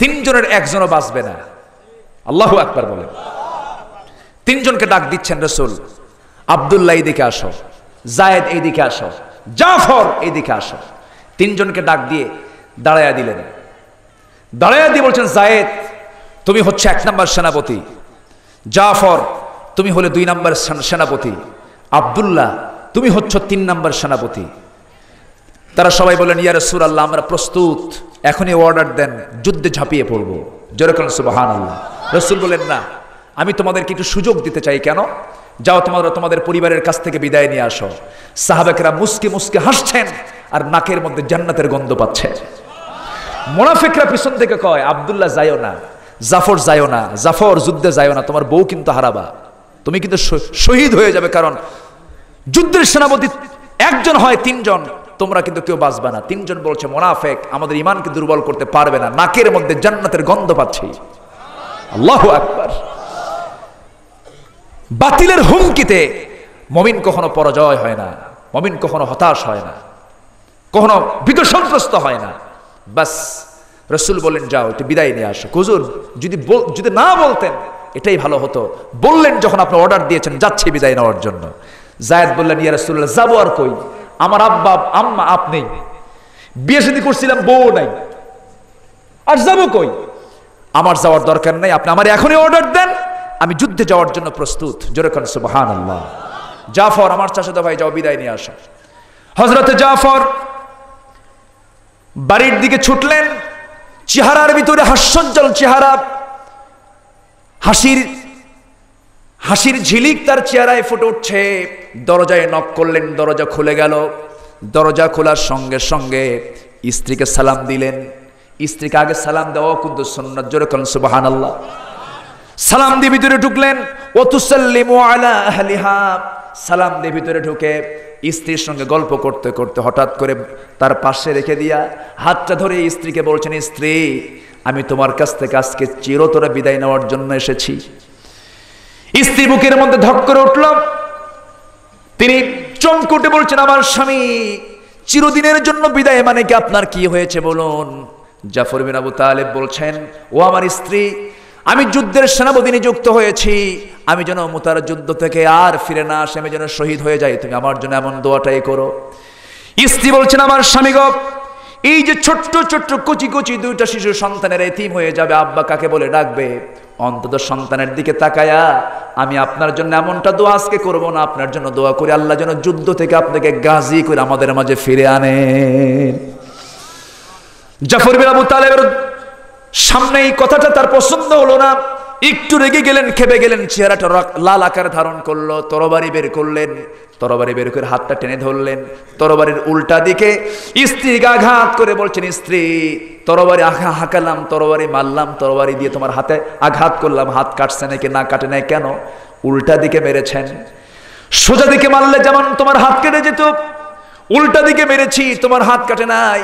তিনজনের একজনও বাঁচবে না আল্লাহ একবার বলেন তিনজনকে ডাক দিচ্ছেন রসুল আবদুল্লাহ এইদিকে আসো জায়েদ এইদিকে আসো জাফর এইদিকে আসো তিনজনকে ডাক দিয়ে দাঁড়ায়া দিলেন দাঁড়াইয়া দিয়ে বলছেন জায়েদ তুমি হচ্ছে এক নম্বর সেনাপতি জাফর তুমি হলে দুই নম্বর সেনাপতি আবদুল্লাহ তুমি হচ্ছ তিন নম্বর সেনাপতি তারা সবাই বলেন ইয়ার সুর আল্লাহ আমরা প্রস্তুত এখনই অর্ডার দেন যুদ্ধে ঝাঁপিয়ে পড়ব যেরকম সুবাহান রসুল বলেন না আমি তোমাদেরকে একটু সুযোগ দিতে চাই কেন যাও তোমরা তোমাদের পরিবারের কাছ থেকে বিদায় নিয়ে আসো সাহাবেকরা মুসকে মুসকে হাসছেন আর নাকের মধ্যে জান্নাতের গন্ধ পাচ্ছে মোনাফেকরা পিছন থেকে কয় আবদুল্লাহ যাইও না জাফর যাইও না জাফর যুদ্ধে যাইও না তোমার বউ কিন্তু হারাবা তুমি কিন্তু শহীদ হয়ে যাবে কারণ যুদ্ধের সেনাপতি একজন হয় তিনজন তোমরা কিন্তু কেউ বাঁচবে না তিনজন বলছে মোনাফেক আমাদের ইমানকে দুর্বল করতে পারবে না নাকের মধ্যে জান্নাতের গন্ধ পাচ্ছি আল্লাহ আকবার বাতিলের হুমকিতে মমিন কখনো পরাজয় হয় না মমিন কখনো হতাশ হয় না কখনো ভীত সন্ত্রস্ত হয় না বাস রসুল বললেন যাও একটু বিদায় নিয়ে আসো কুজুর যদি যদি না বলতেন এটাই ভালো হতো বললেন যখন আপনি অর্ডার দিয়েছেন যাচ্ছি বিদায় নেওয়ার জন্য জায়দ বললেন ইয়া রসুল্লাহ যাবো আর কই আমার আব্বা আম্মা আপনি বিয়ে শুধু করছিলাম বউ নাই আর যাবো কই আমার যাওয়ার দরকার নাই আপনি আমার এখনই অর্ডার দেন আমি যুদ্ধে যাওয়ার জন্য প্রস্তুত জোরেখান সুবাহান আল্লাহ জাফর আমার চাষাদা ভাই যাও বিদায় নিয়ে আসা হজরত জাফর বাড়ির দিকে ছুটলেন চেহারার ভিতরে হাস্যজ্জ্বল চেহারা হাসির হাসির ঝিলিক তার চেহারায় ফুটে উঠছে দরজায় নক করলেন দরজা খুলে গেল দরজা খোলার সঙ্গে সঙ্গে স্ত্রীকে সালাম দিলেন স্ত্রীকে আগে সালাম দেওয়া কিন্তু সন্ন্যত জোরে করেন সুবাহান আল্লাহ সালাম দিয়ে ভিতরে ঢুকলেন আলা সালাম দিয়ে ভিতরে ঢুকে স্ত্রীর সঙ্গে গল্প করতে করতে হঠাৎ করে তার পাশে রেখে দিয়া হাতটা ধরে স্ত্রীকে বলছেন স্ত্রী আমি তোমার কাছ থেকে আজকে চিরতরে বিদায় নেওয়ার জন্য এসেছি স্ত্রী বুকের মধ্যে ধক করে উঠল তিনি চমকুটে বলছেন আমার স্বামী চিরদিনের জন্য বিদায় মানে কি আপনার কি হয়েছে বলুন জাফর বিন আবু তালেব বলছেন ও আমার স্ত্রী আমি যুদ্ধের সেনাপতি নিযুক্ত হয়েছি আমি যেন মুতার যুদ্ধ থেকে আর ফিরে না আসে আমি যেন শহীদ হয়ে যাই তুমি আমার জন্য এমন দোয়াটাই করো স্ত্রী বলছেন আমার স্বামীগ এই যে ছোট্ট ছোট্ট কচি কচি দুইটা শিশু সন্তানের এতিম হয়ে যাবে আব্বা কাকে বলে ডাকবে অন্তত সন্তানের দিকে তাকায়া আমি আপনার জন্য এমনটা দোয়া আজকে করব না আপনার জন্য দোয়া করি আল্লাহ যেন যুদ্ধ থেকে আপনাকে গাজী করে আমাদের মাঝে ফিরে আনে জাফর বিন আবু তালেবের সামনে এই কথাটা তার পছন্দ হলো না একটু রেগে গেলেন খেপে গেলেন চেহারাটা লাল আকার ধারণ করলো তরবারি বের করলেন তরবারি বের করে হাতটা টেনে ধরলেন তরবারির উল্টা দিকে স্ত্রী আঘাত করে বলছেন স্ত্রী তরবারি আঘা হাঁকালাম তরবারি মারলাম তরবারি দিয়ে তোমার হাতে আঘাত করলাম হাত কাটছে নাকি না কাটে নাই কেন উল্টা দিকে মেরেছেন সোজা দিকে মারলে যেমন তোমার হাত কেটে যেত উল্টা দিকে মেরেছি তোমার হাত কাটে নাই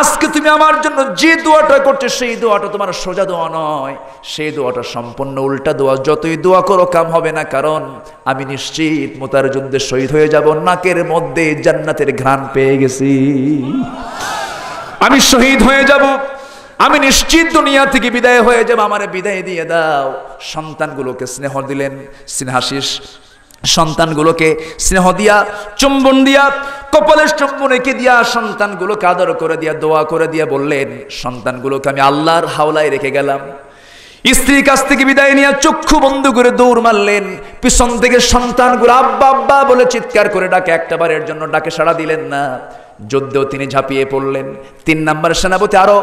আজকে তুমি আমার জন্য যে দোয়াটা করছো সেই দোয়াটা তোমার সোজা দোয়া নয় সেই দোয়াটা সম্পূর্ণ উল্টা দোয়া যতই দোয়া করো কাম হবে না কারণ আমি নিশ্চিত মোতার যুদ্ধে শহীদ হয়ে যাব নাকের মধ্যে জান্নাতের ঘ্রাণ পেয়ে গেছি আমি শহীদ হয়ে যাব আমি নিশ্চিত দুনিয়া থেকে বিদায় হয়ে যাবো আমার বিদায় দিয়ে দাও সন্তানগুলোকে স্নেহ দিলেন স্নেহাশিস সন্তানগুলোকে স্নেহ দিয়া চুম্বন দিয়া কপালের চুম্বন রেখে দিয়া সন্তানগুলোকে আদর করে দিয়া দোয়া করে দিয়া বললেন সন্তানগুলোকে আমি আল্লাহর হাওলায় রেখে গেলাম স্ত্রীর কাছ থেকে বিদায় নিয়ে চক্ষু বন্ধ করে দৌড় মারলেন পিছন থেকে সন্তানগুলো আব্বা আব্বা বলে চিৎকার করে ডাকে একটা বারের জন্য ডাকে সাড়া দিলেন না যুদ্ধেও তিনি ঝাঁপিয়ে পড়লেন তিন নম্বর সেনাপতি আরো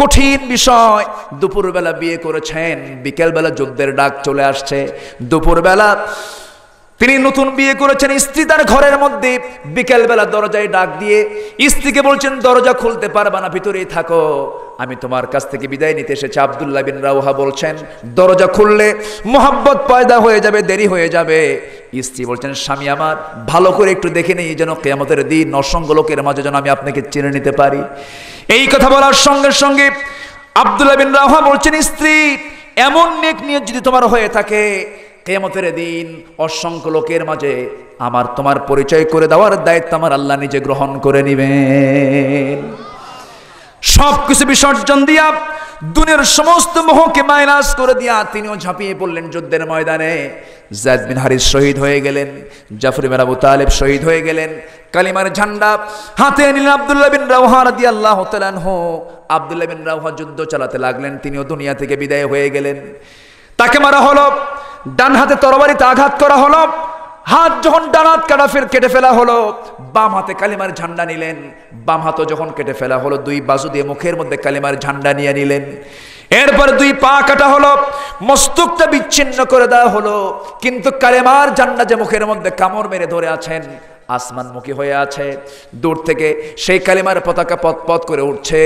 কঠিন বিষয় দুপুরবেলা বিয়ে করেছেন বিকেলবেলা যুদ্ধের ডাক চলে আসছে দুপুরবেলা তিনি নতুন বিয়ে করেছেন স্ত্রী তার ঘরের মধ্যে বিকেলবেলা দরজায় ডাক দিয়ে স্ত্রীকে বলছেন দরজা খুলতে পারবা না ভিতরেই থাকো আমি তোমার কাছ থেকে বিদায় নিতে এসেছি আবদুল্লাহ বিন রাউহা বলছেন দরজা খুললে মোহাব্বত পয়দা হয়ে যাবে দেরি হয়ে যাবে স্ত্রী বলছেন স্বামী আমার ভালো করে একটু দেখে নেই যেন কেয়ামতের দিন নসঙ্গ লোকের মাঝে যেন আমি আপনাকে চিনে নিতে পারি এই কথা বলার সঙ্গে সঙ্গে আবদুল্লাহ বিন রাউহা বলছেন স্ত্রী এমন নেক নিয়ে যদি তোমার হয়ে থাকে কেমতের দিন অসংখ্য লোকের মাঝে আমার তোমার পরিচয় করে দেওয়ার দায়িত্ব আমার আল্লাহ নিজে গ্রহণ করে নিবেন সবকিছু বিসর্জন দিয়া দুনিয়ার সমস্ত মোহকে মাইনাস করে দিয়া তিনিও ঝাঁপিয়ে পড়লেন যুদ্ধের ময়দানে জায়দিন হারিস শহীদ হয়ে গেলেন জাফর বিন আবু তালেব শহীদ হয়ে গেলেন কালিমার ঝান্ডা হাতে নিলেন আবদুল্লাহ বিন রাউহা রাদি আল্লাহ হো আবদুল্লাহ বিন রাহা যুদ্ধ চালাতে লাগলেন তিনিও দুনিয়া থেকে বিদায় হয়ে গেলেন তাকে মারা হলো ডান হাতে তরবারিতে আঘাত করা হলো হাত যখন ডান হাত কাটা ফের কেটে ফেলা হলো বাম হাতে কালিমার ঝান্ডা নিলেন বাম হাতও যখন কেটে ফেলা হলো দুই বাজু দিয়ে মুখের মধ্যে কালিমার ঝান্ডা নিয়ে নিলেন এরপর দুই পা কাটা হলো মস্তকটা বিচ্ছিন্ন করে দেওয়া হলো কিন্তু কালেমার জান্না যে মুখের মধ্যে কামড় মেরে ধরে আছেন আসমানমুখী হয়ে আছে দূর থেকে সেই কালিমার পতাকা পথ পথ করে উঠছে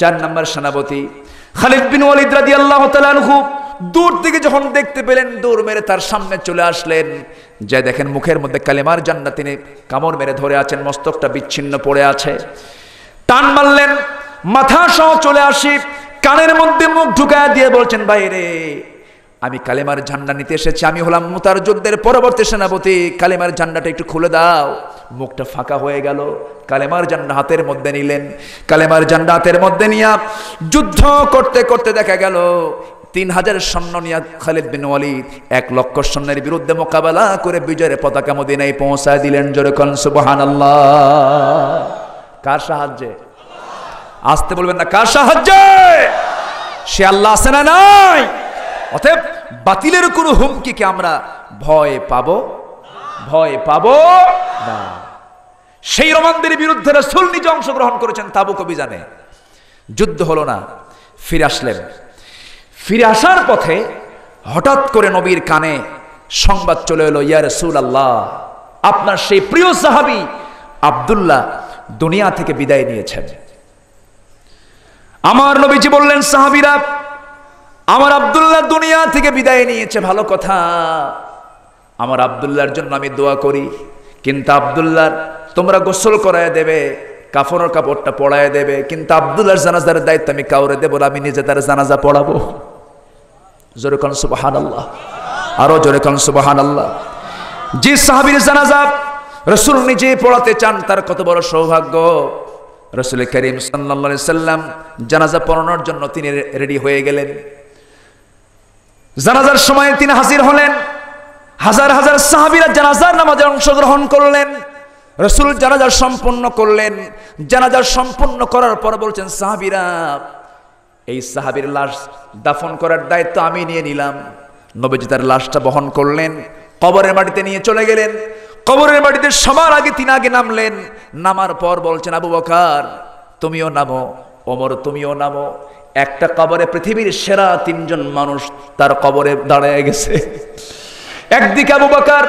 চার নম্বর সেনাপতি খালিদ বিন ওয়ালিদ রাদি আল্লাহ খুব দূর থেকে যখন দেখতে পেলেন দৌড় মেরে তার সামনে চলে আসলেন যে দেখেন মুখের মধ্যে কালেমার জান্নাত তিনি কামড় মেরে ধরে আছেন মস্তকটা বিচ্ছিন্ন পড়ে আছে টান মারলেন মাথা সহ চলে আসি কানের মধ্যে মুখ ঢুকায় দিয়ে বলছেন বাইরে আমি কালেমার ঝান্ডা নিতে এসেছি আমি হলাম মুতার যোগদের পরবর্তী সেনাপতি কালেমার ঝান্ডাটা একটু খুলে দাও মুখটা ফাঁকা হয়ে গেল কালেমার ঝান্ডা হাতের মধ্যে নিলেন কালেমার ঝান্ডা হাতের মধ্যে নিয়ে যুদ্ধ করতে করতে দেখা গেল তিন হাজার সৈন্য নিয়ে খালিদ বিন ওয়ালিদ এক লক্ষ সৈন্যের বিরুদ্ধে মোকাবেলা করে বিজয়ের পতাকা মদিনায় পৌঁছায় দিলেন জোরকন সুবহান আল্লাহ কার সাহায্যে আসতে বলবেন না কার সাহায্যে সে আল্লাহ আসে না নাই অতএব বাতিলের কোনো হুমকিকে আমরা ভয় পাব ভয় পাব না সেই রোমানদের বিরুদ্ধে রাসূল নিজে অংশগ্রহণ করেছেন তাবুক অভিযানে যুদ্ধ হলো না ফিরে আসলেন ফিরে আসার পথে হঠাৎ করে নবীর কানে সংবাদ চলে এলো ইয়া রসুল আল্লাহ আপনার সেই প্রিয় সাহাবি আবদুল্লাহ দুনিয়া থেকে বিদায় নিয়েছেন আমার নবীজি বললেন সাহাবিরা আমার আবদুল্লাহ দুনিয়া থেকে বিদায় নিয়েছে ভালো কথা আমার আবদুল্লাহর জন্য আমি দোয়া করি কিন্তু আবদুল্লাহর তোমরা গোসল করায় দেবে কাফনের কাপড়টা পড়ায় দেবে কিন্তু আবদুল্লাহর জানাজার দায়িত্ব আমি কাউরে দেবো আমি নিজে তার জানাজা পড়াবো জোরে কন সুবাহান আল্লাহ আরও জোরে কন সুবাহান আল্লাহ জি সাহাবির জানাজা রসুল নিজে পড়াতে চান তার কত বড় সৌভাগ্য রসুল করিম সাল্লা সাল্লাম জানাজা পড়ানোর জন্য তিনি রেডি হয়ে গেলেন জানাজার সময়ে তিনি হাজির হলেন হাজার হাজার সাহাবিরা জানাজার নামাজে অংশগ্রহণ করলেন রসুল জানাজার সম্পন্ন করলেন জানাজার সম্পন্ন করার পর বলছেন সাহাবিরা এই সাহাবির লাশ দাফন করার দায়িত্ব আমি নিয়ে নিলাম নবীজি তার লাশটা বহন করলেন কবরের মাটিতে নিয়ে চলে গেলেন কবরের মাটিতে সবার আগে তিনি আগে নামলেন নামার পর বলছেন আবু বকার তুমিও নামো ওমর তুমিও নামো একটা কবরে পৃথিবীর সেরা তিনজন মানুষ তার কবরে দাঁড়ায় গেছে একদিকে আবু বাকার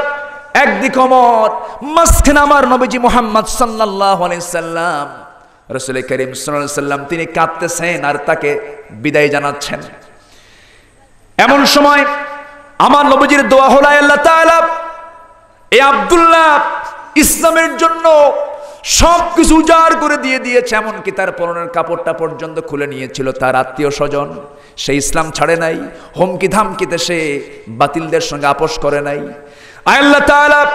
একদিক অমর মাঝখানে আমার নবীজি মোহাম্মদ সাল্লাহাম সাল্লাম রসুল করিম সাল্লাম তিনি কাঁদতেছেন আর তাকে বিদায় জানাচ্ছেন এমন সময় আমার নবীজির দোয়া হলাই আল্লাহ তাআলা এ আবদুল্লাহ ইসলামের জন্য সব কিছু উজাড় করে দিয়ে দিয়েছে এমনকি তার পরনের কাপড়টা পর্যন্ত খুলে নিয়েছিল তার আত্মীয় স্বজন সে ইসলাম ছাড়ে নাই হুমকি ধামকিতে সে বাতিলদের সঙ্গে আপোষ করে নাই আল্লাহ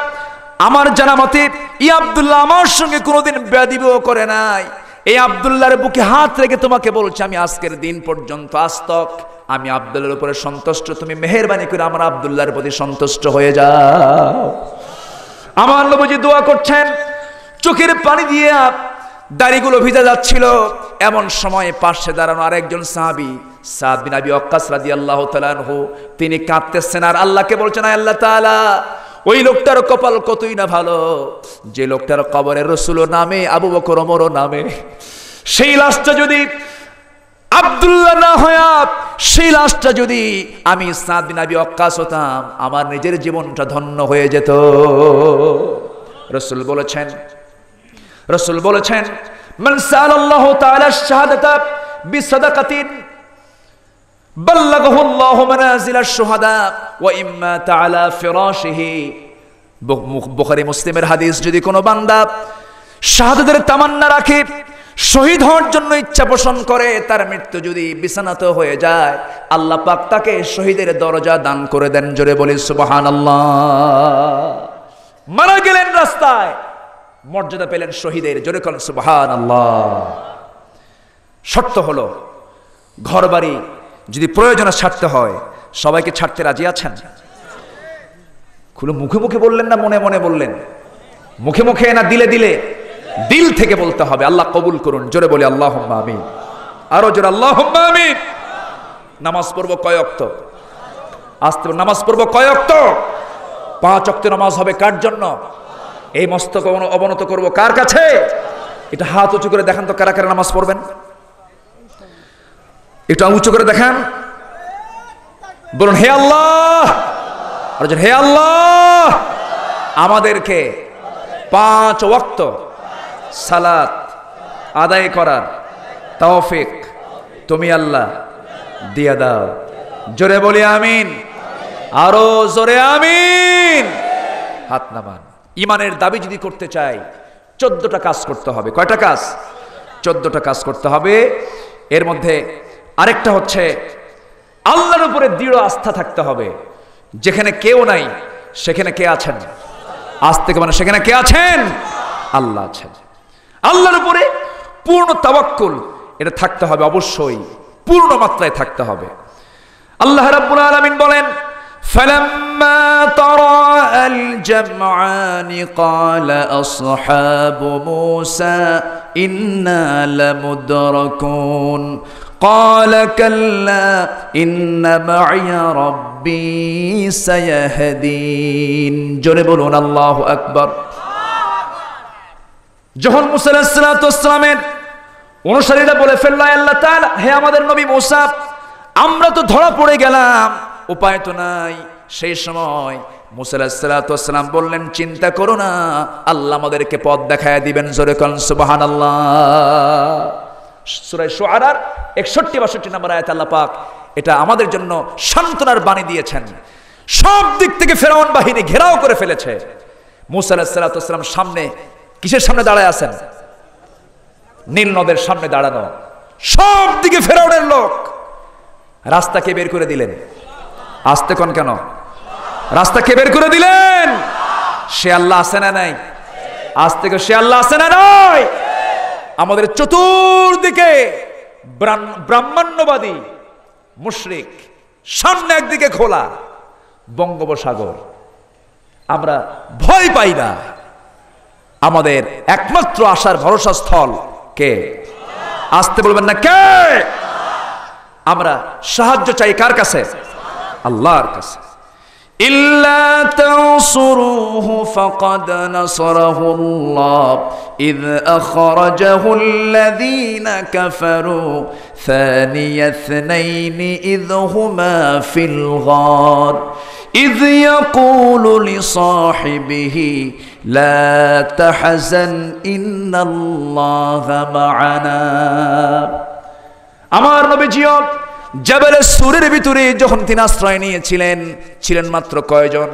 আমার জানা মতে ই আবদুল্লাহ আমার সঙ্গে কোনোদিন ব্যাধিবও করে নাই এই আবদুল্লাহর বুকে হাত রেখে তোমাকে বলছে আমি আজকের দিন পর্যন্ত আস্তক আমি আবদুল্লার উপরে সন্তুষ্ট তুমি মেহরবানি করে আমার আবদুল্লার প্রতি সন্তুষ্ট হয়ে যাও আমার নবজি দোয়া করছেন চোখের পানি দিয়ে আপ দাড়িগুলো ভিজা যাচ্ছিল এমন সময়ে পাশে দাঁড়ানো আরেকজন সাহাবি সাদ আবি অক্কাস রাজি আল্লাহ তিনি কাঁদতেছেন আর আল্লাহকে বলছেন আল্লাহ তালা ওই লোকটার কপাল কতই না ভালো যে লোকটার কবরে রসুল নামে আবু বকর অমর নামে সেই লাশটা যদি আবদুল্লাহ না হয় সেই লাশটা যদি আমি সাদ বিন আবি অক্কাস হতাম আমার নিজের জীবনটা ধন্য হয়ে যেত রসুল বলেছেন রসুল বলেছেন আল্লাহ ইম্মা মুসলিমের হাদিস যদি কোনো তামান্না শহীদ হওয়ার জন্য ইচ্ছা পোষণ করে তার মৃত্যু যদি বিছানাত হয়ে যায় আল্লাহ পাক তাকে শহীদের দরজা দান করে দেন জোরে বলি সুবাহ মারা গেলেন রাস্তায় মর্যাদা পেলেন শহীদের জোরে কলেন সুবাহান আল্লাহ শর্ত হলো ঘর বাড়ি যদি প্রয়োজনে ছাড়তে হয় সবাইকে ছাড়তে রাজি আছেন খুলে মুখে মুখে বললেন না মনে মনে বললেন মুখে মুখে না দিলে দিলে দিল থেকে বলতে হবে আল্লাহ কবুল করুন জোরে বলি আল্লাহ আমি আরো জোরে আল্লাহ আমি নামাজ পড়ব কয়ক্ত আসতে নামাজ পড়ব কয়ক্ত পাঁচ অক্ত নামাজ হবে কার জন্য এই মস্তক অবনত করব কার কাছে এটা হাত উঁচু করে দেখান তো কারা কারা নামাজ পড়বেন এটা উঁচু করে দেখান বলুন হে আল্লাহ হে আল্লাহ আমাদেরকে পাঁচ ওক্ত সালাত আদায় করার তৌফিক তুমি আল্লাহ দিয়ে দাও জোরে বলি আমিন আরো জোরে আমিন হাত নামান ইমানের দাবি যদি করতে চাই চোদ্দটা কাজ করতে হবে কয়টা কাজ চোদ্দটা কাজ করতে হবে এর মধ্যে আরেকটা হচ্ছে আল্লাহর উপরে দৃঢ় আস্থা থাকতে হবে যেখানে কেউ নাই সেখানে কে আছেন আজ থেকে মানে সেখানে কে আছেন আল্লাহ আছেন আল্লাহর উপরে পূর্ণ তাবাক্কুল এটা থাকতে হবে অবশ্যই পূর্ণ মাত্রায় থাকতে হবে আল্লাহ রাব্বুল আলামিন বলেন فلما ترى الجمعان قال أصحاب موسى إنا لمدركون قال كلا إن معي ربي سيهدين جنبلون الله أكبر যখন মুসা আলাহিসামের অনুসারীরা বলে ফেললায় আল্লাহ তাআলা হে আমাদের নবী মুসা আমরা তো ধরা পড়ে গেলাম উপায় তো নাই সেই সময় মুসালাম বললেন চিন্তা করো না আল্লাহ আমাদেরকে পথ দেখায় দিবেন জোরে কনসুবাহান আল্লাহ একষট্টি বাষট্টি নম্বর আয়াত আল্লাহ পাক এটা আমাদের জন্য সান্ত্বনার বাণী দিয়েছেন সব দিক থেকে ফেরাউন বাহিনী ঘেরাও করে ফেলেছে মুসালাম সামনে কিসের সামনে দাঁড়ায় আছেন নীল নদের সামনে দাঁড়ানো সব দিকে ফেরাউনের লোক রাস্তাকে বের করে দিলেন আসতে কন কেন রাস্তা কে বের করে দিলেন সে আল্লাহ আছে না নাই আজ থেকে সে আল্লাহ আছে না নয় আমাদের চতুর্দিকে ব্রাহ্মণ্যবাদী মুশরিক সামনে একদিকে খোলা বঙ্গোপসাগর আমরা ভয় পাই না আমাদের একমাত্র আসার ভরসা স্থল কে আসতে বলবেন না কে আমরা সাহায্য চাই কার কাছে الله ركس إلا تنصروه فقد نصره الله إذ أخرجه الذين كفروا ثاني اثنين إذ هما في الغار إذ يقول لصاحبه لا تحزن إن الله معنا أمار نبي جيوب জাবেল সুরের ভিতরে যখন তিনি আশ্রয় নিয়েছিলেন ছিলেন মাত্র কয়জন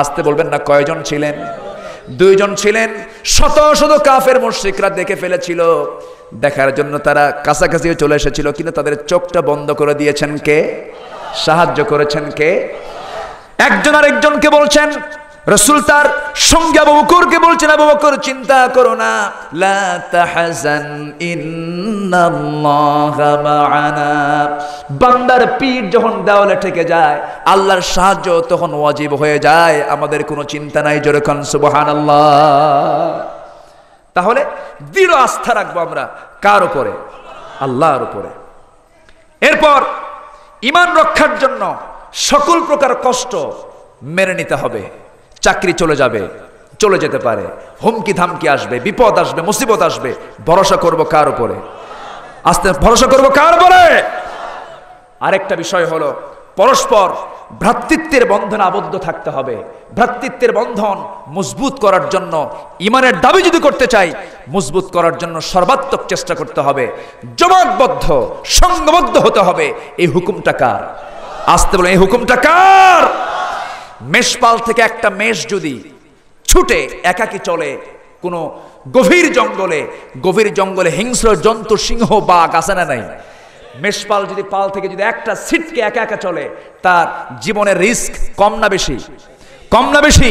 আসতে বলবেন না কয়জন ছিলেন দুইজন ছিলেন শত শত কাফের মুশ্রিকরা দেখে ফেলেছিল দেখার জন্য তারা কাছাকাছিও চলে এসেছিল কিন্তু তাদের চোখটা বন্ধ করে দিয়েছেন কে সাহায্য করেছেন কে একজন আর একজনকে বলছেন রসুল তার সঙ্গে আবু বকরকে বলছেন আবু চিন্তা করো না লা তাহজান ইন্নাল্লাহা মা'ানা বান্দার পিঠ যখন দেওয়ালে ঠেকে যায় আল্লাহর সাহায্য তখন ওয়াজিব হয়ে যায় আমাদের কোনো চিন্তা নাই যখন সুবহানাল্লাহ তাহলে দৃঢ় আস্থা রাখবো আমরা কার উপরে আল্লাহর উপরে এরপর ইমান রক্ষার জন্য সকল প্রকার কষ্ট মেনে নিতে হবে চাকরি চলে যাবে চলে যেতে পারে হুমকি ধামকি আসবে বিপদ আসবে মুসিবত আসবে ভরসা করব কার উপরে আস্তে ভরসা করব কার উপরে আরেকটা বিষয় হলো পরস্পর ভ্রাতৃত্বের বন্ধন আবদ্ধ থাকতে হবে ভ্রাতৃত্বের বন্ধন মজবুত করার জন্য ইমানের দাবি যদি করতে চাই মজবুত করার জন্য সর্বাত্মক চেষ্টা করতে হবে জমাটবদ্ধ সঙ্গবদ্ধ হতে হবে এই হুকুমটা কার আসতে বলে এই হুকুমটা কার মেষপাল থেকে একটা মেষ যদি ছুটে একাকি চলে কোনো গভীর জঙ্গলে গভীর জঙ্গলে হিংস্র জন্তু সিংহ বাঘ আছে না নাই মেষপাল যদি পাল থেকে যদি একটা সিটকে একা একা চলে তার জীবনের রিস্ক কম না বেশি কম না বেশি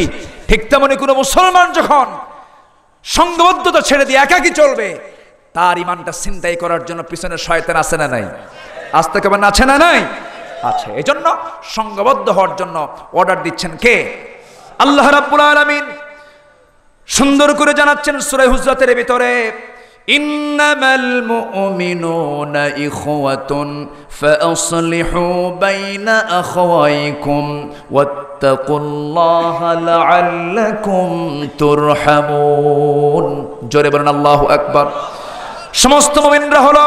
ঠিক তেমনি কোনো মুসলমান যখন সংঘবদ্ধতা ছেড়ে দিয়ে একাকি চলবে তার ইমানটা চিন্তাই করার জন্য পিছনে শয়তান আছে না নাই আজ থেকে আছে না নাই আছে এজন্য সংঘবদ্ধ হওয়ার জন্য অর্ডার দিচ্ছেন কে আল্লাহ রাব্বুল আলামিন সুন্দর করে জানাচ্ছেন সূরা হুজরাতের ভিতরে ইন্নামাল মুমিনুনা ইখওয়াতুন ফাসলিহু বাইনা আখওয়াইকুম ওয়াত্তাকুল্লাহা লাআল্লাকুম তুরহামুন জোরে বলেন আল্লাহু আকবার সমস্ত মুমিনরা হলো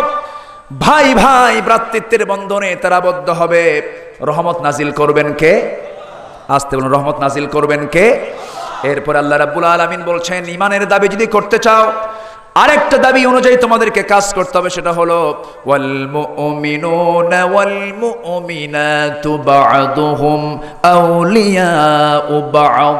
ভাই ভাই ভ্রাতৃত্বের বন্ধনে তারা বদ্ধ হবে রহমত নাজিল করবেন কে আসতে বলুন রহমত নাজিল করবেন কে এরপর আল্লাহ রাব্বুল আলমিন বলছেন ইমানের দাবি যদি করতে চাও আরেকটা দাবি অনুযায়ী তোমাদেরকে কাজ করতে হবে সেটা হলো ওয়াল মুমিনুনা ওয়াল মুমিনাতু বা'দুহুম আউলিয়াউ বা'দ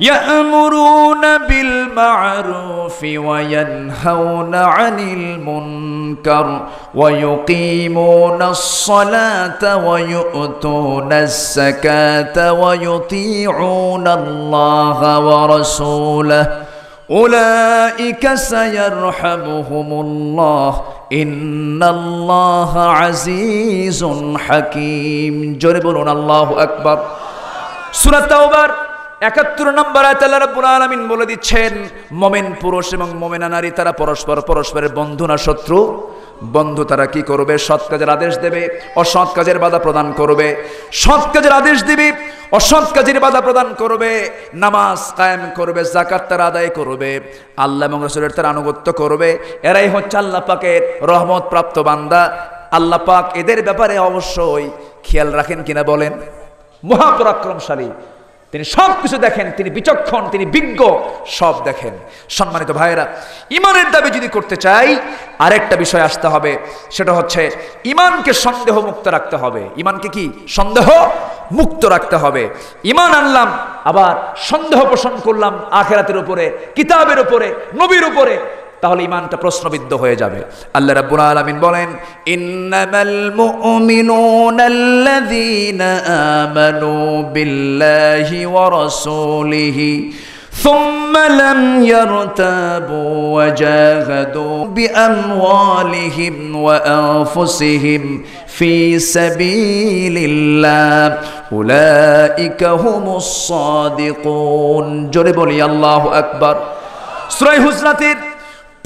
يأمرون بالمعروف وينهون عن المنكر ويقيمون الصلاة ويؤتون الزكاة ويطيعون الله ورسوله أولئك سيرحمهم الله إن الله عزيز حكيم جربون الله أكبر سورة التوبه একাত্তর নম্বর আয়তাল্লা রাব্বুল আলামিন বলে দিচ্ছেন মোমেন পুরুষ এবং মোমেনা নারী তারা পরস্পর পরস্পরের বন্ধু না শত্রু বন্ধু তারা কি করবে সৎ কাজের আদেশ দেবে অসৎ কাজের বাধা প্রদান করবে সৎ কাজের আদেশ দিবে অসৎ কাজের বাধা প্রদান করবে নামাজ কায়েম করবে জাকাত তারা আদায় করবে আল্লাহ এবং রসুলের তারা আনুগত্য করবে এরাই হচ্ছে আল্লাহ পাকের রহমত প্রাপ্ত বান্দা আল্লাহ পাক এদের ব্যাপারে অবশ্যই খেয়াল রাখেন কিনা বলেন মহাপরাক্রমশালী তিনি সব কিছু দেখেন তিনি বিচক্ষণ তিনি বিজ্ঞ সব দেখেন সম্মানিত ভাইয়েরা ইমানের দাবি যদি করতে চাই আরেকটা বিষয় আসতে হবে সেটা হচ্ছে ইমানকে সন্দেহ মুক্ত রাখতে হবে ইমানকে কি সন্দেহ মুক্ত রাখতে হবে ইমান আনলাম আবার সন্দেহ পোষণ করলাম আখেরাতের উপরে কিতাবের উপরে নবীর উপরে তাহলে ঈমানটা প্রশ্নবিদ্ধ হয়ে যাবে আল্লাহ রাব্বুল আলামিন বলেন ইন্নামাল মুমিনুনাল্লাযীনা আমানু বিল্লাহি ওয়া রাসূলিহি ثم لم يرتابوا وجاهدوا باموالهم وانفسهم في سبيل الله اولئك هم الصادقون جُرِبُوا لي الله اكبر سوره حجراتের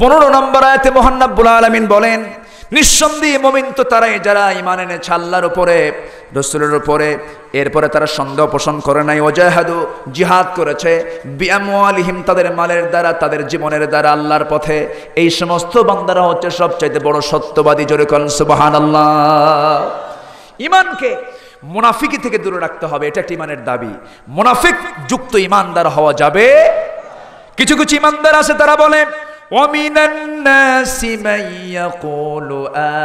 পনেরো নম্বর আয়তে মোহান্নাবুল আলমিন বলেন নিঃসন্দেহে মমিন তো তারাই যারা ইমান এনে ছাল্লার উপরে রসুলের উপরে এরপরে তারা সন্দেহ পোষণ করে নাই ওজাহাদু জিহাদ করেছে বিয়ামিম তাদের মালের দ্বারা তাদের জীবনের দ্বারা আল্লাহর পথে এই সমস্ত বান্দারা হচ্ছে সবচাইতে বড় সত্যবাদী জোরে করেন সুবাহান আল্লাহ ইমানকে মুনাফিকি থেকে দূরে রাখতে হবে এটা একটা ইমানের দাবি মুনাফিক যুক্ত ইমানদার হওয়া যাবে কিছু কিছু ইমানদার আছে তারা বলে ومن الناس من يقول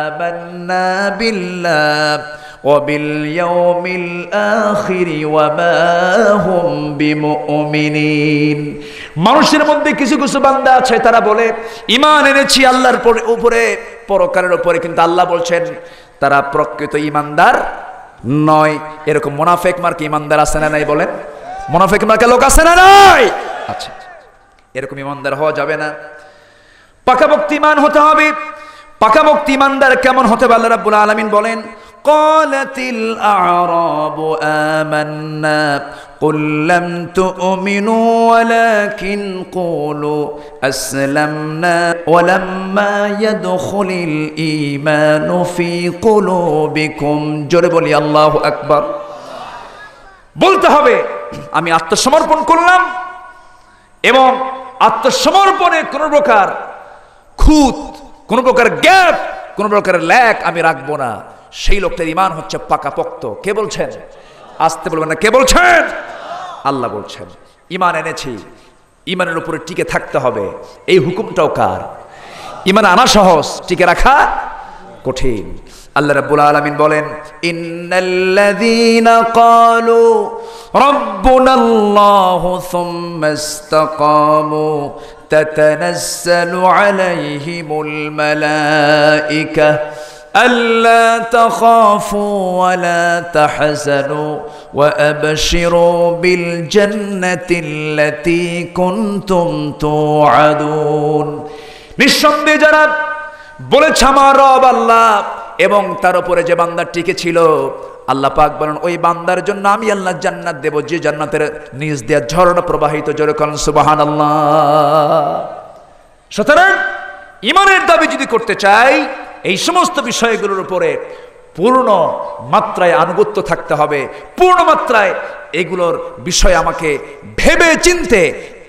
آمنا بالله وباليوم الآخر وما هم بمؤمنين মানুষের মধ্যে কিছু কিছু বান্দা আছে তারা বলে ইমান এনেছি আল্লাহর উপরে পরকারের উপরে কিন্তু আল্লাহ বলছেন তারা প্রকৃত ইমানদার নয় এরকম মোনাফেক মার্কে ইমানদার আছে না নাই বলেন মোনাফেক মার্কে লোক আছে না নাই আচ্ছা, আচ্ছা, আচ্ছা। এরকম ইমানদার হওয়া যাবে না পাকাভক্তিমান হতে হবে পাকাভক্তি ইমানদার কেমন হতে পারে রাব্বুল আলামিন বলেন قالت الأعراب آمنا قل لم تؤمنوا ولكن قولوا أسلمنا ولما يدخل الإيمان في قلوبكم جرب لي الله أكبر বলতে হবে আমি আত্মসমর্পণ করলাম এবং আত্মসমর্পণে কোনো প্রকার খুঁত কোনো প্রকার গ্যাপ কোনো প্রকার ল্যাক আমি রাখবো না সেই লোকটার ইমান হচ্ছে পাকাপোক্ত কে বলছেন আসতে বলবেন না কে বলছেন আল্লাহ বলছেন ইমান এনেছি ইমানের উপরে টিকে থাকতে হবে এই হুকুমটাও কার ইমান আনা সহজ টিকে রাখা কঠিন আল্লাহ রাব্বুল আলামিন বলেন ইন্নাল্লাযীনা ক্বালু রাব্বুনাল্লাহু সুম্মা ইসতাকামু تتنزل عليهم الملائكة ألا تخافوا ولا تحزنوا وأبشروا بالجنة التي كنتم توعدون নিঃসন্দেহে যারা বলেছে আমার রব আল্লাহ এবং তার উপরে যে বান্দার টিকে ছিল আল্লাহ পাক বলেন ওই বান্দার জন্য আমি আল্লাহ জান্নাত দেব যে জান্নাতের নিজ দেয়া ঝর্ণা প্রবাহিত যেরকম সুবাহান আল্লাহ সুতরাং ইমানের দাবি যদি করতে চাই এই সমস্ত বিষয়গুলোর উপরে পূর্ণ মাত্রায় আনুগত্য থাকতে হবে পূর্ণ মাত্রায় এগুলোর বিষয় আমাকে ভেবে চিনতে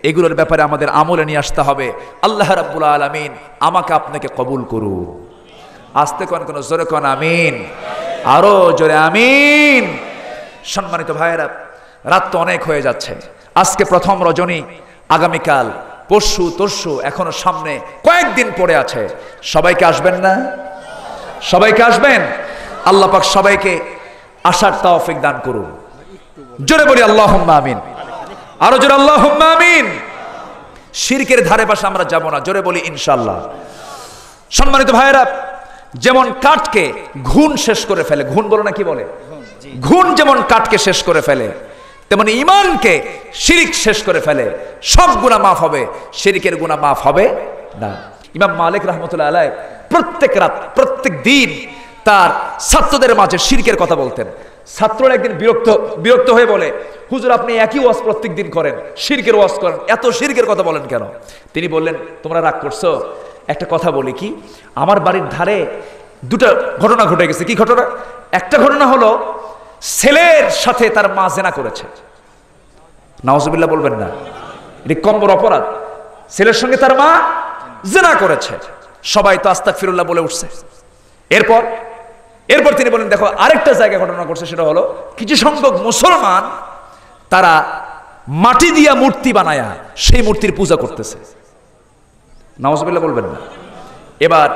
এগুলোর ব্যাপারে আমাদের আমলে নিয়ে আসতে হবে আল্লাহ রাব্বুল আলমিন আমাকে আপনাকে কবুল করুন আসতে কোন কোনো জোরে কন আমিন আরো জোরে আমিন সম্মানিত ভাইয়েরা রাত তো অনেক হয়ে যাচ্ছে আজকে প্রথম রজনী আগামীকাল পরশু তরশু এখনো সামনে কয়েকদিন পড়ে আছে সবাইকে আসবেন না সবাইকে আসবেন আল্লাহ পাক সবাইকে আসার তাওফিক দান করুন জোরে বলি আল্লাহ আমিন আরো জোরে আল্লাহ আমিন শিরকের ধারে পাশে আমরা যাব না জোরে বলি ইনশাল্লাহ সম্মানিত ভাইয়েরা যেমন কাঠকে ঘুণ শেষ করে ফেলে ঘুণ বলো না কি বলে ঘুণ যেমন কাঠকে শেষ করে ফেলে তেমন ইমানকে শিরিক শেষ করে ফেলে সব গুণা মাফ হবে শিরিকের গুণা মাফ হবে না ইমাম মালিক রহমতুল্লাহ আলাই প্রত্যেক রাত প্রত্যেক দিন তার ছাত্রদের মাঝে শিরিকের কথা বলতেন ছাত্ররা একদিন বিরক্ত বিরক্ত হয়ে বলে হুজুর আপনি একই ওয়াজ প্রত্যেক দিন করেন শিরকের ওয়াজ করেন এত শিরকের কথা বলেন কেন তিনি বললেন তোমরা রাগ করছো একটা কথা বলি কি আমার বাড়ির ধারে দুটা ঘটনা ঘটে গেছে কি ঘটনা একটা ঘটনা হলো ছেলের সাথে তার মা জেনা করেছে নওয়াজবিল্লা বলবেন না এটি কম্বর অপরাধ ছেলের সঙ্গে তার মা জেনা করেছে সবাই তো আস্তাক ফিরুল্লাহ বলে উঠছে এরপর এরপর তিনি বলেন দেখো আরেকটা জায়গায় ঘটনা ঘটছে সেটা হলো কিছু সংখ্যক মুসলমান তারা মাটি দিয়া মূর্তি বানায়া সেই মূর্তির পূজা করতেছে নওয়াজবিল্লা বলবেন না এবার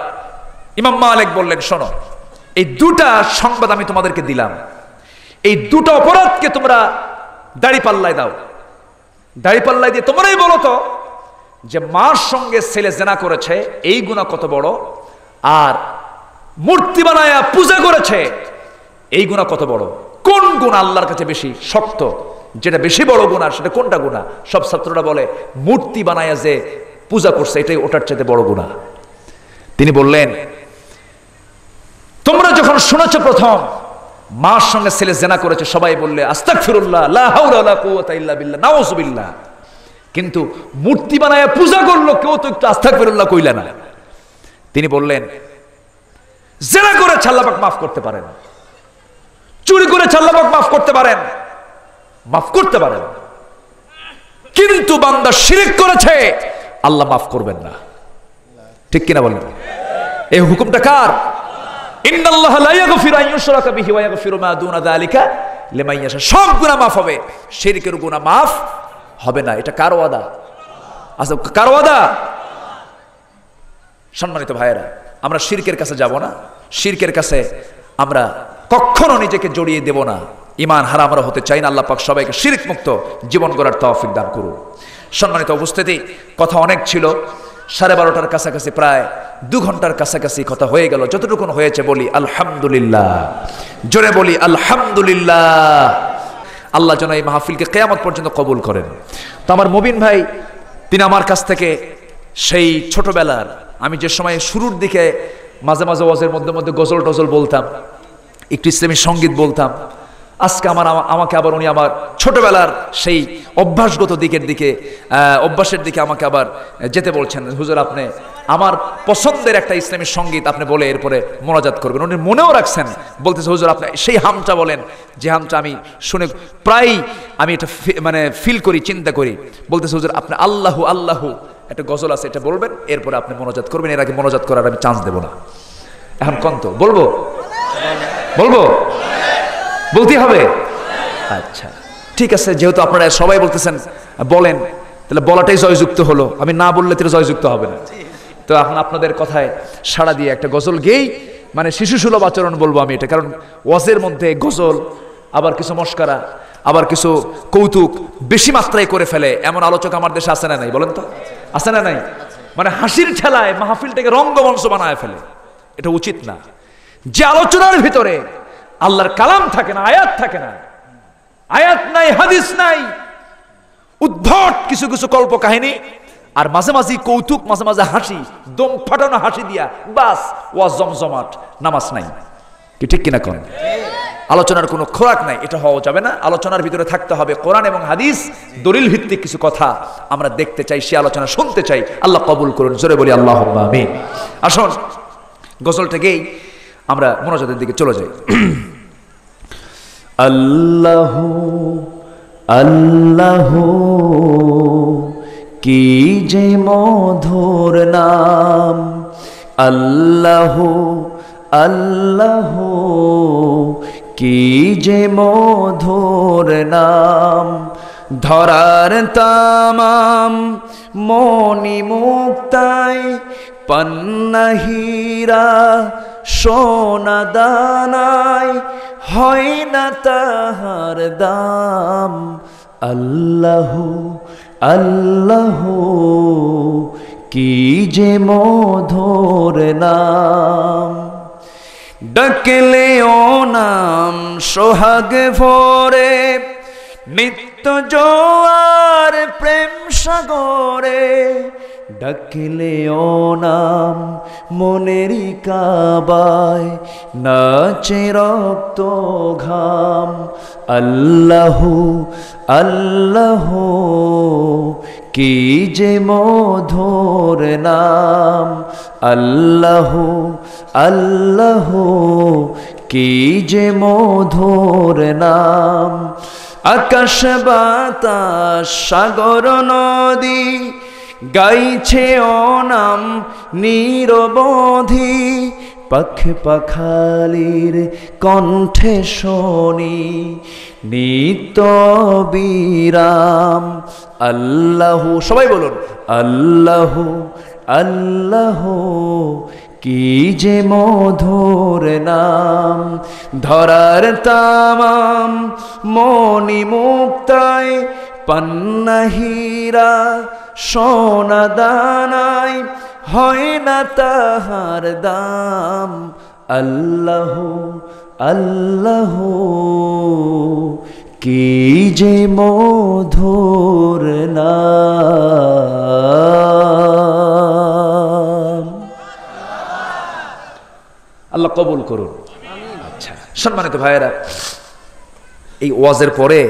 ইমাম মালিক বললেন শোনো এই দুটা সংবাদ আমি তোমাদেরকে দিলাম এই দুটো অপরাধকে তোমরা দাড়ি পাল্লায় দাও দাড়ি পাল্লায় দিয়ে তোমরাই বলো তো যে মার সঙ্গে ছেলে জেনা করেছে এই গুণা কত বড় আর মূর্তি বানায়া পূজা করেছে এই গুণা কত বড় কোন গুণ আল্লাহর কাছে বেশি শক্ত যেটা বেশি বড় গুণা সেটা কোনটা গুণা সব ছাত্ররা বলে মূর্তি বানায়া যে পূজা করছে এটাই ওটার চাইতে বড় গুণা তিনি বললেন তোমরা যখন শুনেছ প্রথম মার সঙ্গে ছেলে জেনা করেছে সবাই বললে আস্তাক কিন্তু মূর্তি বানায় পূজা করলো কেউ তো একটু আস্তাক ফিরুল্লাহ কইলে না তিনি বললেন জেনা করে ছাল্লাপাক মাফ করতে পারেন চুরি করে ছাল্লাপাক মাফ করতে পারেন মাফ করতে পারেন কিন্তু বান্দা শিরিক করেছে আল্লাহ মাফ করবেন না ঠিক কিনা বলেন এই হুকুমটা কার এটা আচ্ছা, ভাইয়েরা আমরা সিরকের কাছে যাব না সিরকের কাছে আমরা কখনো নিজেকে জড়িয়ে দেব না ইমান হারা আমরা হতে চাই না আল্লাহ পাক সবাইকে শিরিক মুক্ত জীবন গড়ার তফিক দান করুন সম্মানিত উপস্থিতি কথা অনেক ছিল সাড়ে বারোটার কাছাকাছি প্রায় দু ঘন্টার কাছাকাছি কথা হয়ে গেল যতটুকু হয়েছে বলি আলহামদুলিল্লাহ জোরে বলি আলহামদুলিল্লাহ আল্লাহ যেন এই মাহফিলকে কেয়ামত পর্যন্ত কবুল করেন তো আমার মবিন ভাই তিনি আমার কাছ থেকে সেই ছোটবেলার আমি যে সময় শুরুর দিকে মাঝে মাঝে ওয়াজের মধ্যে মধ্যে গজল টজল বলতাম একটু ইসলামী সঙ্গীত বলতাম আজকে আমার আমাকে আবার উনি আমার ছোটবেলার সেই অভ্যাসগত দিকের দিকে অভ্যাসের দিকে আমাকে আবার যেতে বলছেন হুজুর আপনি আমার পছন্দের একটা ইসলামী সঙ্গীত আপনি বলে এরপরে মোনাজাত করবেন উনি মনেও রাখছেন বলতেছে হুজুর আপনি সেই হামটা বলেন যে হামটা আমি শুনে প্রায় আমি এটা মানে ফিল করি চিন্তা করি বলতেছে হুজুর আপনি আল্লাহ আল্লাহ একটা গজল আছে এটা বলবেন এরপরে আপনি মনোজাত করবেন এর আগে মনোজাত করার আমি চান্স দেব না এখন কন্ত বলবো বলবো বলতে হবে আচ্ছা ঠিক আছে যেহেতু আপনারা সবাই বলতেছেন বলেন তাহলে বলাটাই জয়যুক্ত হলো আমি না বললে তো জয়যুক্ত হবে না তো এখন আপনাদের কথায় সাড়া দিয়ে একটা গজল গেই মানে শিশু সুলভ আচরণ বলবো আমি এটা কারণ ওয়াজের মধ্যে গজল আবার কিছু মস্করা আবার কিছু কৌতুক বেশি মাত্রায় করে ফেলে এমন আলোচক আমার দেশে আসে না নাই বলেন তো আসে না নাই মানে হাসির ঠেলায় মাহফিলটাকে রঙ্গমঞ্চ বানায় ফেলে এটা উচিত না যে আলোচনার ভিতরে আল্লাহর কালাম থাকে না আয়াত থাকে না আয়াত নাই হাদিস নাই উদ্ভট কিছু কিছু কল্প কাহিনী আর মাঝে মাঝে কৌতুক মাঝে মাঝে হাসি দম ফাটানো হাসি দিয়া বাস ওয়া জমজমাট নামাজ নাই কি ঠিক কিনা কোন আলোচনার কোনো খোরাক নাই এটা হওয়া যাবে না আলোচনার ভিতরে থাকতে হবে কোরআন এবং হাদিস দলিল ভিত্তিক কিছু কথা আমরা দেখতে চাই সে আলোচনা শুনতে চাই আল্লাহ কবুল করুন জোরে বলি আল্লাহ আসুন গজলটা গেই আমরা মনোজাতের দিকে চলে যাই আল্লাহ আল্লাহ কি যে মধুর নাম আল্লাহ আল্লাহ কি যে মধুর নাম ধরার তামাম মনি মুক্তায় পন্নাহীরা সোনা দানায় হয় না তাহার দাম আল্লাহ আল্লাহ কি যে মধুর নাম ডকলে ও নাম সোহাগ ভরে নিত্য জোয়ার প্রেম সাগরে ডাকিলে নাম মনের কাবায় নাচে রক্ত ঘাম আল্লাহ আল্লাহ কি যে মধুর নাম আল্লাহ আল্লাহ কি যে মধুর নাম আকাশ বাতাস সাগর নদী গাইছে অনাম নিরবধি পাখ পাখালির কণ্ঠে শনি নিত বিরাম আল্লাহ সবাই বলুন আল্লাহ আল্লাহ কি যে মধুর নাম ধরার তামাম মণি মুক্তায় পান্নাহীরা সোনা দানাই হয় না তাহার দাম আল্লাহ আল্লাহ কি যে মধুর নাম আল্লাহ কবুল করুন আচ্ছা সম্মানিত ভাইয়েরা এই ওয়াজের পরে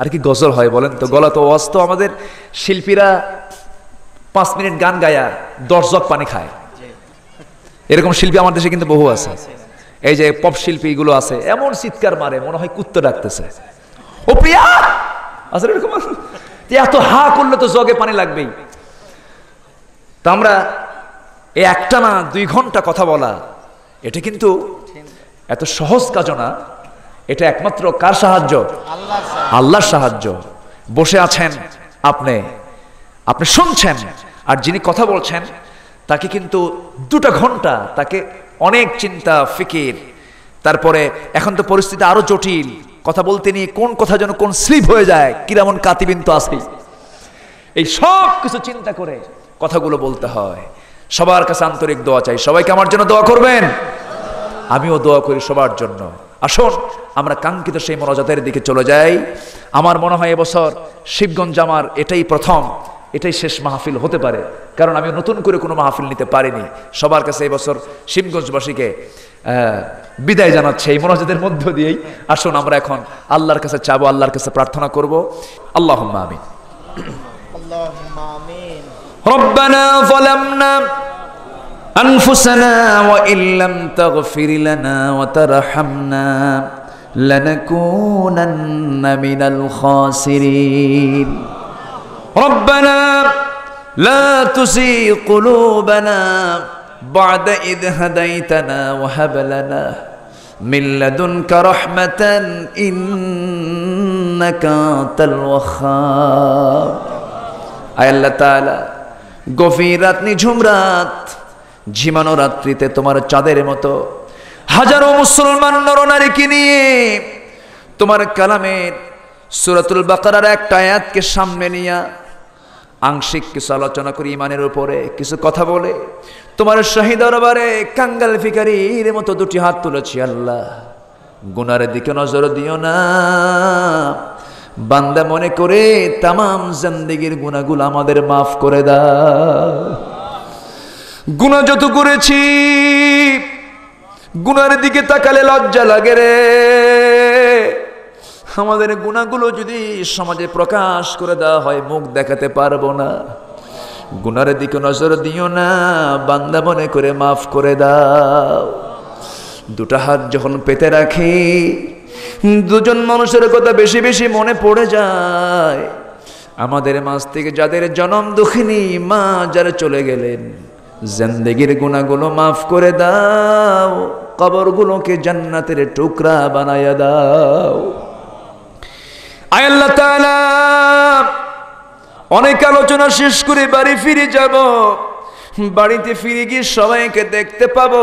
আর কি গজল হয় বলেন তো গলা তো ওয়াজ তো আমাদের শিল্পীরা পাঁচ মিনিট গান গায়া দশ জগ পানি খায় এরকম শিল্পী আমার দেশে কিন্তু বহু আছে এই যে পপ শিল্পী এগুলো আছে এমন চিৎকার মারে মনে হয় কুত্তে ডাকতেছে ও প্রিয়া আসলে এরকম এত হা করলে তো জগে পানি লাগবেই তা আমরা এই একটা না দুই ঘন্টা কথা বলা এটা কিন্তু এত সহজ কাজ না এটা একমাত্র কার সাহায্য আল্লাহর সাহায্য বসে আছেন আপনি আপনি শুনছেন আর যিনি কথা বলছেন তাকে কিন্তু দুটা ঘন্টা তাকে অনেক চিন্তা ফিকির তারপরে এখন তো পরিস্থিতি আরো জটিল কথা বলতে নিয়ে কোন কথা যেন কোন স্লিপ হয়ে যায় কিরামন কাতিবিন্দ আসি এই সব কিছু চিন্তা করে কথাগুলো বলতে হয় সবার কাছে আন্তরিক দোয়া চাই সবাইকে আমার জন্য দোয়া করবেন আমিও দোয়া করি সবার জন্য আসুন আমরা কাঙ্ক্ষিত সেই মনোজাতের দিকে চলে যাই আমার মনে হয় এবছর শিবগঞ্জ আমার এটাই প্রথম এটাই শেষ মাহফিল হতে পারে কারণ আমি নতুন করে কোনো মাহফিল নিতে পারিনি সবার কাছে এবছর শিবগঞ্জবাসীকে বিদায় জানাচ্ছে এই মনোজাতের মধ্য দিয়েই আসুন আমরা এখন আল্লাহর কাছে চাবো আল্লাহর কাছে প্রার্থনা করব আল্লাহ আমি ربنا ظلمنا أنفسنا وإن لم تغفر لنا وترحمنا لنكونن من الخاسرين ربنا لا تزغ قلوبنا بعد إذ هديتنا وهب لنا من لدنك رحمة إنك أنت الوهاب আয় الله تعالى غفيرات نجمرات ঝিমানো রাত্রিতে তোমার চাঁদের মতো হাজারো মুসলমান নরনারীকে নিয়ে তোমার কালামের সুরাতুল বাকার একটা আয়াতকে সামনে নিয়া আংশিক কিছু আলোচনা করি ইমানের উপরে কিছু কথা বলে তোমার শাহী দরবারে কাঙ্গাল ফিকারির মতো দুটি হাত তুলেছি আল্লাহ গুনার দিকে নজর দিও না বান্দা মনে করে তাম জিন্দিগির গুণাগুলো আমাদের মাফ করে দাও গুণা যত করেছি গুনার দিকে তাকালে লজ্জা লাগে রে আমাদের গুণাগুলো যদি সমাজে প্রকাশ করে দেওয়া হয় মুখ দেখাতে পারবো না গুনার দিকে নজর দিও না বান্দা মনে করে মাফ করে দাও দুটা হাত যখন পেতে রাখি দুজন মানুষের কথা বেশি বেশি মনে পড়ে যায় আমাদের মাছ থেকে যাদের জনম দুঃখিনী মা যারা চলে গেলেন জেন্দেগির গুণাগুলো মাফ করে দাও কবরগুলোকে জান্নাতের টুকরা বানাইয়া দাও আয় অনেক আলোচনা শেষ করে বাড়ি ফিরে যাব বাড়িতে ফিরে গিয়ে সবাইকে দেখতে পাবো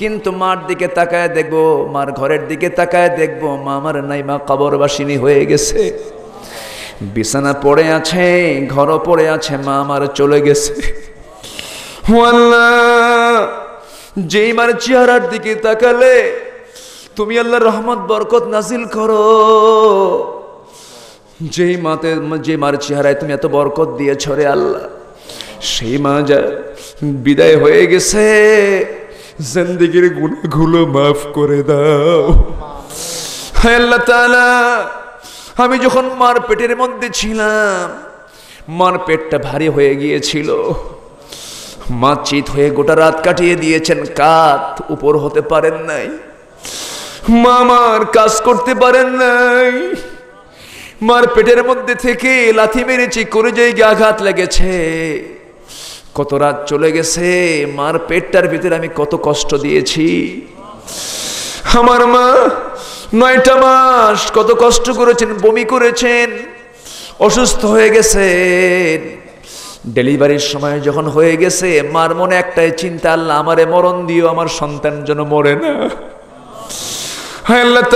কিন্তু মার দিকে তাকায় দেখবো মার ঘরের দিকে তাকায় দেখবো মা আমার নাই মা কবরবাসিনী হয়ে গেছে বিছানা পড়ে আছে ঘরও পড়ে আছে মা আমার চলে গেছে যে মানে চেহারার দিকে তাকালে তুমি আল্লাহ রহমত বরকত নাজিল করো যেই মাতে যে মার চেহারায় তুমি এত বরকত দিয়ে রে আল্লাহ সেই মা যা বিদায় হয়ে গেছে জিন্দিগির গুণগুলো মাফ করে দাও হ্যাঁ আল্লাহ তালা আমি যখন মার পেটের মধ্যে ছিলাম মার পেটটা ভারী হয়ে গিয়েছিল মা চিত হয়ে গোটা রাত কাটিয়ে দিয়েছেন কাত উপর হতে পারেন নাই মামার কাজ করতে পারেন নাই মার পেটের মধ্যে থেকে লাথি মেরেছি করে যে আঘাত লেগেছে কত রাত চলে গেছে মার পেটটার ভিতরে আমি কত কষ্ট দিয়েছি আমার মা নয়টা মাস কত কষ্ট করেছেন বমি করেছেন অসুস্থ হয়ে গেছেন ডেলিভারির সময় যখন হয়ে গেছে মার মনে একটাই চিন্তা আল্লাহ আমারে মরণ দিও আমার সন্তান যেন মরে না আল্লাহ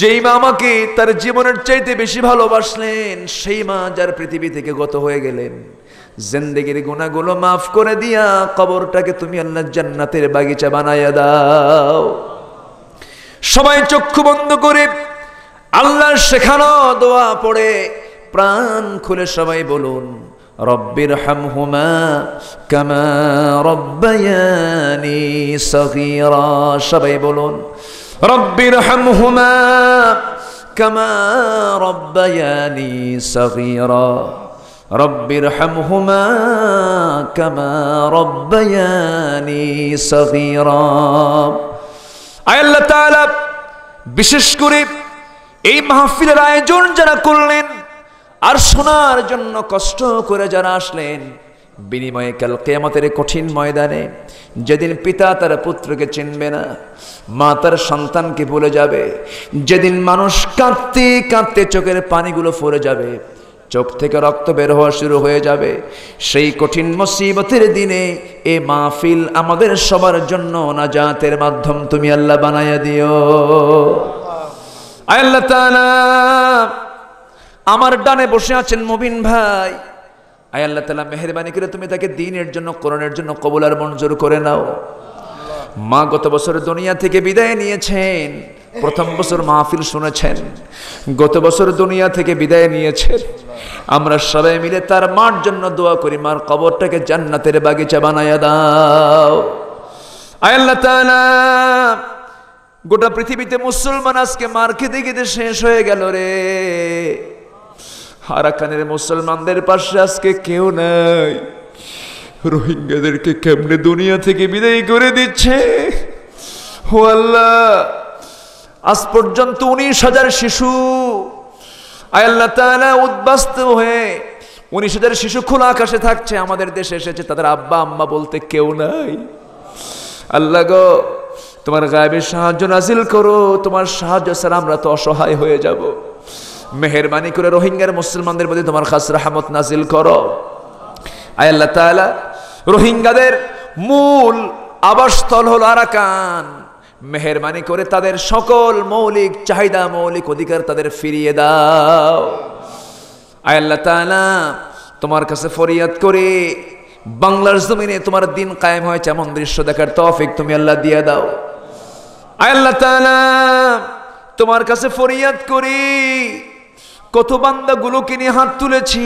যেই মা আমাকে তার জীবনের চাইতে বেশি ভালোবাসলেন সেই মা যার পৃথিবী থেকে গত হয়ে গেলেন জেন্দেগির গুণাগুলো মাফ করে দিয়া কবরটাকে তুমি আল্লাহ জান্নাতের বাগিচা বানাইয়া দাও সবাই চক্ষু বন্ধ করে আল্লাহ শেখানো দোয়া পড়ে প্রাণ খুলে সবাই বলুন রব্বির হামহুমা কামা রব্বায়ানি সগীরা সবাই বলুন রব্বির হামহুমা কামা রব্বায়ানি সগীরা রব্বির হামহুমা কামা রব্বায়ানি সগীরা আল্লাহ তাআলা বিশেষ করে এই মাহফিলের আয়োজন যারা করলেন আর শোনার জন্য কষ্ট করে যারা আসলেন বিনিময়ে কাল কেয়ামতের কঠিন ময়দানে যেদিন পিতা তার পুত্রকে চিনবে না মা তার সন্তানকে ভুলে যাবে যেদিন মানুষ কাঁদতে কাঁদতে চোখের পানিগুলো ফরে যাবে চোখ থেকে রক্ত বের হওয়া শুরু হয়ে যাবে সেই কঠিন মুসিবতের দিনে এ মাহফিল আমাদের সবার জন্য জাতের মাধ্যম তুমি আল্লাহ বানাইয়া দিও আল্লাহ আমার ডানে বসে আছেন মুবিন ভাই আই আল্লাহ তালা মেহরবানি করে তুমি তাকে দিনের জন্য করণের জন্য কবুলার মঞ্জুর করে নাও মা গত বছর দুনিয়া থেকে বিদায় নিয়েছেন প্রথম বছর মাহফিল শুনেছেন গত বছর দুনিয়া থেকে বিদায় নিয়েছেন আমরা সবাই মিলে তার মার জন্য দোয়া করি মার কবরটাকে জান্নাতের বাগিচা বানায় দাও গোটা পৃথিবীতে মুসলমান আজকে মার খেতে খেতে শেষ হয়ে গেল রে আরাকানের মুসলমানদের পাশে আজকে কেউ নাই রোহিঙ্গাদেরকে কেমনে দুনিয়া থেকে বিদায় করে দিচ্ছে ও আল্লাহ আজ পর্যন্ত উনিশ হাজার শিশু আল্লাহ তালা উদ্বাস্ত হয়ে উনিশ হাজার শিশু খোলা আকাশে থাকছে আমাদের দেশে এসেছে তাদের আব্বা আম্মা বলতে কেউ নাই আল্লাহ গো তোমার গায়েবের সাহায্য নাজিল করো তোমার সাহায্য স্যার আমরা তো অসহায় হয়ে যাবো মেহরবানি করে রোহিঙ্গার মুসলমানদের প্রতি তোমার খাস রাহামত নাজিল করো আয় আল্লাহ তালা রোহিঙ্গাদের মূল আবাসস্থল হল আরাকান মেহরবানি করে তাদের সকল মৌলিক চাহিদা মৌলিক অধিকার তাদের ফিরিয়ে দাও আয় আল্লাহ তালা তোমার কাছে ফরিয়াদ করে বাংলার জমিনে তোমার দিন কায়েম হয়েছে এমন দৃশ্য দেখার তফিক তুমি আল্লাহ দিয়ে দাও আয় আল্লাহ তালা তোমার কাছে ফরিয়াদ করি কত বান্দাগুলোকে নিয়ে হাত তুলেছি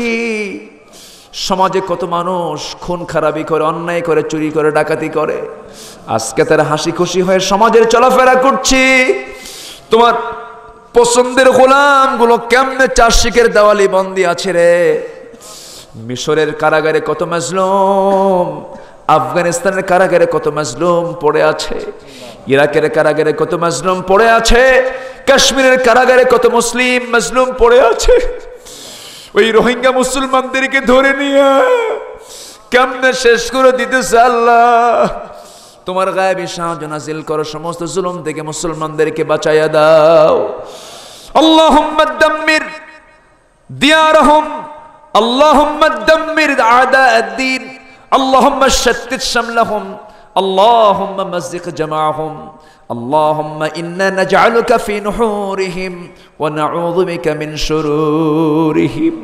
সমাজে কত মানুষ খুন খারাপি করে অন্যায় করে চুরি করে ডাকাতি করে আজকে তারা হাসি খুশি হয়ে সমাজের চলাফেরা করছি তোমার পছন্দের গোলামগুলো কেমনে শিখের দেওয়ালি বন্দি আছে রে মিশরের কারাগারে কত মাজলুম আফগানিস্তানের কারাগারে কত মাজলুম পড়ে আছে ইরাকের কারাগারে কত মাজলুম পড়ে আছে কাশ্মীরের কারাগারে কত মুসলিম মজলুম পড়ে আছে ওই রোহিঙ্গা মুসলমানদেরকে ধরে নিয়ে কেমনে শেষ করে দিতেছে আল্লাহ তোমার গায়ে সাহায্য নাজিল করো সমস্ত জুলুম থেকে মুসলমানদেরকে বাঁচাইয়া দাও আল্লাহ দিয়া রহম আল্লাহ দাম্মির আদা الدين اللهم شتت شملهم মসজিদ مزق جمعهم اللهم إنا نجعلك في نحورهم ونعوذ بك من شرورهم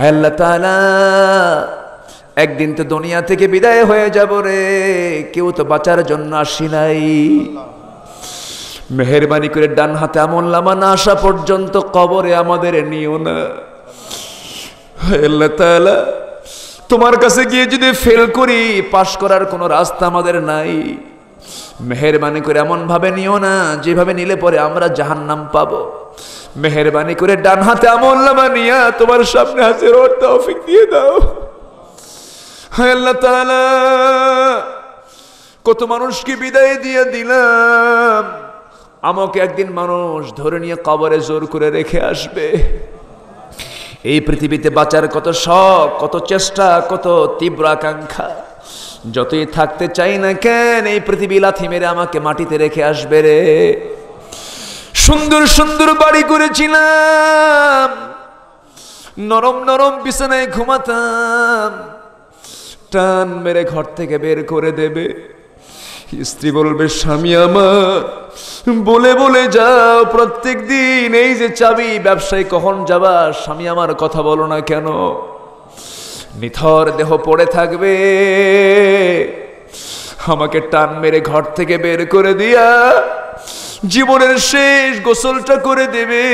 আয় আল্লাহ তাআলা একদিন তো দুনিয়া থেকে বিদায় হয়ে যাব রে কেউ তো বাঁচার জন্য আসি নাই মেহরবানি করে ডান হাতে আমল লামা না আসা পর্যন্ত কবরে আমাদের নিও না আল্লাহ তাআলা তোমার কাছে গিয়ে যদি ফেল করি পাশ করার কোনো রাস্তা আমাদের নাই মেহরবানি করে এমনভাবে নিও না যেভাবে নিলে পরে আমরা নাম পাবো মেহরবানি করে ডান হাতে আমল নামা নিয়া তোমার সামনে হাতের ওর দিয়ে দাও আল্লাহ কত মানুষকে বিদায় দিয়ে দিলাম আমাকে একদিন মানুষ ধরে নিয়ে কবরে জোর করে রেখে আসবে এই পৃথিবীতে বাঁচার কত শখ কত চেষ্টা কত তীব্র আকাঙ্ক্ষা যতই থাকতে চাই না কেন এই পৃথিবী লাথি মেরে আমাকে মাটিতে রেখে আসবে রে সুন্দর সুন্দর বাড়ি করেছিলাম নরম নরম বিছানায় ঘুমাতাম টান মেরে ঘর থেকে বের করে দেবে স্ত্রী বলবে স্বামী আমার বলে বলে যাও প্রত্যেক দিন এই যে চাবি ব্যবসায় কখন যাবা স্বামী আমার কথা বলো না কেন নিথর দেহ পড়ে থাকবে আমাকে টান মেরে ঘর থেকে বের করে দিয়া জীবনের শেষ গোসলটা করে দেবে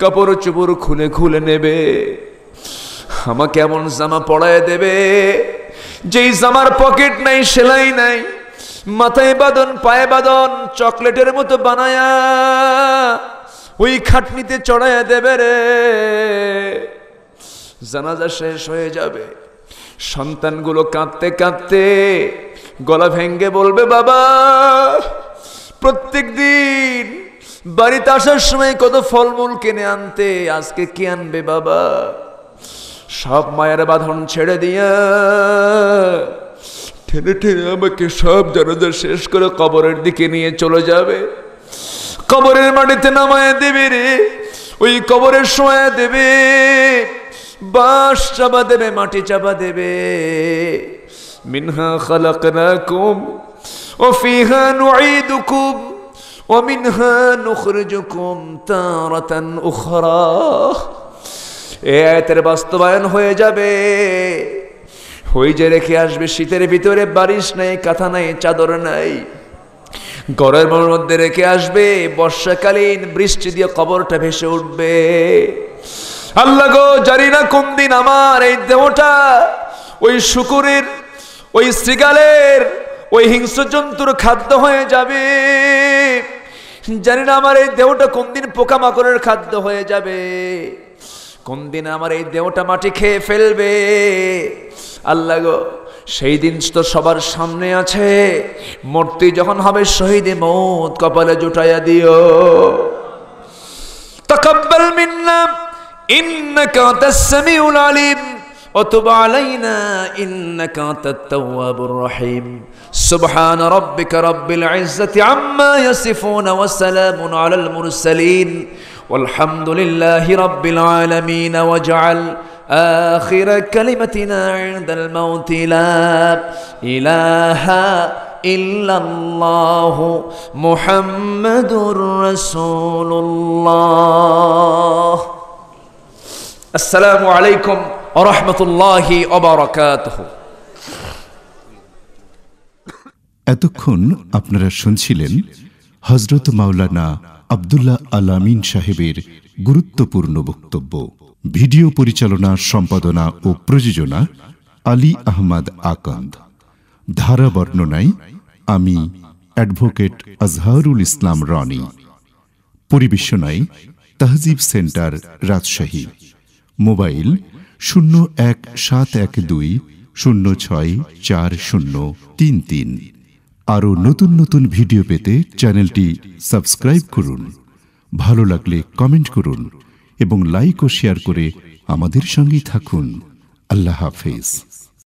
কাপড় চুপড় খুলে খুলে নেবে আমাকে এমন জামা পড়ায় দেবে যেই জামার পকেট নাই সেলাই নাই মাথায় বাদন পায়ে বাদন চকলেটের মতো বানায়া ওই খাটনিতে চড়াইয়া দেবে রে জানাজা শেষ হয়ে যাবে সন্তানগুলো কাঁদতে কাঁদতে গলা ভেঙ্গে বলবে বাবা প্রত্যেক দিন বাড়িতে আসার সময় কত ফলমূল কিনে আনতে আজকে কি আনবে বাবা সব মায়ের বাঁধন ছেড়ে দিয়া ঠেলে ঠেলে আমাকে সব জানাজা শেষ করে কবরের দিকে নিয়ে চলে যাবে কবরের মাটিতে নামায় দেবে রে ওই কবরের সময় দেবে বাঁশ চাপা দেবে মাটি চাপা দেবে মিনহা খালাকনাকুম ও ফিহা দুকুম ও মিনহা নুখরিজুকুম তারাতান উখরা এ বাস্তবায়ন হয়ে যাবে হই যে রেখে আসবে শীতের ভিতরে বারিশ নাই কাঁথা নাই চাদর নাই গড়ের মধ্যে রেখে আসবে বর্ষাকালীন বৃষ্টি দিয়ে কবরটা ভেসে উঠবে আল্লাহ গো জানি না কোন দিন আমার এই দেহটা ওই শুকুরের ওই শ্রীগালের ওই হিংস্র জন্তুর খাদ্য হয়ে যাবে জানি না আমার এই দেহটা কোন দিন পোকামাকড়ের খাদ্য হয়ে যাবে কোন দিন আমার এই দেহটা মাটি খেয়ে ফেলবে আল্লাহ গো সেই দিন তো সবার সামনে আছে মূর্তি যখন হবে শহীদে মত কপালে জুটাইয়া দিও তকব্বাল মিন্না إنك أنت السميع العليم وتب علينا إنك أنت التواب الرحيم سبحان ربك رب العزة عما يصفون وسلام على المرسلين والحمد لله رب العالمين واجعل آخر كلمتنا عند الموت لا إله إلا الله محمد رسول الله আসসালামু আলাইকুম আরহামতুল্লাহি অবরাকাত এতক্ষণ আপনারা শুনছিলেন হজরত মাওলানা আবদুল্লাহ আলামিন সাহেবের গুরুত্বপূর্ণ বক্তব্য ভিডিও পরিচালনা সম্পাদনা ও প্রযোজনা আলী আহমদ আকান্দ ধারা বর্ণনায় আমি অ্যাডভোকেট আজহারুল ইসলাম রনি পরিবেশনায় তাহজিব সেন্টার রাজশাহী মোবাইল শূন্য এক সাত এক দুই শূন্য ছয় চার শূন্য তিন তিন আরও নতুন নতুন ভিডিও পেতে চ্যানেলটি সাবস্ক্রাইব করুন ভালো লাগলে কমেন্ট করুন এবং লাইক ও শেয়ার করে আমাদের সঙ্গেই থাকুন আল্লাহ হাফেজ